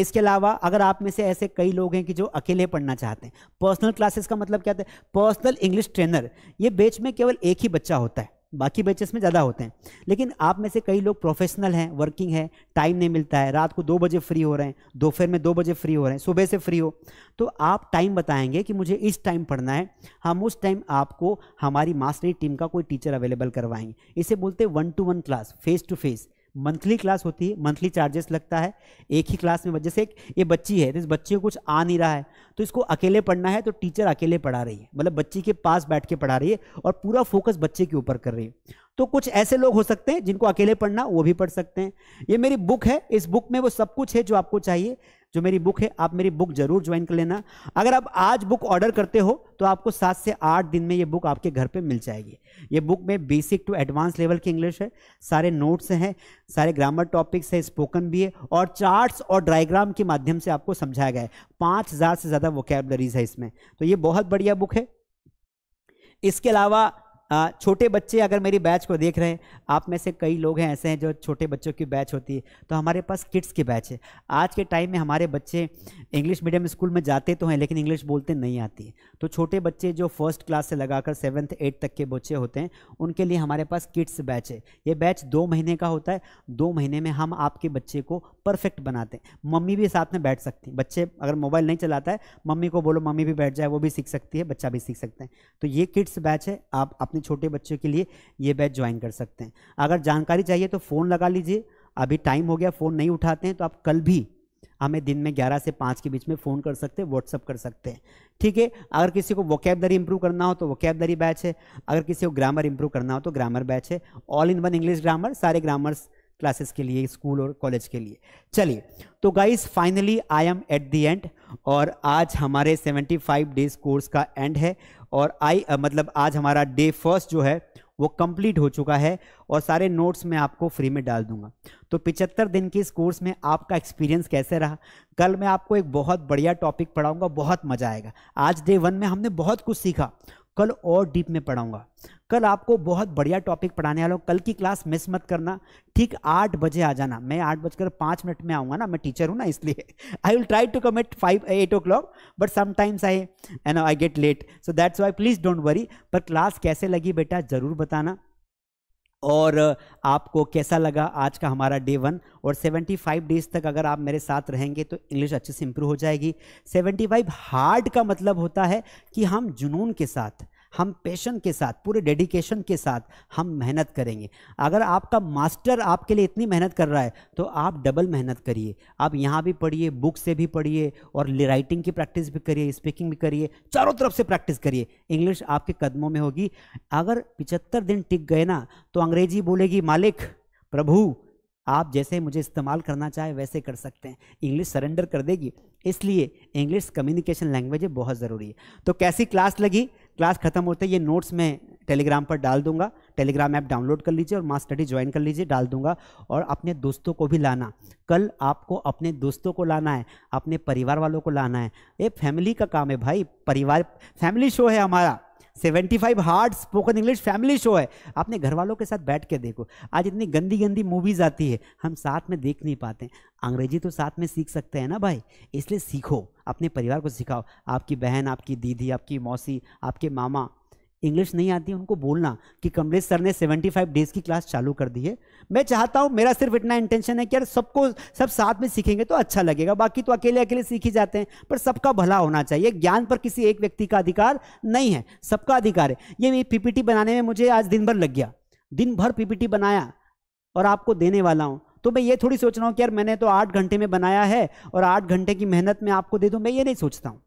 इसके अलावा अगर आप में से ऐसे कई लोग हैं कि जो अकेले पढ़ना चाहते हैं पर्सनल क्लासेस का मतलब क्या है पर्सनल इंग्लिश ट्रेनर ये बेच में केवल एक ही बच्चा होता है बाकी बैचेस में ज़्यादा होते हैं लेकिन आप में से कई लोग प्रोफेशनल हैं वर्किंग है टाइम नहीं मिलता है रात को दो बजे फ्री हो रहे हैं दोपहर में दो बजे फ्री हो रहे हैं सुबह से फ्री हो तो आप टाइम बताएंगे कि मुझे इस टाइम पढ़ना है हम उस टाइम आपको हमारी मास्टरी टीम का कोई टीचर अवेलेबल करवाएंगे इसे बोलते one to one class face to face monthly class होती है मंथली चार्जेस लगता है एक ही क्लास में जैसे एक ये बच्ची है तो इस बच्चे को कुछ आ नहीं रहा है तो इसको अकेले पढ़ना है तो टीचर अकेले पढ़ा रही है मतलब बच्ची के पास बैठ के पढ़ा रही है और पूरा फोकस बच्चे के ऊपर कर रही है तो कुछ ऐसे लोग हो सकते हैं जिनको अकेले पढ़ना वो भी पढ़ सकते हैं ये मेरी बुक है इस बुक में वो सब कुछ है जो आपको चाहिए जो मेरी बुक है आप मेरी बुक जरूर ज्वाइन कर लेना अगर आप आज बुक ऑर्डर करते हो तो आपको सात से आठ दिन में ये बुक आपके घर पे मिल जाएगी ये बुक में बेसिक टू एडवांस लेवल की इंग्लिश है सारे नोट्स हैं सारे ग्रामर टॉपिक्स है स्पोकन भी है और चार्ट्स और डायग्राम के माध्यम से आपको समझाया गया है पाँच हज़ार से ज़्यादा वोकेबलरीज है इसमें तो ये बहुत बढ़िया बुक है इसके अलावा छोटे बच्चे अगर मेरी बैच को देख रहे हैं आप में से कई लोग हैं ऐसे हैं जो छोटे बच्चों की बैच होती है तो हमारे पास किड्स की बैच है आज के टाइम में हमारे बच्चे इंग्लिश मीडियम स्कूल में जाते तो हैं लेकिन इंग्लिश बोलते नहीं आती तो छोटे बच्चे जो फर्स्ट क्लास से लगाकर सेवन्थ एट तक के बच्चे होते हैं उनके लिए हमारे पास किड्स बैच है ये बैच दो महीने का होता है दो महीने में हम आपके बच्चे को परफेक्ट बनाते हैं मम्मी भी साथ में बैठ सकती है बच्चे अगर मोबाइल नहीं चलाता है मम्मी को बोलो मम्मी भी बैठ जाए वो भी सीख सकती है बच्चा भी सीख सकते हैं तो ये किड्स बैच है आप अपने अपने छोटे बच्चों के लिए ये बैच ज्वाइन कर सकते हैं अगर जानकारी चाहिए तो फ़ोन लगा लीजिए अभी टाइम हो गया फ़ोन नहीं उठाते हैं तो आप कल भी हमें दिन में 11 से 5 के बीच में फ़ोन कर सकते हैं व्हाट्सअप कर सकते हैं ठीक है अगर किसी को वोकेबलरी इंप्रूव करना हो तो वोकेबलरी बैच है अगर किसी को ग्रामर इंप्रूव करना हो तो ग्रामर बैच है all in one English grammar सारे ग्रामर्स क्लासेस के लिए स्कूल और कॉलेज के लिए चलिए तो guys finally I am at the end और आज हमारे 75 डेज कोर्स का एंड है और आई मतलब आज हमारा डे फर्स्ट जो है वो कंप्लीट हो चुका है और सारे नोट्स मैं आपको फ्री में डाल दूंगा तो 75 दिन के इस कोर्स में आपका एक्सपीरियंस कैसे रहा कल मैं आपको एक बहुत बढ़िया टॉपिक पढ़ाऊंगा बहुत मजा आएगा आज डे वन में हमने बहुत कुछ सीखा कल और डीप में पढ़ाऊंगा कल आपको बहुत बढ़िया टॉपिक पढ़ाने वाला हूँ कल की क्लास मिस मत करना ठीक आठ बजे आ जाना मैं आठ बजकर पाँच मिनट में आऊँगा ना मैं टीचर हूँ ना इसलिए I will try to commit five eight o'clock but sometimes I an I get late so that's why please don't worry पर क्लास कैसे लगी बेटा ज़रूर बताना और आपको कैसा लगा आज का हमारा डे वन और 75 डेज तक अगर आप मेरे साथ रहेंगे तो इंग्लिश अच्छे से इम्प्रूव हो जाएगी 75 हार्ड का मतलब होता है कि हम जुनून के साथ हम पैशन के साथ पूरे डेडिकेशन के साथ हम मेहनत करेंगे अगर आपका मास्टर आपके लिए इतनी मेहनत कर रहा है तो आप डबल मेहनत करिए आप यहाँ भी पढ़िए बुक से भी पढ़िए और राइटिंग की प्रैक्टिस भी करिए स्पीकिंग भी करिए चारों तरफ से प्रैक्टिस करिए इंग्लिश आपके कदमों में होगी अगर पिचहत्तर दिन टिक गए ना तो अंग्रेजी बोलेगी मालिक प्रभु आप जैसे मुझे इस्तेमाल करना चाहे वैसे कर सकते हैं इंग्लिश सरेंडर कर देगी इसलिए इंग्लिश कम्युनिकेशन लैंग्वेज बहुत ज़रूरी है तो कैसी क्लास लगी क्लास खत्म होते ये नोट्स में टेलीग्राम पर डाल दूंगा टेलीग्राम ऐप डाउनलोड कर लीजिए और माँ स्टडी ज्वाइन कर लीजिए डाल दूंगा और अपने दोस्तों को भी लाना कल आपको अपने दोस्तों को लाना है अपने परिवार वालों को लाना है ये फैमिली का काम है भाई परिवार फैमिली शो है हमारा 75 hard spoken English family show है आपने घर वालों के साथ बैठ के देखो आज इतनी गंदी गंदी मूवीज़ आती है हम साथ में देख नहीं पाते अंग्रेजी तो साथ में सीख सकते हैं ना भाई इसलिए सीखो अपने परिवार को सिखाओ आपकी बहन आपकी दीदी आपकी मौसी आपके मामा इंग्लिश नहीं आती उनको बोलना कि कमलेश सर ने 75 डेज़ की क्लास चालू कर दी है मैं चाहता हूँ मेरा सिर्फ इतना इंटेंशन है कि यार सबको सब साथ में सीखेंगे तो अच्छा लगेगा बाकी तो अकेले अकेले सीख ही जाते हैं पर सबका भला होना चाहिए ज्ञान पर किसी एक व्यक्ति का अधिकार नहीं है सबका अधिकार है ये पीपीटी बनाने में मुझे आज दिन भर लग गया दिन भर पीपीटी बनाया और आपको देने वाला हूँ तो मैं ये थोड़ी सोच रहा हूँ कि यार मैंने तो आठ घंटे में बनाया है और आठ घंटे की मेहनत में आपको दे दूँ मैं ये नहीं सोचता हूँ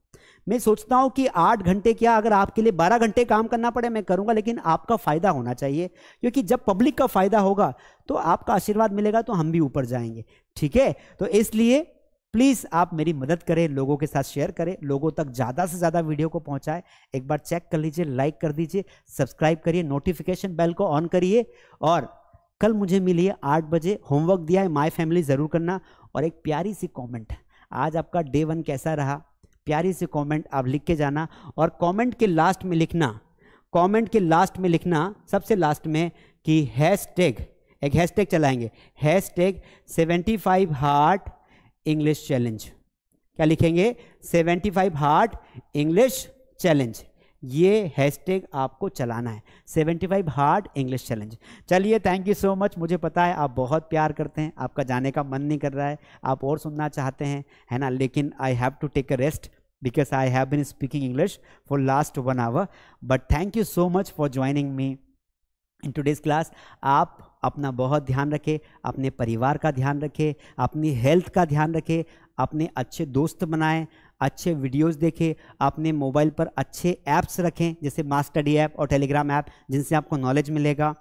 मैं सोचता हूँ कि आठ घंटे क्या अगर आपके लिए बारह घंटे काम करना पड़े मैं करूँगा लेकिन आपका फ़ायदा होना चाहिए क्योंकि जब पब्लिक का फ़ायदा होगा तो आपका आशीर्वाद मिलेगा तो हम भी ऊपर जाएंगे ठीक है तो इसलिए प्लीज़ आप मेरी मदद करें लोगों के साथ शेयर करें लोगों तक ज़्यादा से ज़्यादा वीडियो को पहुंचाएं एक बार चेक कर लीजिए लाइक कर दीजिए सब्सक्राइब करिए नोटिफिकेशन बेल को ऑन करिए और कल मुझे मिलिए आठ बजे होमवर्क दिया है माय फैमिली ज़रूर करना और एक प्यारी सी कमेंट आज आपका डे वन कैसा रहा प्यारी से कमेंट आप लिख के जाना और कमेंट के लास्ट में लिखना कमेंट के लास्ट में लिखना सबसे लास्ट में कि हैश टैग एक हैश टैग चलाएंगे hashtag seventy five heart English challenge क्या लिखेंगे seventy five heart English challenge ये हैशटैग आपको चलाना है 75 हार्ड इंग्लिश चैलेंज चलिए थैंक यू सो मच मुझे पता है आप बहुत प्यार करते हैं आपका जाने का मन नहीं कर रहा है आप और सुनना चाहते हैं है ना लेकिन I have to take a rest because I have been speaking English for last one hour but thank you so much for joining me in today's class आप अपना बहुत ध्यान रखें अपने परिवार का ध्यान रखें अपनी हेल्थ का ध्यान रखें अपने अच्छे दोस्त बनाएं अच्छे वीडियोस देखें अपने मोबाइल पर अच्छे ऐप्स रखें जैसे मास स्टडी ऐप और टेलीग्राम ऐप जिनसे आपको नॉलेज मिलेगा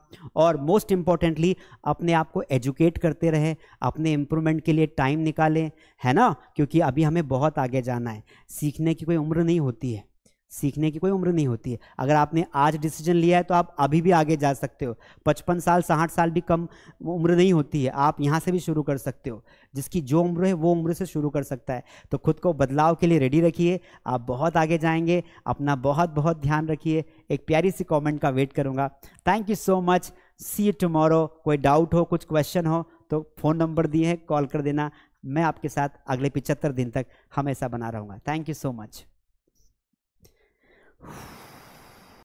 और मोस्ट इम्पॉर्टेंटली अपने आप को एजुकेट करते रहें अपने इम्प्रूवमेंट के लिए टाइम निकालें है ना क्योंकि अभी हमें बहुत आगे जाना है सीखने की कोई उम्र नहीं होती है सीखने की कोई उम्र नहीं होती है अगर आपने आज डिसीजन लिया है तो आप अभी भी आगे जा सकते हो पचपन साल साठ साल भी कम उम्र नहीं होती है आप यहाँ से भी शुरू कर सकते हो जिसकी जो उम्र है वो उम्र से शुरू कर सकता है तो खुद को बदलाव के लिए रेडी रखिए आप बहुत आगे जाएंगे अपना बहुत बहुत ध्यान रखिए एक प्यारी सी कॉमेंट का वेट करूँगा thank you so much see you tomorrow कोई डाउट हो कुछ क्वेश्चन हो तो फ़ोन नंबर दिए हैं कॉल कर देना मैं आपके साथ अगले पिचहत्तर दिन तक हमेशा बना रहूँगा thank you so much Whew. (sighs) (sighs)